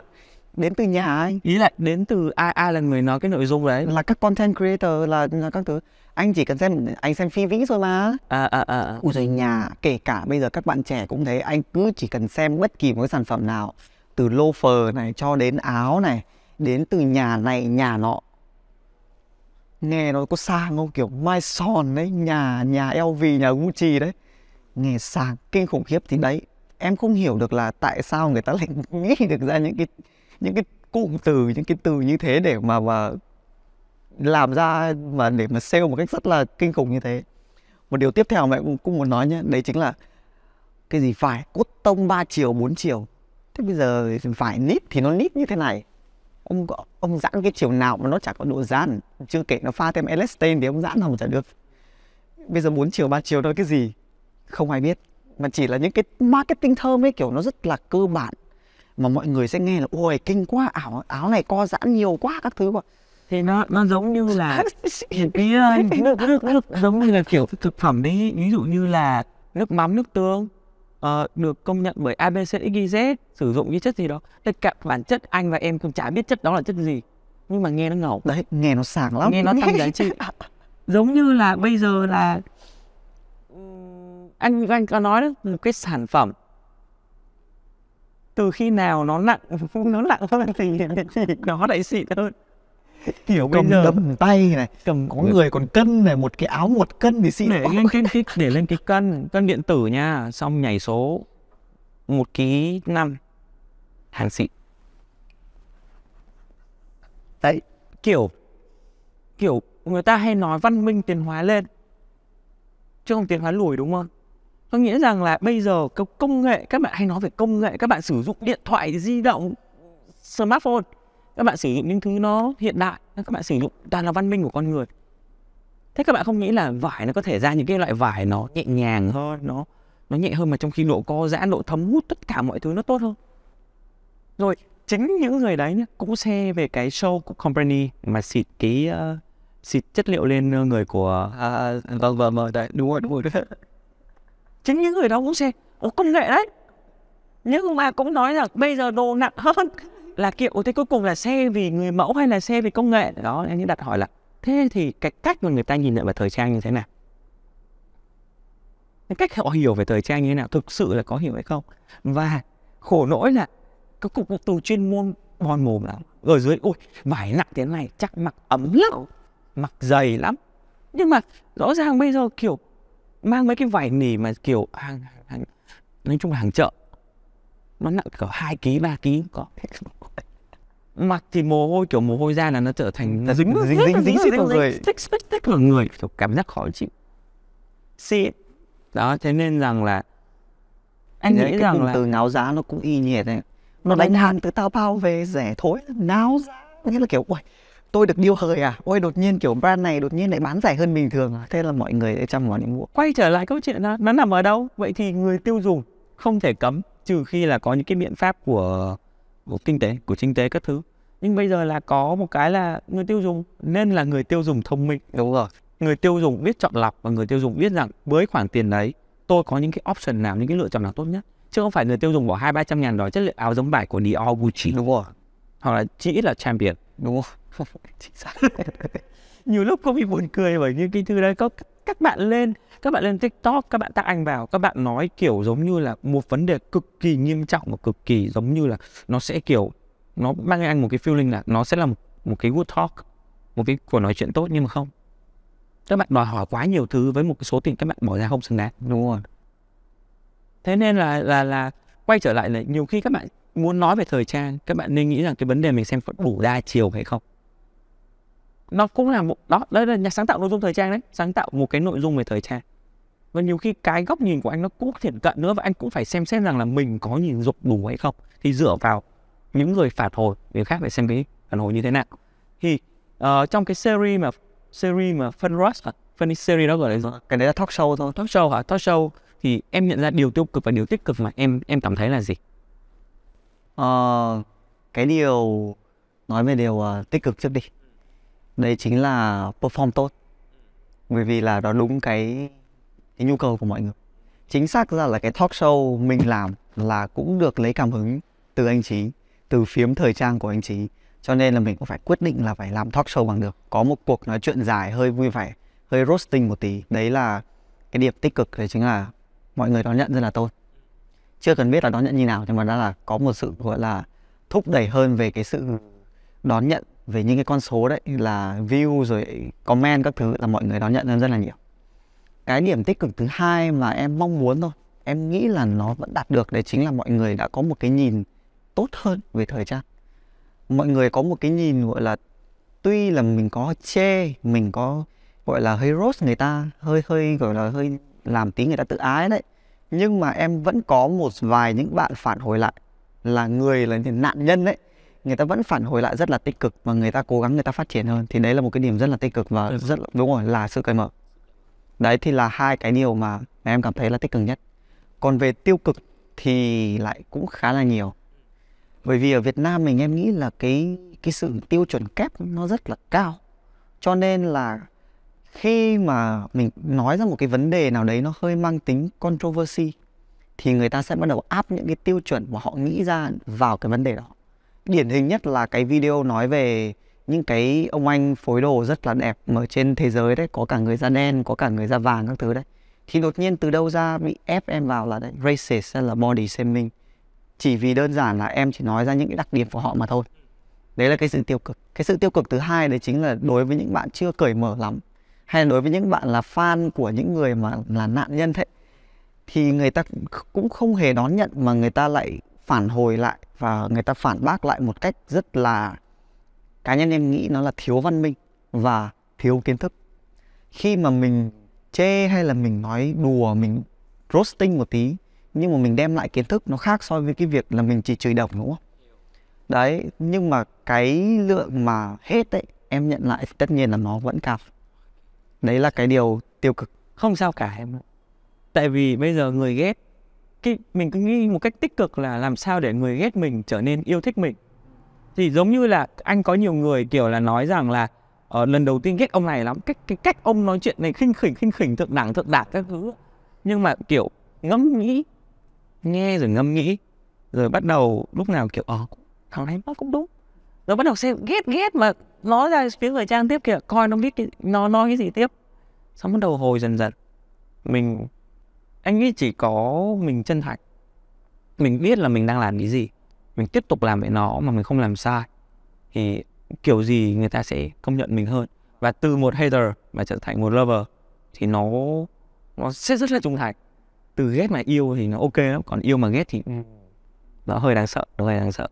đến từ nhà ai ý là đến từ ai ai là người nói cái nội dung đấy là các content creator là, là các thứ anh chỉ cần xem anh xem phim vĩnh thôi mà à à à, à. ui rồi ừ. nhà kể cả bây giờ các bạn trẻ cũng thế anh cứ chỉ cần xem bất kỳ một sản phẩm nào từ loafer này cho đến áo này đến từ nhà này nhà nọ nghe nó có sang không kiểu mai sòn đấy nhà nhà LV nhà Gucci đấy nghe sang kinh khủng khiếp thì đấy em không hiểu được là tại sao người ta lại nghĩ được ra những cái những cái cụm từ những cái từ như thế để mà mà làm ra mà để mà sale một cách rất là kinh khủng như thế một điều tiếp theo mẹ em cũng muốn nói nhé đấy chính là cái gì phải cốt tông 3 chiều 4 chiều thế bây giờ phải nít thì nó nít như thế này ông có ông giãn cái chiều nào mà nó chả có độ giãn chưa kể nó pha thêm elastin thì ông giãn nào mà chả được bây giờ 4 chiều 3 chiều đó cái gì không ai biết mà chỉ là những cái marketing thơm ấy kiểu nó rất là cơ bản mà mọi người sẽ nghe là ôi kinh quá ảo áo này co giãn nhiều quá các thứ mà thì nó nó giống như là ý ờ, nước nước nước giống như là kiểu thực phẩm đấy ví dụ như là nước mắm nước tương uh, được công nhận bởi abc xyz sử dụng cái chất gì đó tất cả bản chất anh và em cũng chả biết chất đó là chất gì nhưng mà nghe nó ngầu đấy nghe nó sảng lắm nghe nó tăng giá trị giống như là bây giờ là anh anh có nói đó một cái sản phẩm từ khi nào nó nặng nó nặng hơn thì nó lại xịn hơn kiểu cầm bây giờ đầm tay này cầm có người, người còn cân này một cái áo một cân thì xịn để lên cái, cái để lên cái cân cân điện tử nha xong nhảy số một ký năm hàng xịn đấy kiểu kiểu người ta hay nói văn minh tiến hóa lên chứ không tiến hóa lùi đúng không có nghĩa rằng là bây giờ công nghệ các bạn hay nói về công nghệ các bạn sử dụng điện thoại di động smartphone các bạn sử dụng những thứ nó hiện đại các bạn sử dụng toàn là văn minh của con người thế các bạn không nghĩ là vải nó có thể ra những cái loại vải nó nhẹ nhàng hơn nó nó nhẹ hơn mà trong khi độ co giãn độ thấm hút tất cả mọi thứ nó tốt hơn rồi chính những người đấy nhá, cũng xe về cái show của company mà xịt cái uh, xịt chất liệu lên ờ, người của uh, vâng vâng vâng đấy đúng rồi đúng rồi chính những người đó cũng xe ủa công nghệ đấy nhưng mà cũng nói là bây giờ đồ nặng hơn là kiểu thế cuối cùng là xe vì người mẫu hay là xe vì công nghệ đó em đặt hỏi là thế thì cái cách mà người ta nhìn nhận về thời trang như thế nào cái cách họ hiểu về thời trang như thế nào thực sự là có hiểu hay không và khổ nỗi là cái cục từ chuyên môn bon mồm lắm ở dưới ôi vải nặng thế này chắc mặc ấm lắm mặc dày lắm nhưng mà rõ ràng bây giờ kiểu mang mấy cái vải nỉ mà kiểu hàng hàng, hàng nói chung là hàng chợ nó nặng cỡ hai kg ba kg có mặt thì mồ hôi kiểu mồ hôi ra là nó trở thành nó dính dính dính dính dính vào người tích tích tích vào người kiểu cảm giác khó chịu xịn đó thế nên rằng là anh nghĩ rằng là từ ngáo giá nó cũng y nhiệt đấy nó đánh hàng từ tao bao về rẻ thối ngáo giá nghĩa là kiểu ui tôi được điêu hời à ôi đột nhiên kiểu brand này đột nhiên lại bán rẻ hơn bình thường à thế là mọi người để chăm vào những mua quay trở lại câu chuyện đó nó nằm ở đâu vậy thì người tiêu dùng không thể cấm trừ khi là có những cái biện pháp của của kinh tế của kinh tế các thứ nhưng bây giờ là có một cái là người tiêu dùng nên là người tiêu dùng thông minh đúng rồi người tiêu dùng biết chọn lọc và người tiêu dùng biết rằng với khoản tiền đấy tôi có những cái option nào những cái lựa chọn nào tốt nhất chứ không phải người tiêu dùng bỏ hai ba trăm ngàn đó chất liệu áo giống bài của Dior Gucci đúng rồi hoặc là chỉ là champion đúng không chính xác nhiều lúc có bị buồn cười bởi những cái thứ đấy có các bạn lên các bạn lên tiktok các bạn tag anh vào các bạn nói kiểu giống như là một vấn đề cực kỳ nghiêm trọng và cực kỳ giống như là nó sẽ kiểu nó mang anh một cái feeling là nó sẽ là một, một cái good talk một cái cuộc nói chuyện tốt nhưng mà không các bạn đòi hỏi quá nhiều thứ với một cái số tiền các bạn bỏ ra không xứng đáng đúng rồi thế nên là là là quay trở lại là nhiều khi các bạn muốn nói về thời trang các bạn nên nghĩ rằng cái vấn đề mình xem có đủ đa chiều hay không nó cũng là một đó đấy là nhà sáng tạo nội dung thời trang đấy sáng tạo một cái nội dung về thời trang và nhiều khi cái góc nhìn của anh nó cũng thiện cận nữa và anh cũng phải xem xét rằng là mình có nhìn dục đủ hay không thì dựa vào những người phản hồi người khác phải xem cái phản hồi như thế nào thì uh, trong cái series mà series mà phân rush à, phân series đó gọi là ờ, cái đấy là talk show thôi talk show hả talk show thì em nhận ra điều tiêu cực và điều tích cực mà em em cảm thấy là gì uh, cái điều nói về điều uh, tích cực trước đi đây chính là perform tốt bởi vì là nó đúng cái cái nhu cầu của mọi người chính xác ra là cái talk show mình làm là cũng được lấy cảm hứng từ anh chí từ phiếm thời trang của anh chí cho nên là mình cũng phải quyết định là phải làm talk show bằng được có một cuộc nói chuyện dài hơi vui vẻ hơi roasting một tí đấy là cái điểm tích cực đấy chính là mọi người đón nhận rất là tốt chưa cần biết là đón nhận như nào nhưng mà đã là có một sự gọi là thúc đẩy hơn về cái sự đón nhận về những cái con số đấy là view rồi comment các thứ là mọi người đón nhận hơn rất là nhiều cái điểm tích cực thứ hai mà em mong muốn thôi em nghĩ là nó vẫn đạt được đấy chính là mọi người đã có một cái nhìn tốt hơn về thời trang mọi người có một cái nhìn gọi là tuy là mình có chê mình có gọi là hơi roast người ta hơi hơi gọi là hơi làm tí người ta tự ái đấy nhưng mà em vẫn có một vài những bạn phản hồi lại là người là nạn nhân đấy người ta vẫn phản hồi lại rất là tích cực và người ta cố gắng người ta phát triển hơn thì đấy là một cái điểm rất là tích cực và ừ. rất đúng rồi là sự cởi mở đấy thì là hai cái điều mà em cảm thấy là tích cực nhất còn về tiêu cực thì lại cũng khá là nhiều bởi vì ở Việt Nam mình em nghĩ là cái cái sự tiêu chuẩn kép nó rất là cao cho nên là khi mà mình nói ra một cái vấn đề nào đấy nó hơi mang tính controversy thì người ta sẽ bắt đầu áp những cái tiêu chuẩn mà họ nghĩ ra vào cái vấn đề đó điển hình nhất là cái video nói về những cái ông anh phối đồ rất là đẹp ở trên thế giới đấy có cả người da đen có cả người da vàng các thứ đấy thì đột nhiên từ đâu ra bị ép em vào là đấy, racist hay là body shaming chỉ vì đơn giản là em chỉ nói ra những cái đặc điểm của họ mà thôi đấy là cái sự tiêu cực cái sự tiêu cực thứ hai đấy chính là đối với những bạn chưa cởi mở lắm hay là đối với những bạn là fan của những người mà là nạn nhân thế thì người ta cũng không hề đón nhận mà người ta lại phản hồi lại và người ta phản bác lại một cách rất là cá nhân em nghĩ nó là thiếu văn minh và thiếu kiến thức khi mà mình chê hay là mình nói đùa mình roasting một tí nhưng mà mình đem lại kiến thức nó khác so với cái việc là mình chỉ chửi độc đúng không đấy nhưng mà cái lượng mà hết ấy em nhận lại tất nhiên là nó vẫn cao đấy là cái điều tiêu cực không sao cả em tại vì bây giờ người ghét cái mình cứ nghĩ một cách tích cực là làm sao để người ghét mình trở nên yêu thích mình thì giống như là anh có nhiều người kiểu là nói rằng là uh, lần đầu tiên ghét ông này lắm cách cái cách ông nói chuyện này khinh khỉnh khinh khỉnh thượng đẳng thượng đạt các thứ nhưng mà kiểu ngẫm nghĩ nghe rồi ngẫm nghĩ rồi bắt đầu lúc nào kiểu ờ thằng này nó cũng đúng rồi bắt đầu xem ghét ghét mà nó ra phía người trang tiếp kìa coi nó biết cái, nó nói cái gì tiếp xong bắt đầu hồi dần dần mình anh nghĩ chỉ có mình chân thành mình biết là mình đang làm cái gì mình tiếp tục làm về nó mà mình không làm sai thì kiểu gì người ta sẽ công nhận mình hơn và từ một hater mà trở thành một lover thì nó nó sẽ rất là trung thành từ ghét mà yêu thì nó ok lắm còn yêu mà ghét thì ừ. nó hơi đáng sợ nó hơi đáng sợ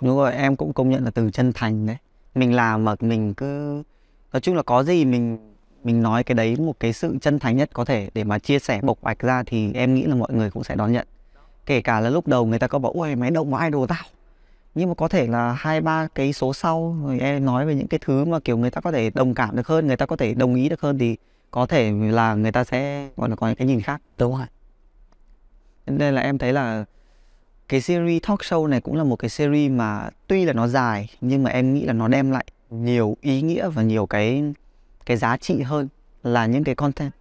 đúng rồi em cũng công nhận là từ chân thành đấy mình làm mà mình cứ nói chung là có gì mình mình nói cái đấy một cái sự chân thành nhất có thể để mà chia sẻ bộc bạch ra thì em nghĩ là mọi người cũng sẽ đón nhận kể cả là lúc đầu người ta có bảo ôi máy động vào idol tao nhưng mà có thể là hai ba cái số sau người em nói về những cái thứ mà kiểu người ta có thể đồng cảm được hơn người ta có thể đồng ý được hơn thì có thể là người ta sẽ gọi là có những cái nhìn khác đúng không ạ nên là em thấy là cái series talk show này cũng là một cái series mà tuy là nó dài nhưng mà em nghĩ là nó đem lại nhiều ý nghĩa và nhiều cái cái giá trị hơn là những cái content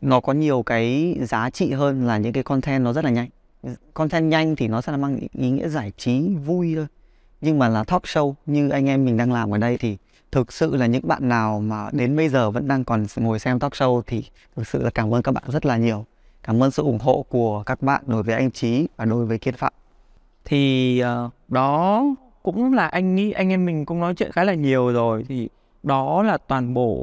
nó có nhiều cái giá trị hơn là những cái content nó rất là nhanh content nhanh thì nó sẽ là mang ý nghĩa giải trí vui thôi nhưng mà là talk show như anh em mình đang làm ở đây thì thực sự là những bạn nào mà đến bây giờ vẫn đang còn ngồi xem talk show thì thực sự là cảm ơn các bạn rất là nhiều cảm ơn sự ủng hộ của các bạn đối với anh trí và đối với kiên phạm thì uh, đó cũng là anh nghĩ anh em mình cũng nói chuyện khá là nhiều rồi thì đó là toàn bộ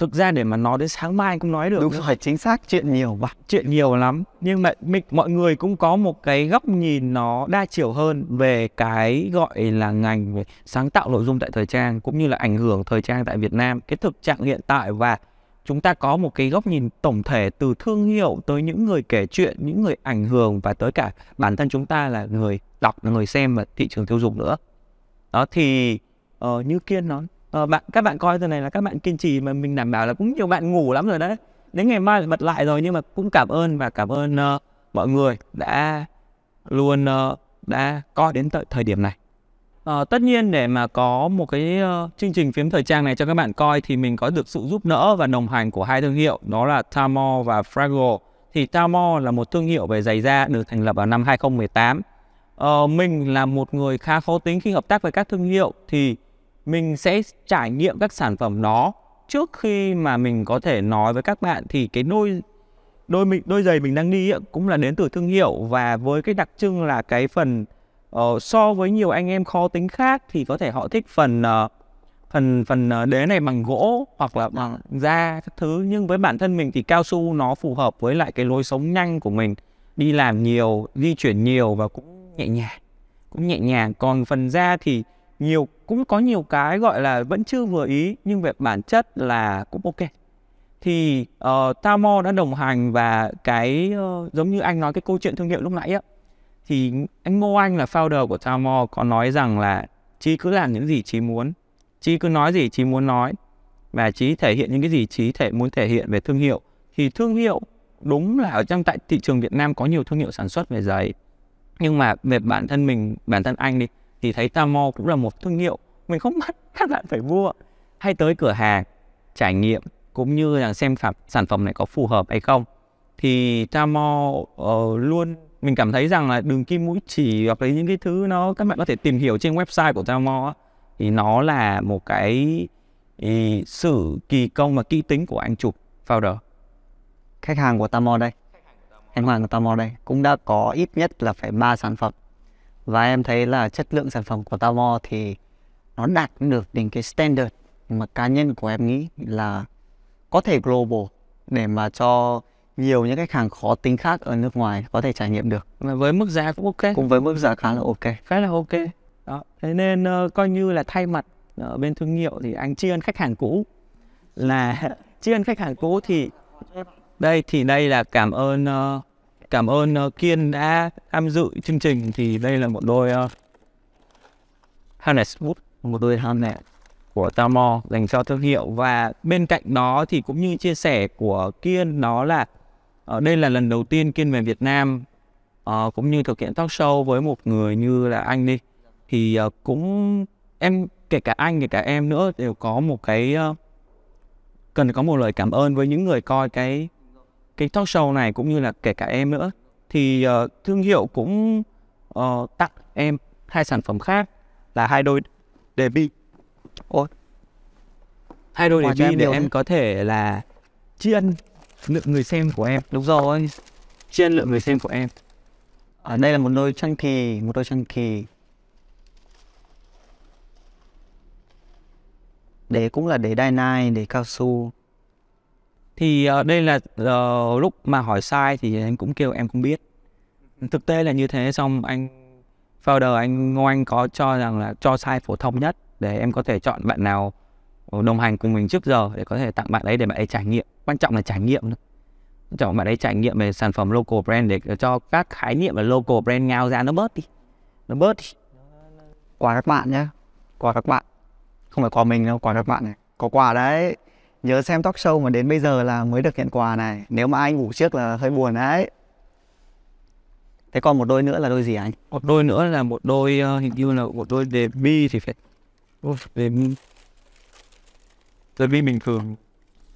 thực ra để mà nói đến sáng mai cũng nói được đúng nữa. rồi chính xác chuyện nhiều bạn chuyện nhiều lắm nhưng mà mình mọi người cũng có một cái góc nhìn nó đa chiều hơn về cái gọi là ngành về sáng tạo nội dung tại thời trang cũng như là ảnh hưởng thời trang tại Việt Nam cái thực trạng hiện tại và chúng ta có một cái góc nhìn tổng thể từ thương hiệu tới những người kể chuyện những người ảnh hưởng và tới cả bản thân chúng ta là người đọc là người xem và thị trường tiêu dùng nữa đó thì uh, như kiên nói ờ, bạn các bạn coi thế này là các bạn kiên trì mà mình đảm bảo là cũng nhiều bạn ngủ lắm rồi đấy đến ngày mai lại bật lại rồi nhưng mà cũng cảm ơn và cảm ơn uh, mọi người đã luôn uh, đã coi đến tận thời điểm này uh, tất nhiên để mà có một cái uh, chương trình phím thời trang này cho các bạn coi thì mình có được sự giúp đỡ và đồng hành của hai thương hiệu đó là Tamo và Fraggle thì Tamo là một thương hiệu về giày da được thành lập vào năm 2018 uh, mình là một người khá khó tính khi hợp tác với các thương hiệu thì mình sẽ trải nghiệm các sản phẩm đó trước khi mà mình có thể nói với các bạn thì cái đôi đôi mình đôi giày mình đang đi ấy, cũng là đến từ thương hiệu và với cái đặc trưng là cái phần uh, so với nhiều anh em khó tính khác thì có thể họ thích phần uh, phần phần ờ, đế này bằng gỗ hoặc là bằng da các thứ nhưng với bản thân mình thì cao su nó phù hợp với lại cái lối sống nhanh của mình đi làm nhiều di chuyển nhiều và cũng nhẹ nhàng cũng nhẹ nhàng còn phần da thì nhiều cũng có nhiều cái gọi là vẫn chưa vừa ý nhưng về bản chất là cũng ok thì uh, ờ, Tamo đã đồng hành và cái uh, giống như anh nói cái câu chuyện thương hiệu lúc nãy á thì anh Ngô Anh là founder của Tamo có nói rằng là Chí cứ làm những gì Chí muốn Chí cứ nói gì Chí muốn nói và Chí thể hiện những cái gì Chí thể muốn thể hiện về thương hiệu thì thương hiệu đúng là ở trong tại thị trường Việt Nam có nhiều thương hiệu sản xuất về giày nhưng mà về bản thân mình bản thân anh đi thì thấy Tamo cũng là một thương hiệu mình không bắt các bạn phải mua hay tới cửa hàng trải nghiệm cũng như là xem phẩm, sản phẩm này có phù hợp hay không thì Tamo uh, luôn mình cảm thấy rằng là đường kim mũi chỉ hoặc là những cái thứ nó các bạn có thể tìm hiểu trên website của Tamo thì nó là một cái ý, ừ, sự kỳ công và kỹ tính của anh chụp founder khách hàng của Tamo đây khách hàng của Tamo đây cũng đã có ít nhất là phải ba sản phẩm và em thấy là chất lượng sản phẩm của Tamo thì nó đạt được đến cái standard mà cá nhân của em nghĩ là có thể global để mà cho nhiều những khách hàng khó tính khác ở nước ngoài có thể trải nghiệm được mà với mức giá cũng ok cũng với mức giá khá là ok khá là ok đó thế nên uh, coi như là thay mặt ở ờ, bên thương hiệu thì anh tri ân khách hàng cũ là tri ân khách hàng cũ thì đây thì đây là cảm ơn uh, cảm ơn uh, Kiên đã tham dự chương trình thì đây là một đôi uh, ờ, Hannes Wood một đôi Hannes của Tamo dành cho thương hiệu và bên cạnh đó thì cũng như chia sẻ của Kiên đó là uh, đây là lần đầu tiên Kiên về Việt Nam uh, cũng như thực hiện talk show với một người như là anh đi thì uh, cũng em kể cả anh kể cả em nữa đều có một cái uh, cần có một lời cảm ơn với những người coi cái cái talk show này cũng như là kể cả em nữa thì uh, thương hiệu cũng uh, tặng em hai sản phẩm khác là hai đôi đề bi ôi hai đôi đề bi để em có thể là tri ân lượng người xem của em đúng rồi tri ân lượng người xem của em ở đây là một đôi chăn kỳ một đôi chăn kỳ để cũng là để đai nai để cao su thì uh, đây là uh, lúc mà hỏi sai thì anh cũng kêu em không biết thực tế là như thế xong anh founder anh Ngô Anh có cho rằng là cho sai phổ thông nhất để em có thể chọn bạn nào ờ, đồng hành cùng mình trước giờ để có thể tặng bạn ấy để bạn ấy trải nghiệm quan trọng là trải nghiệm quan trọng bạn ấy trải nghiệm về sản phẩm local brand để cho các khái niệm là local brand ngao ra nó bớt đi nó bớt đi quà các bạn nhé quà các bạn không phải quà mình đâu quà các bạn này có quà đấy Nhớ xem talk show mà đến bây giờ là mới được nhận quà này Nếu mà anh ngủ trước là hơi buồn đấy Thế còn một đôi nữa là đôi gì anh? Một đôi nữa là một đôi uh, hình như là một đôi đề bi thì phải Ôi, đề bi Đề bi bình thường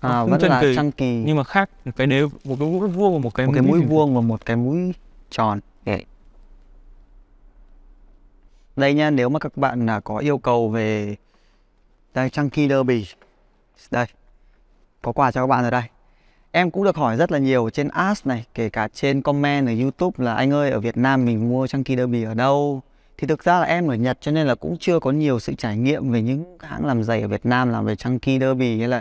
À, Không vẫn là kỳ, trăng kỳ Nhưng mà khác một cái nếu một cái mũi vuông và một cái một mũi cái mũi vuông và một cái mũi tròn yeah. Đây nha, nếu mà các bạn là có yêu cầu về đây trăng Chunky Derby đây có quà cho các bạn rồi đây Em cũng được hỏi rất là nhiều trên ask này Kể cả trên comment ở Youtube là Anh ơi ở Việt Nam mình mua trang kỳ derby ở đâu Thì thực ra là em ở Nhật cho nên là cũng chưa có nhiều sự trải nghiệm Về những hãng làm giày ở Việt Nam làm về trang kỳ derby như là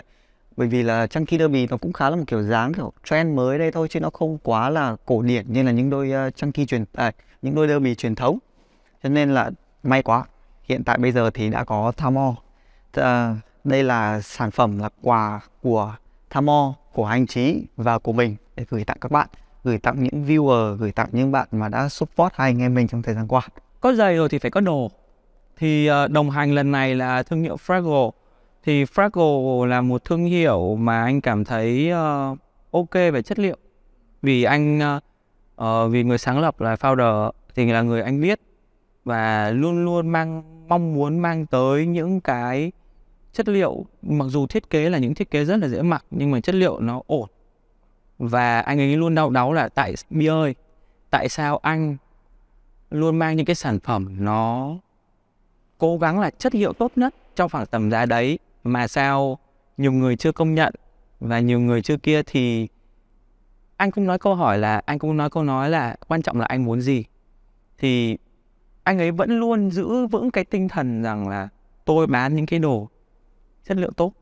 bởi vì là trang kỳ derby nó cũng khá là một kiểu dáng kiểu trend mới đây thôi chứ nó không quá là cổ điển như là những đôi ờ, trang uh, kỳ truyền à, những đôi derby truyền thống cho nên là may quá hiện tại bây giờ thì đã có Thamo uh, ờ, đây là sản phẩm là quà của Thamo, của anh Chí và của mình để gửi tặng các bạn gửi tặng những viewer, gửi tặng những bạn mà đã support hai anh em mình trong thời gian qua. Có giày rồi thì phải có đồ. Thì ờ, đồng hành lần này là thương hiệu Fraggle. Thì Fraggle là một thương hiệu mà anh cảm thấy uh, ok về chất liệu. Vì anh uh, vì người sáng lập là founder thì là người anh biết và luôn luôn mang mong muốn mang tới những cái chất liệu mặc dù thiết kế là những thiết kế rất là dễ mặc nhưng mà chất liệu nó ổn và anh ấy luôn đau đáu là tại mi ơi tại sao anh luôn mang những cái sản phẩm nó cố gắng là chất liệu tốt nhất trong khoảng tầm giá đấy mà sao nhiều người chưa công nhận và nhiều người chưa kia thì anh cũng nói câu hỏi là anh cũng nói câu nói là quan trọng là anh muốn gì thì anh ấy vẫn luôn giữ vững cái tinh thần rằng là tôi bán những cái đồ chất lượng tốt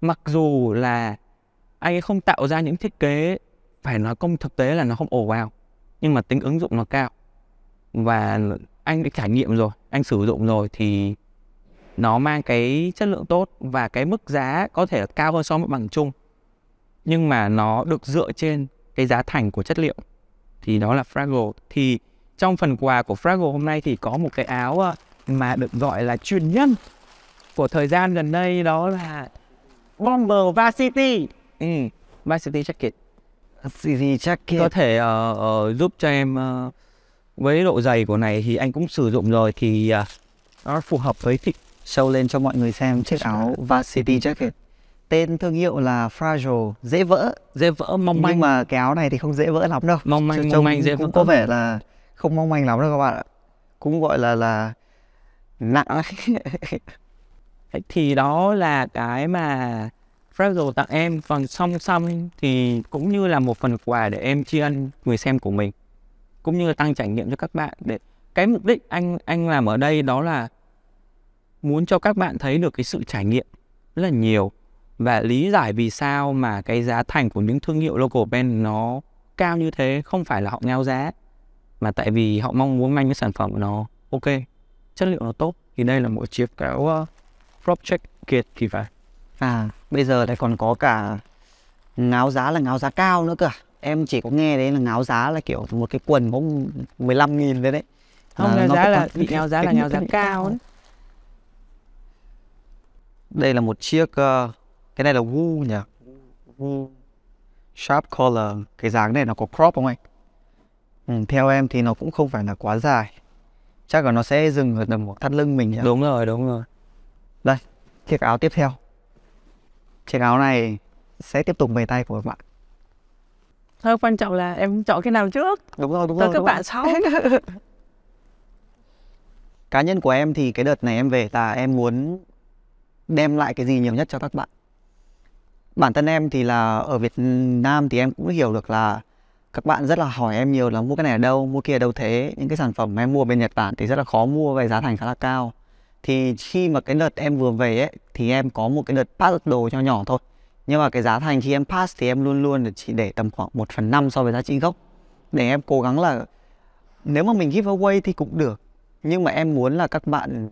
mặc dù là anh ấy không tạo ra những thiết kế phải nói công thực tế là nó không ổ vào nhưng mà tính ứng dụng nó cao và anh đã trải nghiệm rồi anh sử dụng rồi thì nó mang cái chất lượng tốt và cái mức giá có thể là cao hơn so với bằng chung nhưng mà nó được dựa trên cái giá thành của chất liệu thì đó là Fraggle thì trong phần quà của Fraggle hôm nay thì có một cái áo ờ, mà được gọi là chuyên nhân của thời gian gần đây đó là Bomber Varsity ừ. Varsity Jacket Varsity Jacket có thể uh, uh, giúp cho em uh, với độ dày của này thì anh cũng sử dụng rồi thì uh, nó phù hợp với thị show lên cho mọi người xem chiếc áo Varsity Jacket tên thương hiệu là Fragile dễ vỡ dễ vỡ mong manh nhưng mà cái áo này thì không dễ vỡ lắm đâu mong manh mong manh dễ cũng có vẻ là không mong manh lắm đâu các bạn ạ cũng gọi là là nặng thì đó là cái mà Fractal tặng em còn song song thì cũng như là một phần quà để em tri ân người xem của mình cũng như là tăng trải nghiệm cho các bạn để cái mục đích anh anh làm ở đây đó là muốn cho các bạn thấy được cái sự trải nghiệm rất là nhiều và lý giải vì sao mà cái giá thành của những thương hiệu local brand nó cao như thế không phải là họ ngao giá mà tại vì họ mong muốn mang những sản phẩm nó ok chất liệu nó tốt thì đây là một chiếc kéo project kiệt thì phải à bây giờ lại còn có cả ngáo giá là ngáo giá cao nữa cơ em chỉ có nghe đấy là ngáo giá là kiểu một cái quần có 15 nghìn đấy đấy không ngáo giá là bị ngáo giá là ngáo giá cao đấy đây là một chiếc uh, cái này là Wu nhỉ Wu sharp collar cái dáng này nó có crop không anh ừ, theo em thì nó cũng không phải là quá dài chắc là nó sẽ dừng ở tầm thắt lưng mình nhỉ đúng rồi đúng rồi đây, chiếc áo tiếp theo. Chiếc áo này sẽ tiếp tục về tay của bạn. Thôi quan trọng là em chọn cái nào trước. Đúng rồi, đúng rồi. các bạn sau. Cá nhân của em thì cái đợt này em về là em muốn đem lại cái gì nhiều nhất cho các bạn. Bản thân em thì là ở Việt Nam thì em cũng hiểu được là các bạn rất là hỏi em nhiều là mua cái này ở đâu, mua kia ở đâu thế. Những cái sản phẩm mà em mua bên Nhật Bản thì rất là khó mua và giá thành khá là cao thì khi mà cái đợt em vừa về ấy thì em có một cái đợt pass đồ cho nhỏ thôi nhưng mà cái giá thành khi em pass thì em luôn luôn chỉ để tầm khoảng 1 phần 5 so với giá trị gốc để em cố gắng là nếu mà mình give away thì cũng được nhưng mà em muốn là các bạn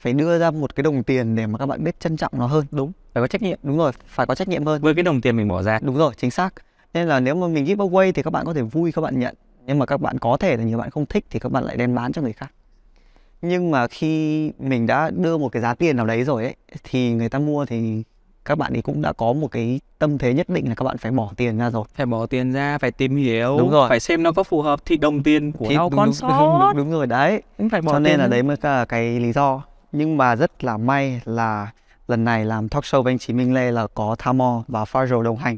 phải đưa ra một cái đồng tiền để mà các bạn biết trân trọng nó hơn đúng phải có trách nhiệm đúng rồi phải có trách nhiệm hơn với cái đồng tiền mình bỏ ra đúng rồi chính xác nên là nếu mà mình give away thì các bạn có thể vui các bạn nhận nhưng mà các bạn có thể là nhiều bạn không thích thì các bạn lại đem bán cho người khác nhưng mà khi mình đã đưa một cái giá tiền nào đấy rồi ấy thì người ta mua thì các bạn ấy cũng đã có một cái tâm thế nhất định là các bạn phải bỏ tiền ra rồi phải bỏ tiền ra phải tìm hiểu đúng rồi phải xem nó có phù hợp thì đồng tiền của thì nhau con đúng, đúng, đúng, đúng rồi đấy phải bỏ cho nên tiền là đấy mới là cái lý do nhưng mà rất là may là lần này làm talk show với anh Chí Minh Lê là có Thamo và Fargo đồng hành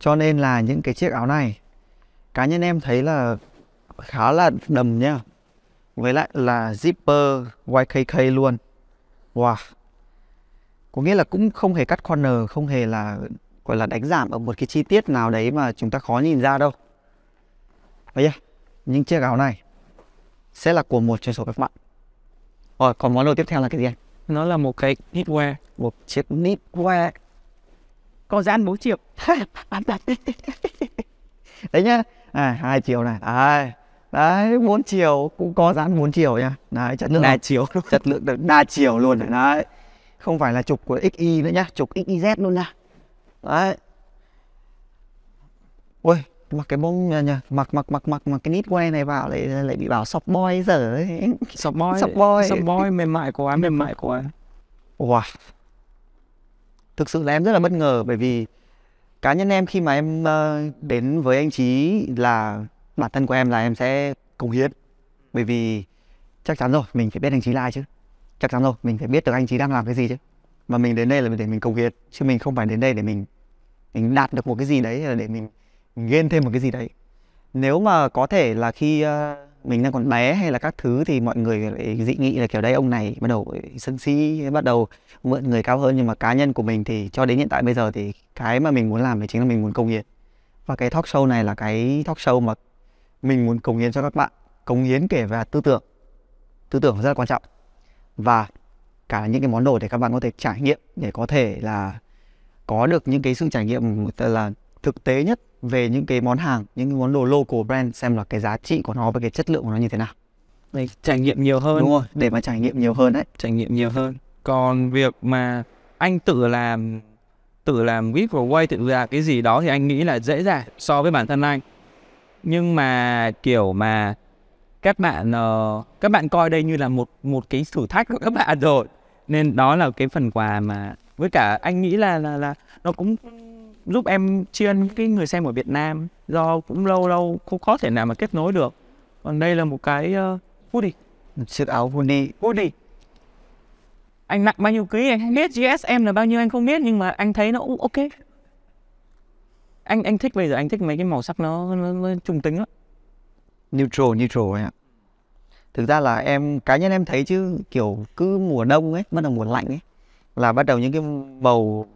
cho nên là những cái chiếc áo này cá nhân em thấy là khá là đầm nha với lại là zipper YKK luôn. Wow. Có nghĩa là cũng không hề cắt corner, không hề là gọi là đánh giảm ở một cái chi tiết nào đấy mà chúng ta khó nhìn ra đâu. vậy yeah. À, nhưng chiếc áo này sẽ là của một trên số các bạn. Rồi, còn món đồ tiếp theo là cái gì anh? Nó là một cái knitwear. Một chiếc knitwear. Có giá ăn 4 triệu. Bán đặt Đấy nhá. À, 2 triệu này. À đấy bốn chiều cũng có dán bốn chiều nha đấy chất lượng đa chiều luôn. chất lượng được đa chiều luôn đấy. không phải là trục của xy nữa nhá trục xyz luôn nha đấy ui mặc cái bông nhà, nhà, mặc mặc mặc mặc mặc cái nít quay này vào lại lại bị bảo sọc boy dở ấy soft boy soft boy soft boy mềm mại quá mềm mại quá wow thực sự là em rất là bất ngờ bởi vì cá nhân em khi mà em ờ, đến với anh Trí là bản thân của em là em sẽ cống hiến bởi vì chắc chắn rồi mình phải biết anh chí là ai chứ chắc chắn rồi mình phải biết được anh chí đang làm cái gì chứ mà mình đến đây là để mình cống hiến chứ mình không phải đến đây để mình mình đạt được một cái gì đấy là để mình, ghen thêm một cái gì đấy nếu mà có thể là khi uh, mình đang còn bé hay là các thứ thì mọi người lại dị nghị là kiểu đây ông này bắt đầu sân si bắt đầu mượn người cao hơn nhưng mà cá nhân của mình thì cho đến hiện tại bây giờ thì cái mà mình muốn làm thì chính là mình muốn công hiến và cái talk show này là cái talk show mà mình muốn cống hiến cho các bạn cống hiến kể về tư tưởng tư tưởng rất là quan trọng và cả những cái món đồ để các bạn có thể trải nghiệm để có thể là có được những cái sự trải nghiệm là thực tế nhất về những cái món hàng những cái món đồ local brand xem là cái giá trị của nó và cái chất lượng của nó như thế nào để trải nghiệm nhiều hơn đúng rồi để mà trải nghiệm nhiều hơn đấy trải nghiệm nhiều hơn còn việc mà anh tự làm tự làm giveaway tự làm cái gì đó thì anh nghĩ là dễ dàng so với bản thân anh nhưng mà kiểu mà các bạn ờ, các bạn coi đây như là một một cái thử thách của các bạn rồi nên đó là cái phần quà mà với cả anh nghĩ là là là nó cũng giúp em tri ân cái người xem ở Việt Nam do cũng lâu lâu không có thể nào mà kết nối được còn đây là một cái uh, hoodie chiếc áo hoodie hoodie anh nặng bao nhiêu ký anh biết GSM là bao nhiêu anh không biết nhưng mà anh thấy nó cũng ok anh anh thích bây giờ anh thích mấy cái màu sắc nó nó, nó trung tính lắm neutral neutral ấy ạ thực ra là em cá nhân em thấy chứ kiểu cứ mùa đông ấy bắt đầu mùa lạnh ấy là bắt đầu những cái màu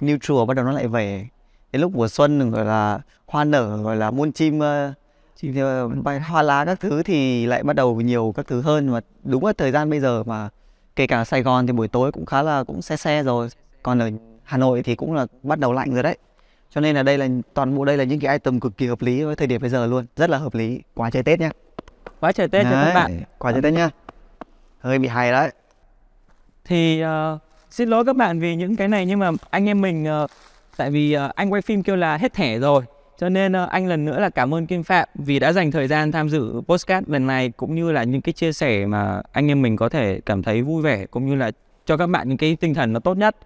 neutral bắt đầu nó lại về đến lúc mùa xuân gọi là hoa nở gọi là muôn chim ờ, chim uh, hoa lá các thứ thì lại bắt đầu nhiều các thứ hơn mà đúng là thời gian bây giờ mà kể cả Sài Gòn thì buổi tối cũng khá là cũng xe xe rồi còn ở Hà Nội thì cũng là bắt đầu lạnh rồi đấy cho nên là đây là toàn bộ đây là những cái item cực kỳ hợp lý với thời điểm bây giờ luôn rất là hợp lý quá trời tết nhá quá trời tết đấy, cho các bạn quá trời tết nhá hơi bị hay đấy thì uh, xin lỗi các bạn vì những cái này nhưng mà anh em mình uh, tại vì uh, anh quay phim kêu là hết thẻ rồi cho nên uh, anh lần nữa là cảm ơn Kim Phạm vì đã dành thời gian tham dự postcard lần này cũng như là những cái chia sẻ mà anh em mình có thể cảm thấy vui vẻ cũng như là cho các bạn những cái tinh thần nó tốt nhất.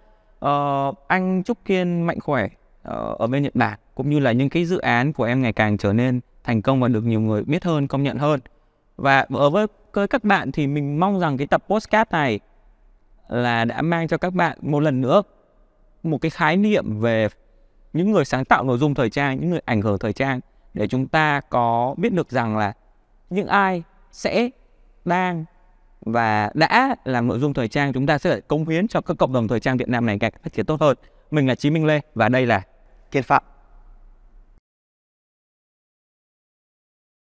Uh, anh chúc Kiên mạnh khỏe ở bên Nhật Bản cũng như là những cái dự án của em ngày càng trở nên thành công và được nhiều người biết hơn, công nhận hơn. Và ở với, các bạn thì mình mong rằng cái tập podcast này là đã mang cho các bạn một lần nữa một cái khái niệm về những người sáng tạo nội dung thời trang, những người ảnh hưởng thời trang để chúng ta có biết được rằng là những ai sẽ đang và đã làm nội dung thời trang chúng ta sẽ cống hiến cho các cộng đồng thời trang Việt Nam này càng phát triển tốt hơn. Mình là Chí Minh Lê và đây là che fa